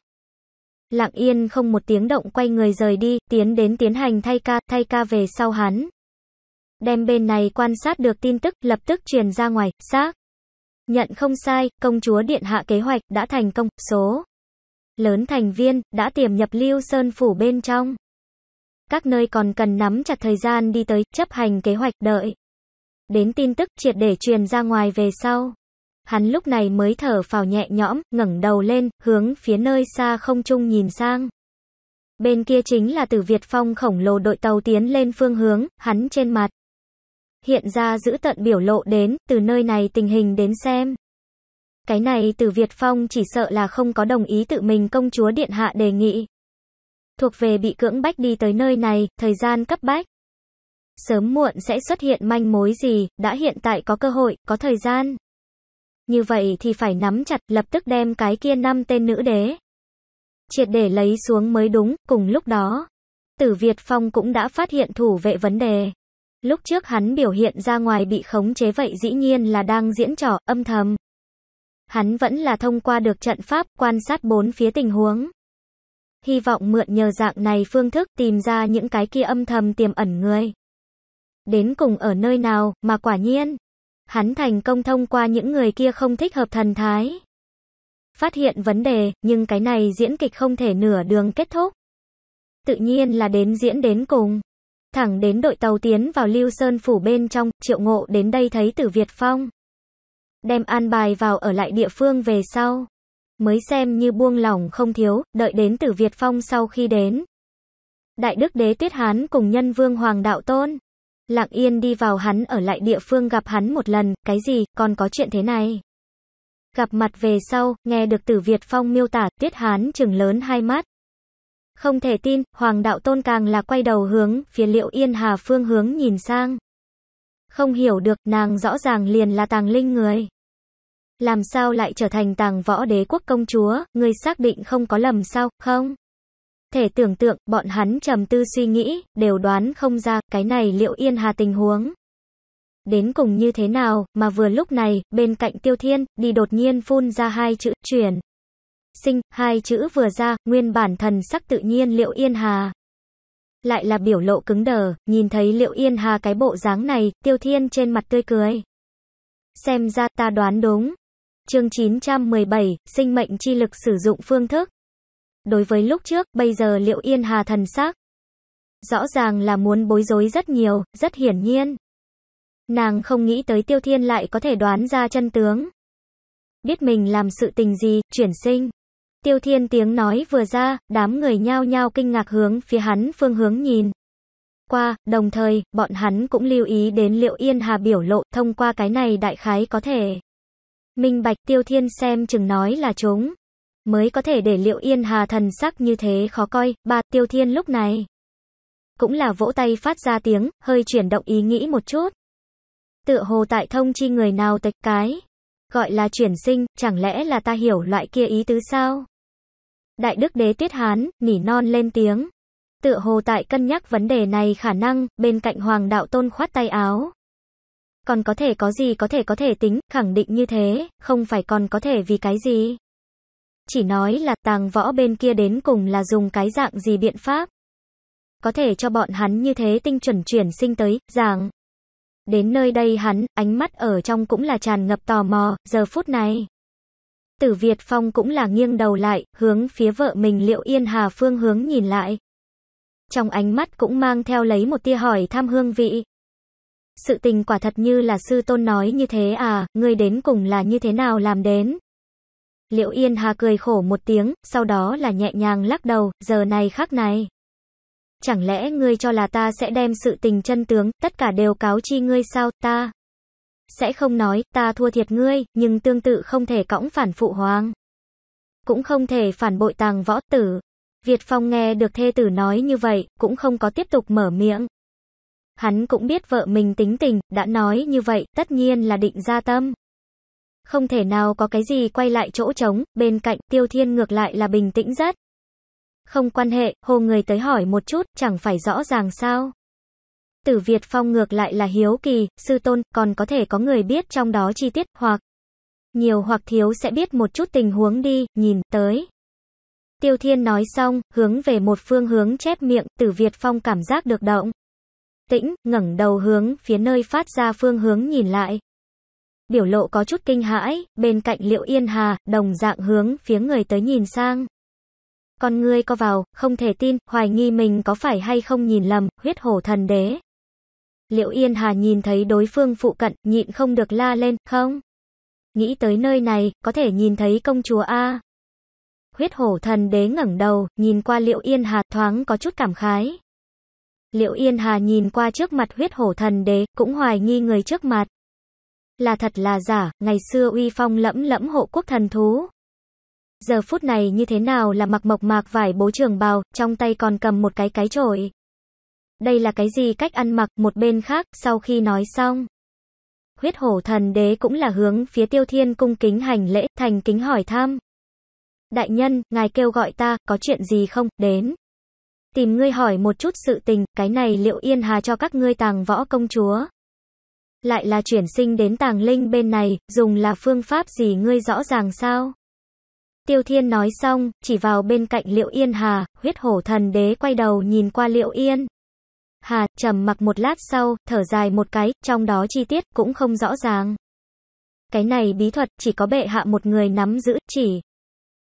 A: Lặng yên không một tiếng động quay người rời đi, tiến đến tiến hành thay ca, thay ca về sau hắn đem bên này quan sát được tin tức, lập tức truyền ra ngoài, xác. Nhận không sai, công chúa điện hạ kế hoạch đã thành công, số lớn thành viên đã tiềm nhập Lưu Sơn phủ bên trong. Các nơi còn cần nắm chặt thời gian đi tới chấp hành kế hoạch đợi. Đến tin tức triệt để truyền ra ngoài về sau, hắn lúc này mới thở phào nhẹ nhõm, ngẩng đầu lên, hướng phía nơi xa không trung nhìn sang. Bên kia chính là từ Việt Phong khổng lồ đội tàu tiến lên phương hướng, hắn trên mặt hiện ra giữ tận biểu lộ đến, từ nơi này tình hình đến xem. Cái này từ Việt Phong chỉ sợ là không có đồng ý tự mình công chúa Điện Hạ đề nghị. Thuộc về bị cưỡng bách đi tới nơi này, thời gian cấp bách. Sớm muộn sẽ xuất hiện manh mối gì, đã hiện tại có cơ hội, có thời gian. Như vậy thì phải nắm chặt, lập tức đem cái kia năm tên nữ đế. Triệt để lấy xuống mới đúng, cùng lúc đó. Tử Việt Phong cũng đã phát hiện thủ vệ vấn đề. Lúc trước hắn biểu hiện ra ngoài bị khống chế vậy dĩ nhiên là đang diễn trò, âm thầm. Hắn vẫn là thông qua được trận pháp, quan sát bốn phía tình huống. Hy vọng mượn nhờ dạng này phương thức tìm ra những cái kia âm thầm tiềm ẩn người. Đến cùng ở nơi nào, mà quả nhiên. Hắn thành công thông qua những người kia không thích hợp thần thái. Phát hiện vấn đề, nhưng cái này diễn kịch không thể nửa đường kết thúc. Tự nhiên là đến diễn đến cùng. Thẳng đến đội tàu tiến vào Lưu Sơn Phủ bên trong, Triệu Ngộ đến đây thấy Tử Việt Phong. Đem an bài vào ở lại địa phương về sau. Mới xem như buông lỏng không thiếu, đợi đến Tử Việt Phong sau khi đến. Đại Đức Đế Tuyết Hán cùng nhân vương Hoàng Đạo Tôn. Lặng yên đi vào hắn ở lại địa phương gặp hắn một lần, cái gì, còn có chuyện thế này. Gặp mặt về sau, nghe được Tử Việt Phong miêu tả, Tuyết Hán chừng lớn hai mắt. Không thể tin, Hoàng Đạo Tôn càng là quay đầu hướng, phía liệu Yên Hà phương hướng nhìn sang. Không hiểu được, nàng rõ ràng liền là tàng linh người. Làm sao lại trở thành tàng võ đế quốc công chúa, người xác định không có lầm sao, không? Thể tưởng tượng, bọn hắn trầm tư suy nghĩ, đều đoán không ra, cái này liệu Yên Hà tình huống. Đến cùng như thế nào, mà vừa lúc này, bên cạnh Tiêu Thiên, đi đột nhiên phun ra hai chữ, chuyển sinh, hai chữ vừa ra, nguyên bản thần sắc tự nhiên Liệu Yên Hà. Lại là biểu lộ cứng đờ, nhìn thấy Liệu Yên Hà cái bộ dáng này, Tiêu Thiên trên mặt tươi cười. Xem ra ta đoán đúng. Chương 917, sinh mệnh chi lực sử dụng phương thức. Đối với lúc trước, bây giờ Liệu Yên Hà thần sắc rõ ràng là muốn bối rối rất nhiều, rất hiển nhiên. Nàng không nghĩ tới Tiêu Thiên lại có thể đoán ra chân tướng. Biết mình làm sự tình gì, chuyển sinh. Tiêu Thiên tiếng nói vừa ra, đám người nhao nhao kinh ngạc hướng phía hắn phương hướng nhìn. Qua, đồng thời, bọn hắn cũng lưu ý đến liệu Yên Hà biểu lộ, thông qua cái này đại khái có thể. Minh Bạch Tiêu Thiên xem chừng nói là chúng. Mới có thể để liệu Yên Hà thần sắc như thế khó coi, bà Tiêu Thiên lúc này. Cũng là vỗ tay phát ra tiếng, hơi chuyển động ý nghĩ một chút. Tựa hồ tại thông chi người nào tịch cái. Gọi là chuyển sinh, chẳng lẽ là ta hiểu loại kia ý tứ sao? Đại đức đế Tuyết Hán, nỉ non lên tiếng. Tựa hồ tại cân nhắc vấn đề này khả năng, bên cạnh hoàng đạo tôn khoát tay áo. Còn có thể có gì có thể có thể tính, khẳng định như thế, không phải còn có thể vì cái gì. Chỉ nói là tàng võ bên kia đến cùng là dùng cái dạng gì biện pháp. Có thể cho bọn hắn như thế tinh chuẩn chuyển sinh tới, giảng. Đến nơi đây hắn, ánh mắt ở trong cũng là tràn ngập tò mò, giờ phút này. Tử Việt Phong cũng là nghiêng đầu lại, hướng phía vợ mình Liệu Yên Hà phương hướng nhìn lại. Trong ánh mắt cũng mang theo lấy một tia hỏi tham hương vị. Sự tình quả thật như là sư tôn nói như thế à, ngươi đến cùng là như thế nào làm đến? Liệu Yên Hà cười khổ một tiếng, sau đó là nhẹ nhàng lắc đầu, giờ này khác này. Chẳng lẽ ngươi cho là ta sẽ đem sự tình chân tướng, tất cả đều cáo chi ngươi sao, ta? sẽ không nói, ta thua thiệt ngươi, nhưng tương tự không thể cõng phản phụ hoàng. Cũng không thể phản bội tàng võ tử. Việt Phong nghe được thê tử nói như vậy, cũng không có tiếp tục mở miệng. Hắn cũng biết vợ mình tính tình, đã nói như vậy, tất nhiên là định ra tâm. Không thể nào có cái gì quay lại chỗ trống, bên cạnh tiêu thiên ngược lại là bình tĩnh rất. Không quan hệ, hồ người tới hỏi một chút, chẳng phải rõ ràng sao tử Việt Phong ngược lại là hiếu kỳ, sư tôn, còn có thể có người biết trong đó chi tiết, hoặc nhiều hoặc thiếu sẽ biết một chút tình huống đi, nhìn, tới. Tiêu Thiên nói xong, hướng về một phương hướng chép miệng, tử Việt Phong cảm giác được động. Tĩnh, ngẩng đầu hướng, phía nơi phát ra phương hướng nhìn lại. Biểu lộ có chút kinh hãi, bên cạnh Liệu Yên Hà, đồng dạng hướng, phía người tới nhìn sang. Con người có vào, không thể tin, hoài nghi mình có phải hay không nhìn lầm, huyết hổ thần đế. Liễu Yên Hà nhìn thấy đối phương phụ cận, nhịn không được la lên, không? Nghĩ tới nơi này, có thể nhìn thấy công chúa A. Huyết hổ thần đế ngẩng đầu, nhìn qua Liễu Yên Hà thoáng có chút cảm khái. Liễu Yên Hà nhìn qua trước mặt huyết hổ thần đế, cũng hoài nghi người trước mặt. Là thật là giả, ngày xưa uy phong lẫm lẫm hộ quốc thần thú. Giờ phút này như thế nào là mặc mộc mạc vải bố trường bào, trong tay còn cầm một cái cái chổi. Đây là cái gì cách ăn mặc, một bên khác, sau khi nói xong. Huyết hổ thần đế cũng là hướng phía tiêu thiên cung kính hành lễ, thành kính hỏi thăm. Đại nhân, ngài kêu gọi ta, có chuyện gì không, đến. Tìm ngươi hỏi một chút sự tình, cái này liệu yên hà cho các ngươi tàng võ công chúa. Lại là chuyển sinh đến tàng linh bên này, dùng là phương pháp gì ngươi rõ ràng sao? Tiêu thiên nói xong, chỉ vào bên cạnh liệu yên hà, huyết hổ thần đế quay đầu nhìn qua liệu yên. Hà trầm mặc một lát sau, thở dài một cái, trong đó chi tiết cũng không rõ ràng. Cái này bí thuật chỉ có bệ hạ một người nắm giữ, chỉ.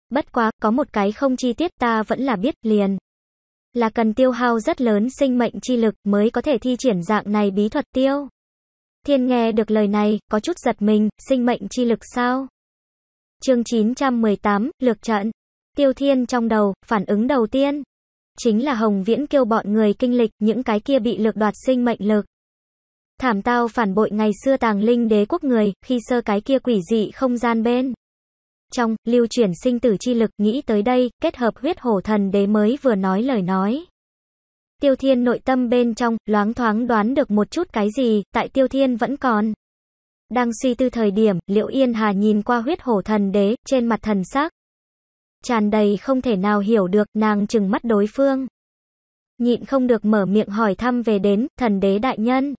A: Bất quá, có một cái không chi tiết ta vẫn là biết liền. Là cần tiêu hao rất lớn sinh mệnh chi lực mới có thể thi triển dạng này bí thuật tiêu. Thiên nghe được lời này, có chút giật mình, sinh mệnh chi lực sao? Chương 918, Lược trận. Tiêu Thiên trong đầu, phản ứng đầu tiên chính là Hồng Viễn kêu bọn người kinh lịch những cái kia bị lược đoạt sinh mệnh lực. Thảm tao phản bội ngày xưa tàng linh đế quốc người, khi sơ cái kia quỷ dị không gian bên. Trong, lưu chuyển sinh tử chi lực nghĩ tới đây, kết hợp huyết hổ thần đế mới vừa nói lời nói. Tiêu thiên nội tâm bên trong, loáng thoáng đoán được một chút cái gì, tại tiêu thiên vẫn còn. Đang suy tư thời điểm, Liễu Yên Hà nhìn qua huyết hổ thần đế, trên mặt thần sắc tràn đầy không thể nào hiểu được, nàng chừng mắt đối phương. Nhịn không được mở miệng hỏi thăm về đến, thần đế đại nhân.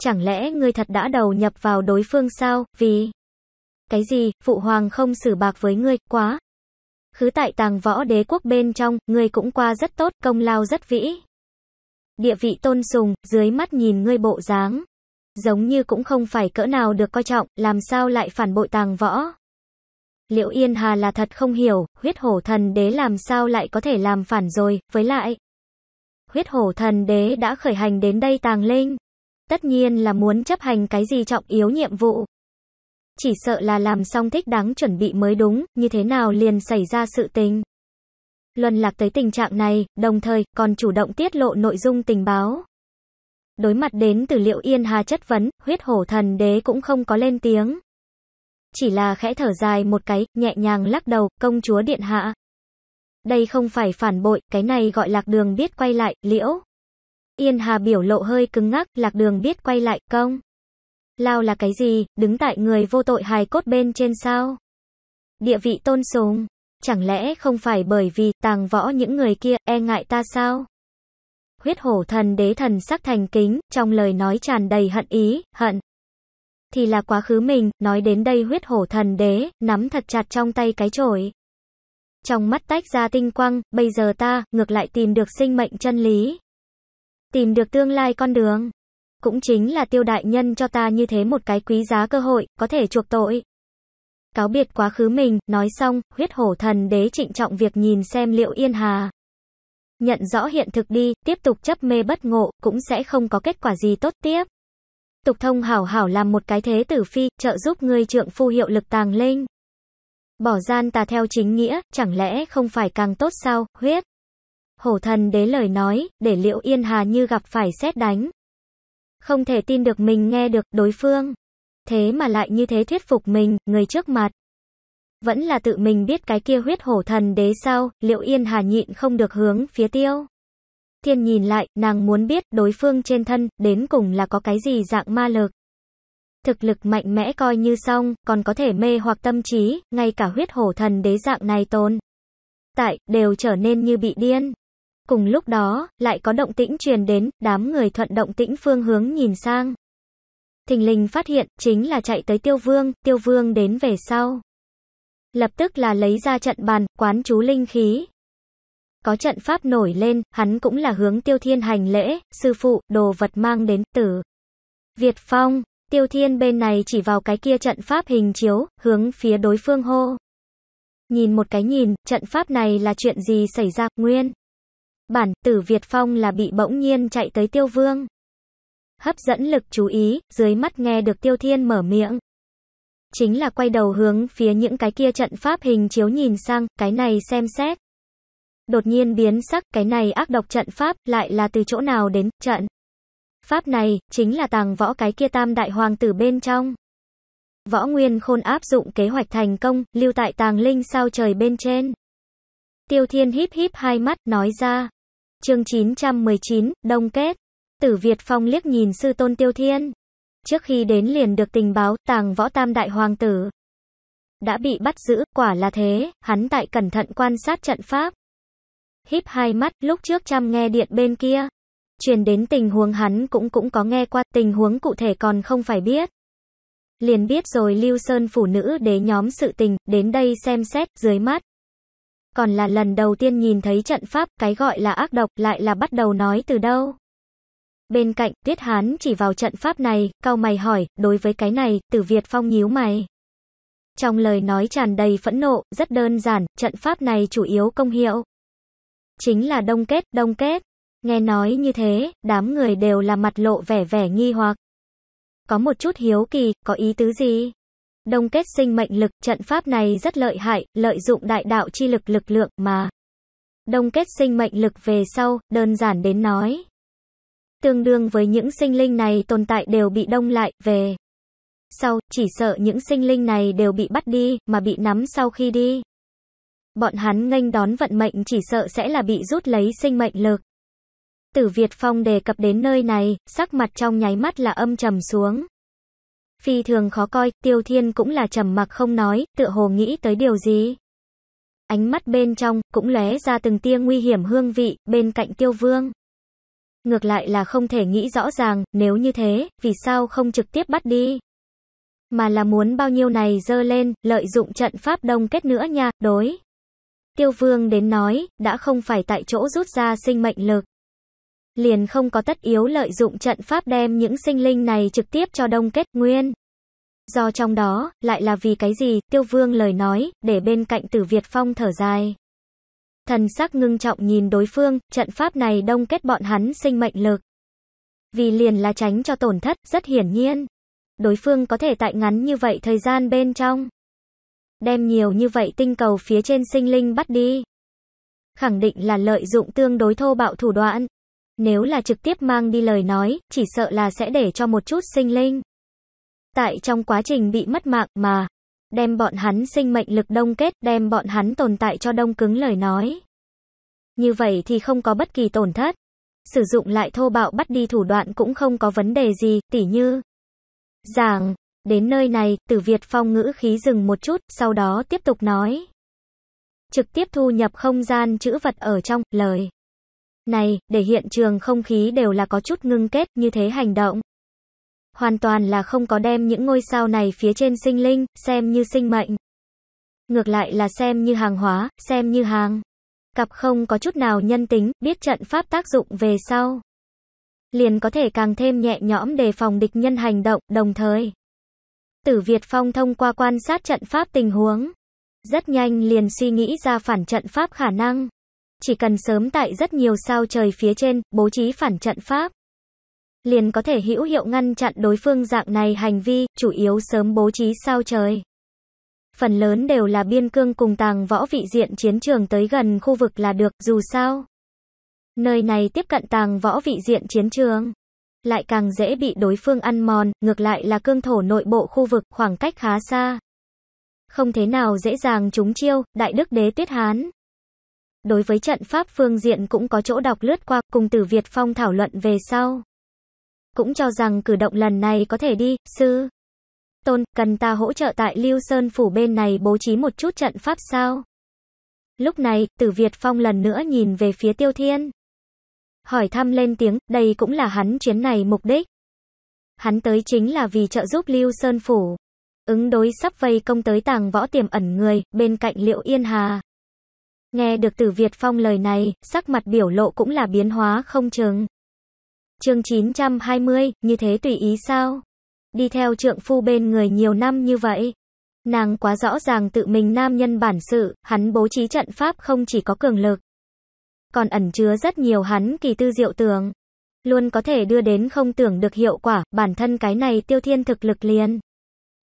A: Chẳng lẽ ngươi thật đã đầu nhập vào đối phương sao, vì... Cái gì, phụ hoàng không xử bạc với ngươi, quá. Khứ tại tàng võ đế quốc bên trong, ngươi cũng qua rất tốt, công lao rất vĩ. Địa vị tôn sùng, dưới mắt nhìn ngươi bộ dáng. Giống như cũng không phải cỡ nào được coi trọng, làm sao lại phản bội tàng võ. Liễu Yên Hà là thật không hiểu, huyết hổ thần đế làm sao lại có thể làm phản rồi, với lại. Huyết hổ thần đế đã khởi hành đến đây tàng linh. Tất nhiên là muốn chấp hành cái gì trọng yếu nhiệm vụ. Chỉ sợ là làm xong thích đáng chuẩn bị mới đúng, như thế nào liền xảy ra sự tình. Luân lạc tới tình trạng này, đồng thời còn chủ động tiết lộ nội dung tình báo. Đối mặt đến từ Liễu Yên Hà chất vấn, huyết hổ thần đế cũng không có lên tiếng. Chỉ là khẽ thở dài một cái, nhẹ nhàng lắc đầu, công chúa điện hạ. Đây không phải phản bội, cái này gọi lạc đường biết quay lại, liễu. Yên Hà biểu lộ hơi cứng ngắc, lạc đường biết quay lại, công. Lao là cái gì, đứng tại người vô tội hài cốt bên trên sao? Địa vị tôn sùng, chẳng lẽ không phải bởi vì tàng võ những người kia e ngại ta sao? Huyết hổ thần đế thần sắc thành kính, trong lời nói tràn đầy hận ý, hận thì là quá khứ mình, nói đến đây huyết hổ thần đế, nắm thật chặt trong tay cái chổi. Trong mắt tách ra tinh quang, bây giờ ta, ngược lại tìm được sinh mệnh chân lý. Tìm được tương lai con đường. Cũng chính là tiêu đại nhân cho ta như thế một cái quý giá cơ hội, có thể chuộc tội. Cáo biệt quá khứ mình, nói xong, huyết hổ thần đế trịnh trọng việc nhìn xem liệu yên hà. Nhận rõ hiện thực đi, tiếp tục chấp mê bất ngộ, cũng sẽ không có kết quả gì tốt tiếp. Tục thông hảo hảo làm một cái thế tử phi, trợ giúp người trượng phu hiệu lực tàng lên. Bỏ gian tà theo chính nghĩa, chẳng lẽ không phải càng tốt sao, huyết. Hổ thần đế lời nói, để liệu yên hà như gặp phải xét đánh. Không thể tin được mình nghe được đối phương. Thế mà lại như thế thuyết phục mình, người trước mặt. Vẫn là tự mình biết cái kia huyết hổ thần đế sao, liệu yên hà nhịn không được hướng phía tiêu. Thiên nhìn lại, nàng muốn biết đối phương trên thân, đến cùng là có cái gì dạng ma lực. Thực lực mạnh mẽ coi như xong, còn có thể mê hoặc tâm trí, ngay cả huyết hổ thần đế dạng này tồn. Tại, đều trở nên như bị điên. Cùng lúc đó, lại có động tĩnh truyền đến, đám người thuận động tĩnh phương hướng nhìn sang. Thình lình phát hiện, chính là chạy tới tiêu vương, tiêu vương đến về sau. Lập tức là lấy ra trận bàn, quán chú linh khí, có trận pháp nổi lên, hắn cũng là hướng Tiêu Thiên hành lễ, sư phụ, đồ vật mang đến tử. Việt Phong, Tiêu Thiên bên này chỉ vào cái kia trận pháp hình chiếu, hướng phía đối phương hô. Nhìn một cái nhìn, trận pháp này là chuyện gì xảy ra, nguyên. Bản tử Việt Phong là bị bỗng nhiên chạy tới Tiêu Vương. Hấp dẫn lực chú ý, dưới mắt nghe được Tiêu Thiên mở miệng. Chính là quay đầu hướng phía những cái kia trận pháp hình chiếu nhìn sang, cái này xem xét đột nhiên biến sắc, cái này ác độc trận pháp, lại là từ chỗ nào đến, trận. Pháp này, chính là tàng võ cái kia tam đại hoàng tử bên trong. Võ Nguyên Khôn áp dụng kế hoạch thành công, lưu tại tàng linh sao trời bên trên. Tiêu Thiên híp híp hai mắt, nói ra. chương 919, Đông Kết. Tử Việt Phong liếc nhìn sư tôn Tiêu Thiên. Trước khi đến liền được tình báo, tàng võ tam đại hoàng tử. Đã bị bắt giữ, quả là thế, hắn tại cẩn thận quan sát trận pháp híp hai mắt, lúc trước chăm nghe điện bên kia. Truyền đến tình huống hắn cũng cũng có nghe qua, tình huống cụ thể còn không phải biết. Liền biết rồi Lưu Sơn phụ nữ đế nhóm sự tình, đến đây xem xét, dưới mắt. Còn là lần đầu tiên nhìn thấy trận pháp, cái gọi là ác độc, lại là bắt đầu nói từ đâu. Bên cạnh, tuyết Hán chỉ vào trận pháp này, cau mày hỏi, đối với cái này, Tử Việt Phong nhíu mày. Trong lời nói tràn đầy phẫn nộ, rất đơn giản, trận pháp này chủ yếu công hiệu chính là đông kết, đông kết. Nghe nói như thế, đám người đều là mặt lộ vẻ vẻ nghi hoặc. Có một chút hiếu kỳ, có ý tứ gì? Đông kết sinh mệnh lực, trận pháp này rất lợi hại, lợi dụng đại đạo chi lực lực lượng mà. Đông kết sinh mệnh lực về sau, đơn giản đến nói. Tương đương với những sinh linh này tồn tại đều bị đông lại, về. Sau, chỉ sợ những sinh linh này đều bị bắt đi, mà bị nắm sau khi đi bọn hắn nghênh đón vận mệnh chỉ sợ sẽ là bị rút lấy sinh mệnh lực. Tử Việt Phong đề cập đến nơi này, sắc mặt trong nháy mắt là âm trầm xuống. Phi thường khó coi, Tiêu Thiên cũng là trầm mặc không nói, tựa hồ nghĩ tới điều gì. Ánh mắt bên trong, cũng lóe ra từng tia nguy hiểm hương vị, bên cạnh Tiêu Vương. Ngược lại là không thể nghĩ rõ ràng, nếu như thế, vì sao không trực tiếp bắt đi. Mà là muốn bao nhiêu này dơ lên, lợi dụng trận pháp đông kết nữa nha, đối tiêu vương đến nói, đã không phải tại chỗ rút ra sinh mệnh lực. Liền không có tất yếu lợi dụng trận pháp đem những sinh linh này trực tiếp cho đông kết nguyên. Do trong đó, lại là vì cái gì, tiêu vương lời nói, để bên cạnh tử Việt Phong thở dài. Thần sắc ngưng trọng nhìn đối phương, trận pháp này đông kết bọn hắn sinh mệnh lực. Vì liền là tránh cho tổn thất, rất hiển nhiên. Đối phương có thể tại ngắn như vậy thời gian bên trong đem nhiều như vậy tinh cầu phía trên sinh linh bắt đi. Khẳng định là lợi dụng tương đối thô bạo thủ đoạn. Nếu là trực tiếp mang đi lời nói, chỉ sợ là sẽ để cho một chút sinh linh. Tại trong quá trình bị mất mạng mà, đem bọn hắn sinh mệnh lực đông kết, đem bọn hắn tồn tại cho đông cứng lời nói. Như vậy thì không có bất kỳ tổn thất. Sử dụng lại thô bạo bắt đi thủ đoạn cũng không có vấn đề gì, tỉ như. Giảng, Đến nơi này, Tử Việt Phong ngữ khí dừng một chút, sau đó tiếp tục nói. Trực tiếp thu nhập không gian chữ vật ở trong, lời. Này, để hiện trường không khí đều là có chút ngưng kết như thế hành động. Hoàn toàn là không có đem những ngôi sao này phía trên sinh linh, xem như sinh mệnh. Ngược lại là xem như hàng hóa, xem như hàng. Cặp không có chút nào nhân tính, biết trận pháp tác dụng về sau. Liền có thể càng thêm nhẹ nhõm đề phòng địch nhân hành động, đồng thời. Tử Việt Phong thông qua quan sát trận pháp tình huống, rất nhanh liền suy nghĩ ra phản trận pháp khả năng. Chỉ cần sớm tại rất nhiều sao trời phía trên, bố trí phản trận pháp. Liền có thể hữu hiệu ngăn chặn đối phương dạng này hành vi, chủ yếu sớm bố trí sao trời. Phần lớn đều là biên cương cùng tàng võ vị diện chiến trường tới gần khu vực là được, dù sao. Nơi này tiếp cận tàng võ vị diện chiến trường lại càng dễ bị đối phương ăn mòn, ngược lại là cương thổ nội bộ khu vực khoảng cách khá xa. Không thế nào dễ dàng trúng chiêu, đại đức đế tuyết hán. Đối với trận pháp phương diện cũng có chỗ đọc lướt qua, cùng tử Việt Phong thảo luận về sau. Cũng cho rằng cử động lần này có thể đi, sư. Tôn, cần ta hỗ trợ tại Lưu Sơn Phủ bên này bố trí một chút trận pháp sao? Lúc này, Tử Việt Phong lần nữa nhìn về phía Tiêu Thiên hỏi thăm lên tiếng, đây cũng là hắn chuyến này mục đích. Hắn tới chính là vì trợ giúp Lưu Sơn Phủ. Ứng đối sắp vây công tới tàng võ tiềm ẩn người, bên cạnh Liệu Yên Hà. Nghe được từ Việt Phong lời này, sắc mặt biểu lộ cũng là biến hóa không chừng. chương 920, như thế tùy ý sao? Đi theo trượng phu bên người nhiều năm như vậy. Nàng quá rõ ràng tự mình nam nhân bản sự, hắn bố trí trận pháp không chỉ có cường lực, còn ẩn chứa rất nhiều hắn kỳ tư diệu tưởng. Luôn có thể đưa đến không tưởng được hiệu quả, bản thân cái này tiêu thiên thực lực liền.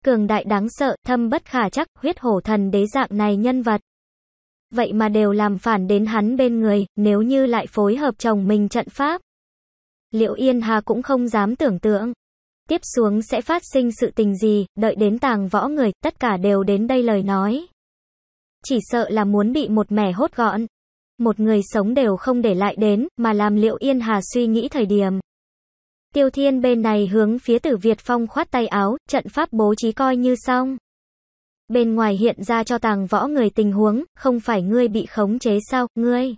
A: Cường đại đáng sợ, thâm bất khả chắc, huyết hổ thần đế dạng này nhân vật. Vậy mà đều làm phản đến hắn bên người, nếu như lại phối hợp chồng mình trận pháp. Liệu Yên Hà cũng không dám tưởng tượng. Tiếp xuống sẽ phát sinh sự tình gì, đợi đến tàng võ người, tất cả đều đến đây lời nói. Chỉ sợ là muốn bị một mẻ hốt gọn một người sống đều không để lại đến, mà làm Liệu Yên Hà suy nghĩ thời điểm. Tiêu Thiên bên này hướng phía Tử Việt Phong khoát tay áo, trận pháp bố trí coi như xong. Bên ngoài hiện ra cho tàng võ người tình huống, không phải ngươi bị khống chế sao, ngươi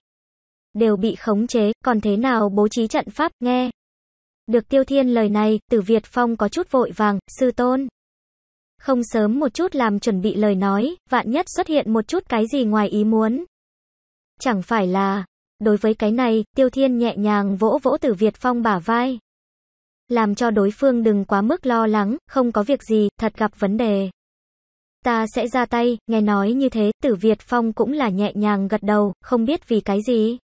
A: đều bị khống chế, còn thế nào bố trí trận pháp, nghe. Được Tiêu Thiên lời này, Tử Việt Phong có chút vội vàng, sư tôn. Không sớm một chút làm chuẩn bị lời nói, vạn nhất xuất hiện một chút cái gì ngoài ý muốn. Chẳng phải là, đối với cái này, Tiêu Thiên nhẹ nhàng vỗ vỗ Tử Việt Phong bả vai. Làm cho đối phương đừng quá mức lo lắng, không có việc gì, thật gặp vấn đề. Ta sẽ ra tay, nghe nói như thế, Tử Việt Phong cũng là nhẹ nhàng gật đầu, không biết vì cái gì.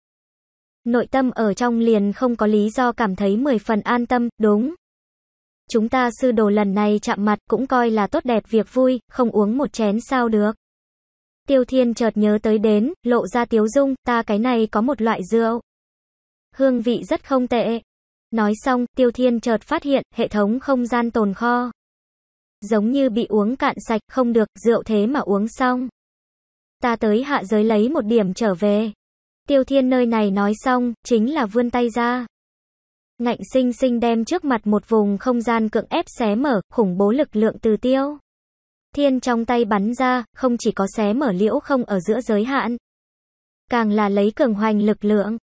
A: Nội tâm ở trong liền không có lý do cảm thấy mười phần an tâm, đúng. Chúng ta sư đồ lần này chạm mặt cũng coi là tốt đẹp việc vui, không uống một chén sao được. Tiêu Thiên chợt nhớ tới đến, lộ ra tiếu dung, ta cái này có một loại rượu. Hương vị rất không tệ. Nói xong, Tiêu Thiên chợt phát hiện, hệ thống không gian tồn kho. Giống như bị uống cạn sạch, không được, rượu thế mà uống xong. Ta tới hạ giới lấy một điểm trở về. Tiêu Thiên nơi này nói xong, chính là vươn tay ra. Ngạnh sinh sinh đem trước mặt một vùng không gian cưỡng ép xé mở, khủng bố lực lượng từ tiêu thiên trong tay bắn ra, không chỉ có xé mở liễu không ở giữa giới hạn, càng là lấy cường hoành lực lượng,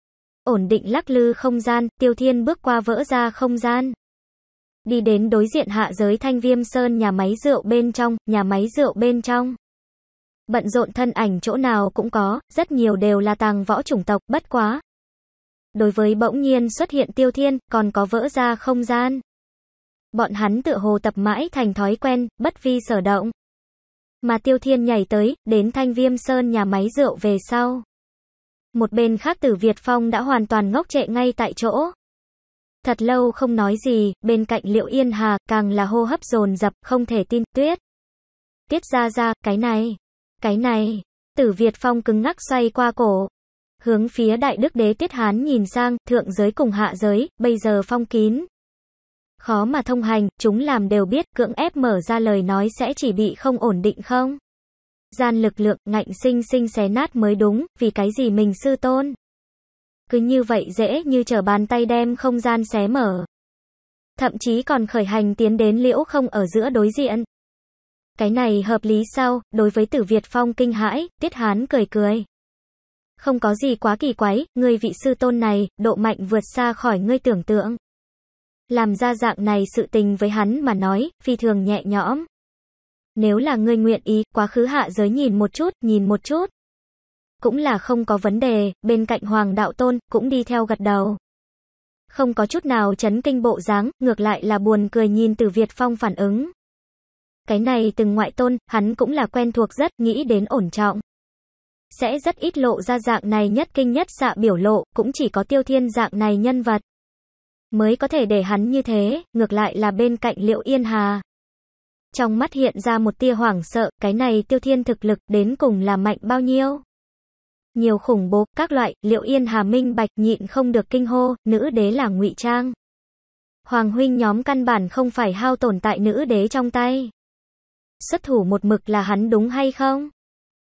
A: ổn định lắc lư không gian, tiêu thiên bước qua vỡ ra không gian. Đi đến đối diện hạ giới thanh viêm sơn nhà máy rượu bên trong, nhà máy rượu bên trong. Bận rộn thân ảnh chỗ nào cũng có, rất nhiều đều là tàng võ chủng tộc, bất quá. Đối với bỗng nhiên xuất hiện tiêu thiên, còn có vỡ ra không gian. Bọn hắn tự hồ tập mãi thành thói quen, bất vi sở động. Mà Tiêu Thiên nhảy tới, đến Thanh Viêm Sơn nhà máy rượu về sau. Một bên khác tử Việt Phong đã hoàn toàn ngốc trệ ngay tại chỗ. Thật lâu không nói gì, bên cạnh Liệu Yên Hà, càng là hô hấp dồn dập không thể tin, tuyết. Tiết ra ra, cái này, cái này, tử Việt Phong cứng ngắc xoay qua cổ. Hướng phía đại đức đế Tiết Hán nhìn sang, thượng giới cùng hạ giới, bây giờ phong kín, khó mà thông hành, chúng làm đều biết, cưỡng ép mở ra lời nói sẽ chỉ bị không ổn định không? Gian lực lượng, ngạnh sinh sinh xé nát mới đúng, vì cái gì mình sư tôn? Cứ như vậy dễ như trở bàn tay đem không gian xé mở. Thậm chí còn khởi hành tiến đến liễu không ở giữa đối diện. Cái này hợp lý sao, đối với tử Việt Phong kinh hãi, tiết hán cười cười. Không có gì quá kỳ quái, người vị sư tôn này, độ mạnh vượt xa khỏi ngươi tưởng tượng làm ra dạng này sự tình với hắn mà nói, phi thường nhẹ nhõm. Nếu là ngươi nguyện ý, quá khứ hạ giới nhìn một chút, nhìn một chút. Cũng là không có vấn đề, bên cạnh Hoàng Đạo Tôn, cũng đi theo gật đầu. Không có chút nào chấn kinh bộ dáng, ngược lại là buồn cười nhìn từ Việt Phong phản ứng. Cái này từng ngoại tôn, hắn cũng là quen thuộc rất, nghĩ đến ổn trọng. Sẽ rất ít lộ ra dạng này nhất kinh nhất dạ biểu lộ, cũng chỉ có tiêu thiên dạng này nhân vật mới có thể để hắn như thế, ngược lại là bên cạnh liệu Yên Hà. Trong mắt hiện ra một tia hoảng sợ, cái này tiêu thiên thực lực đến cùng là mạnh bao nhiêu? Nhiều khủng bố, các loại, liệu Yên Hà minh bạch nhịn không được kinh hô, nữ đế là ngụy trang. Hoàng huynh nhóm căn bản không phải hao tổn tại nữ đế trong tay. Xuất thủ một mực là hắn đúng hay không?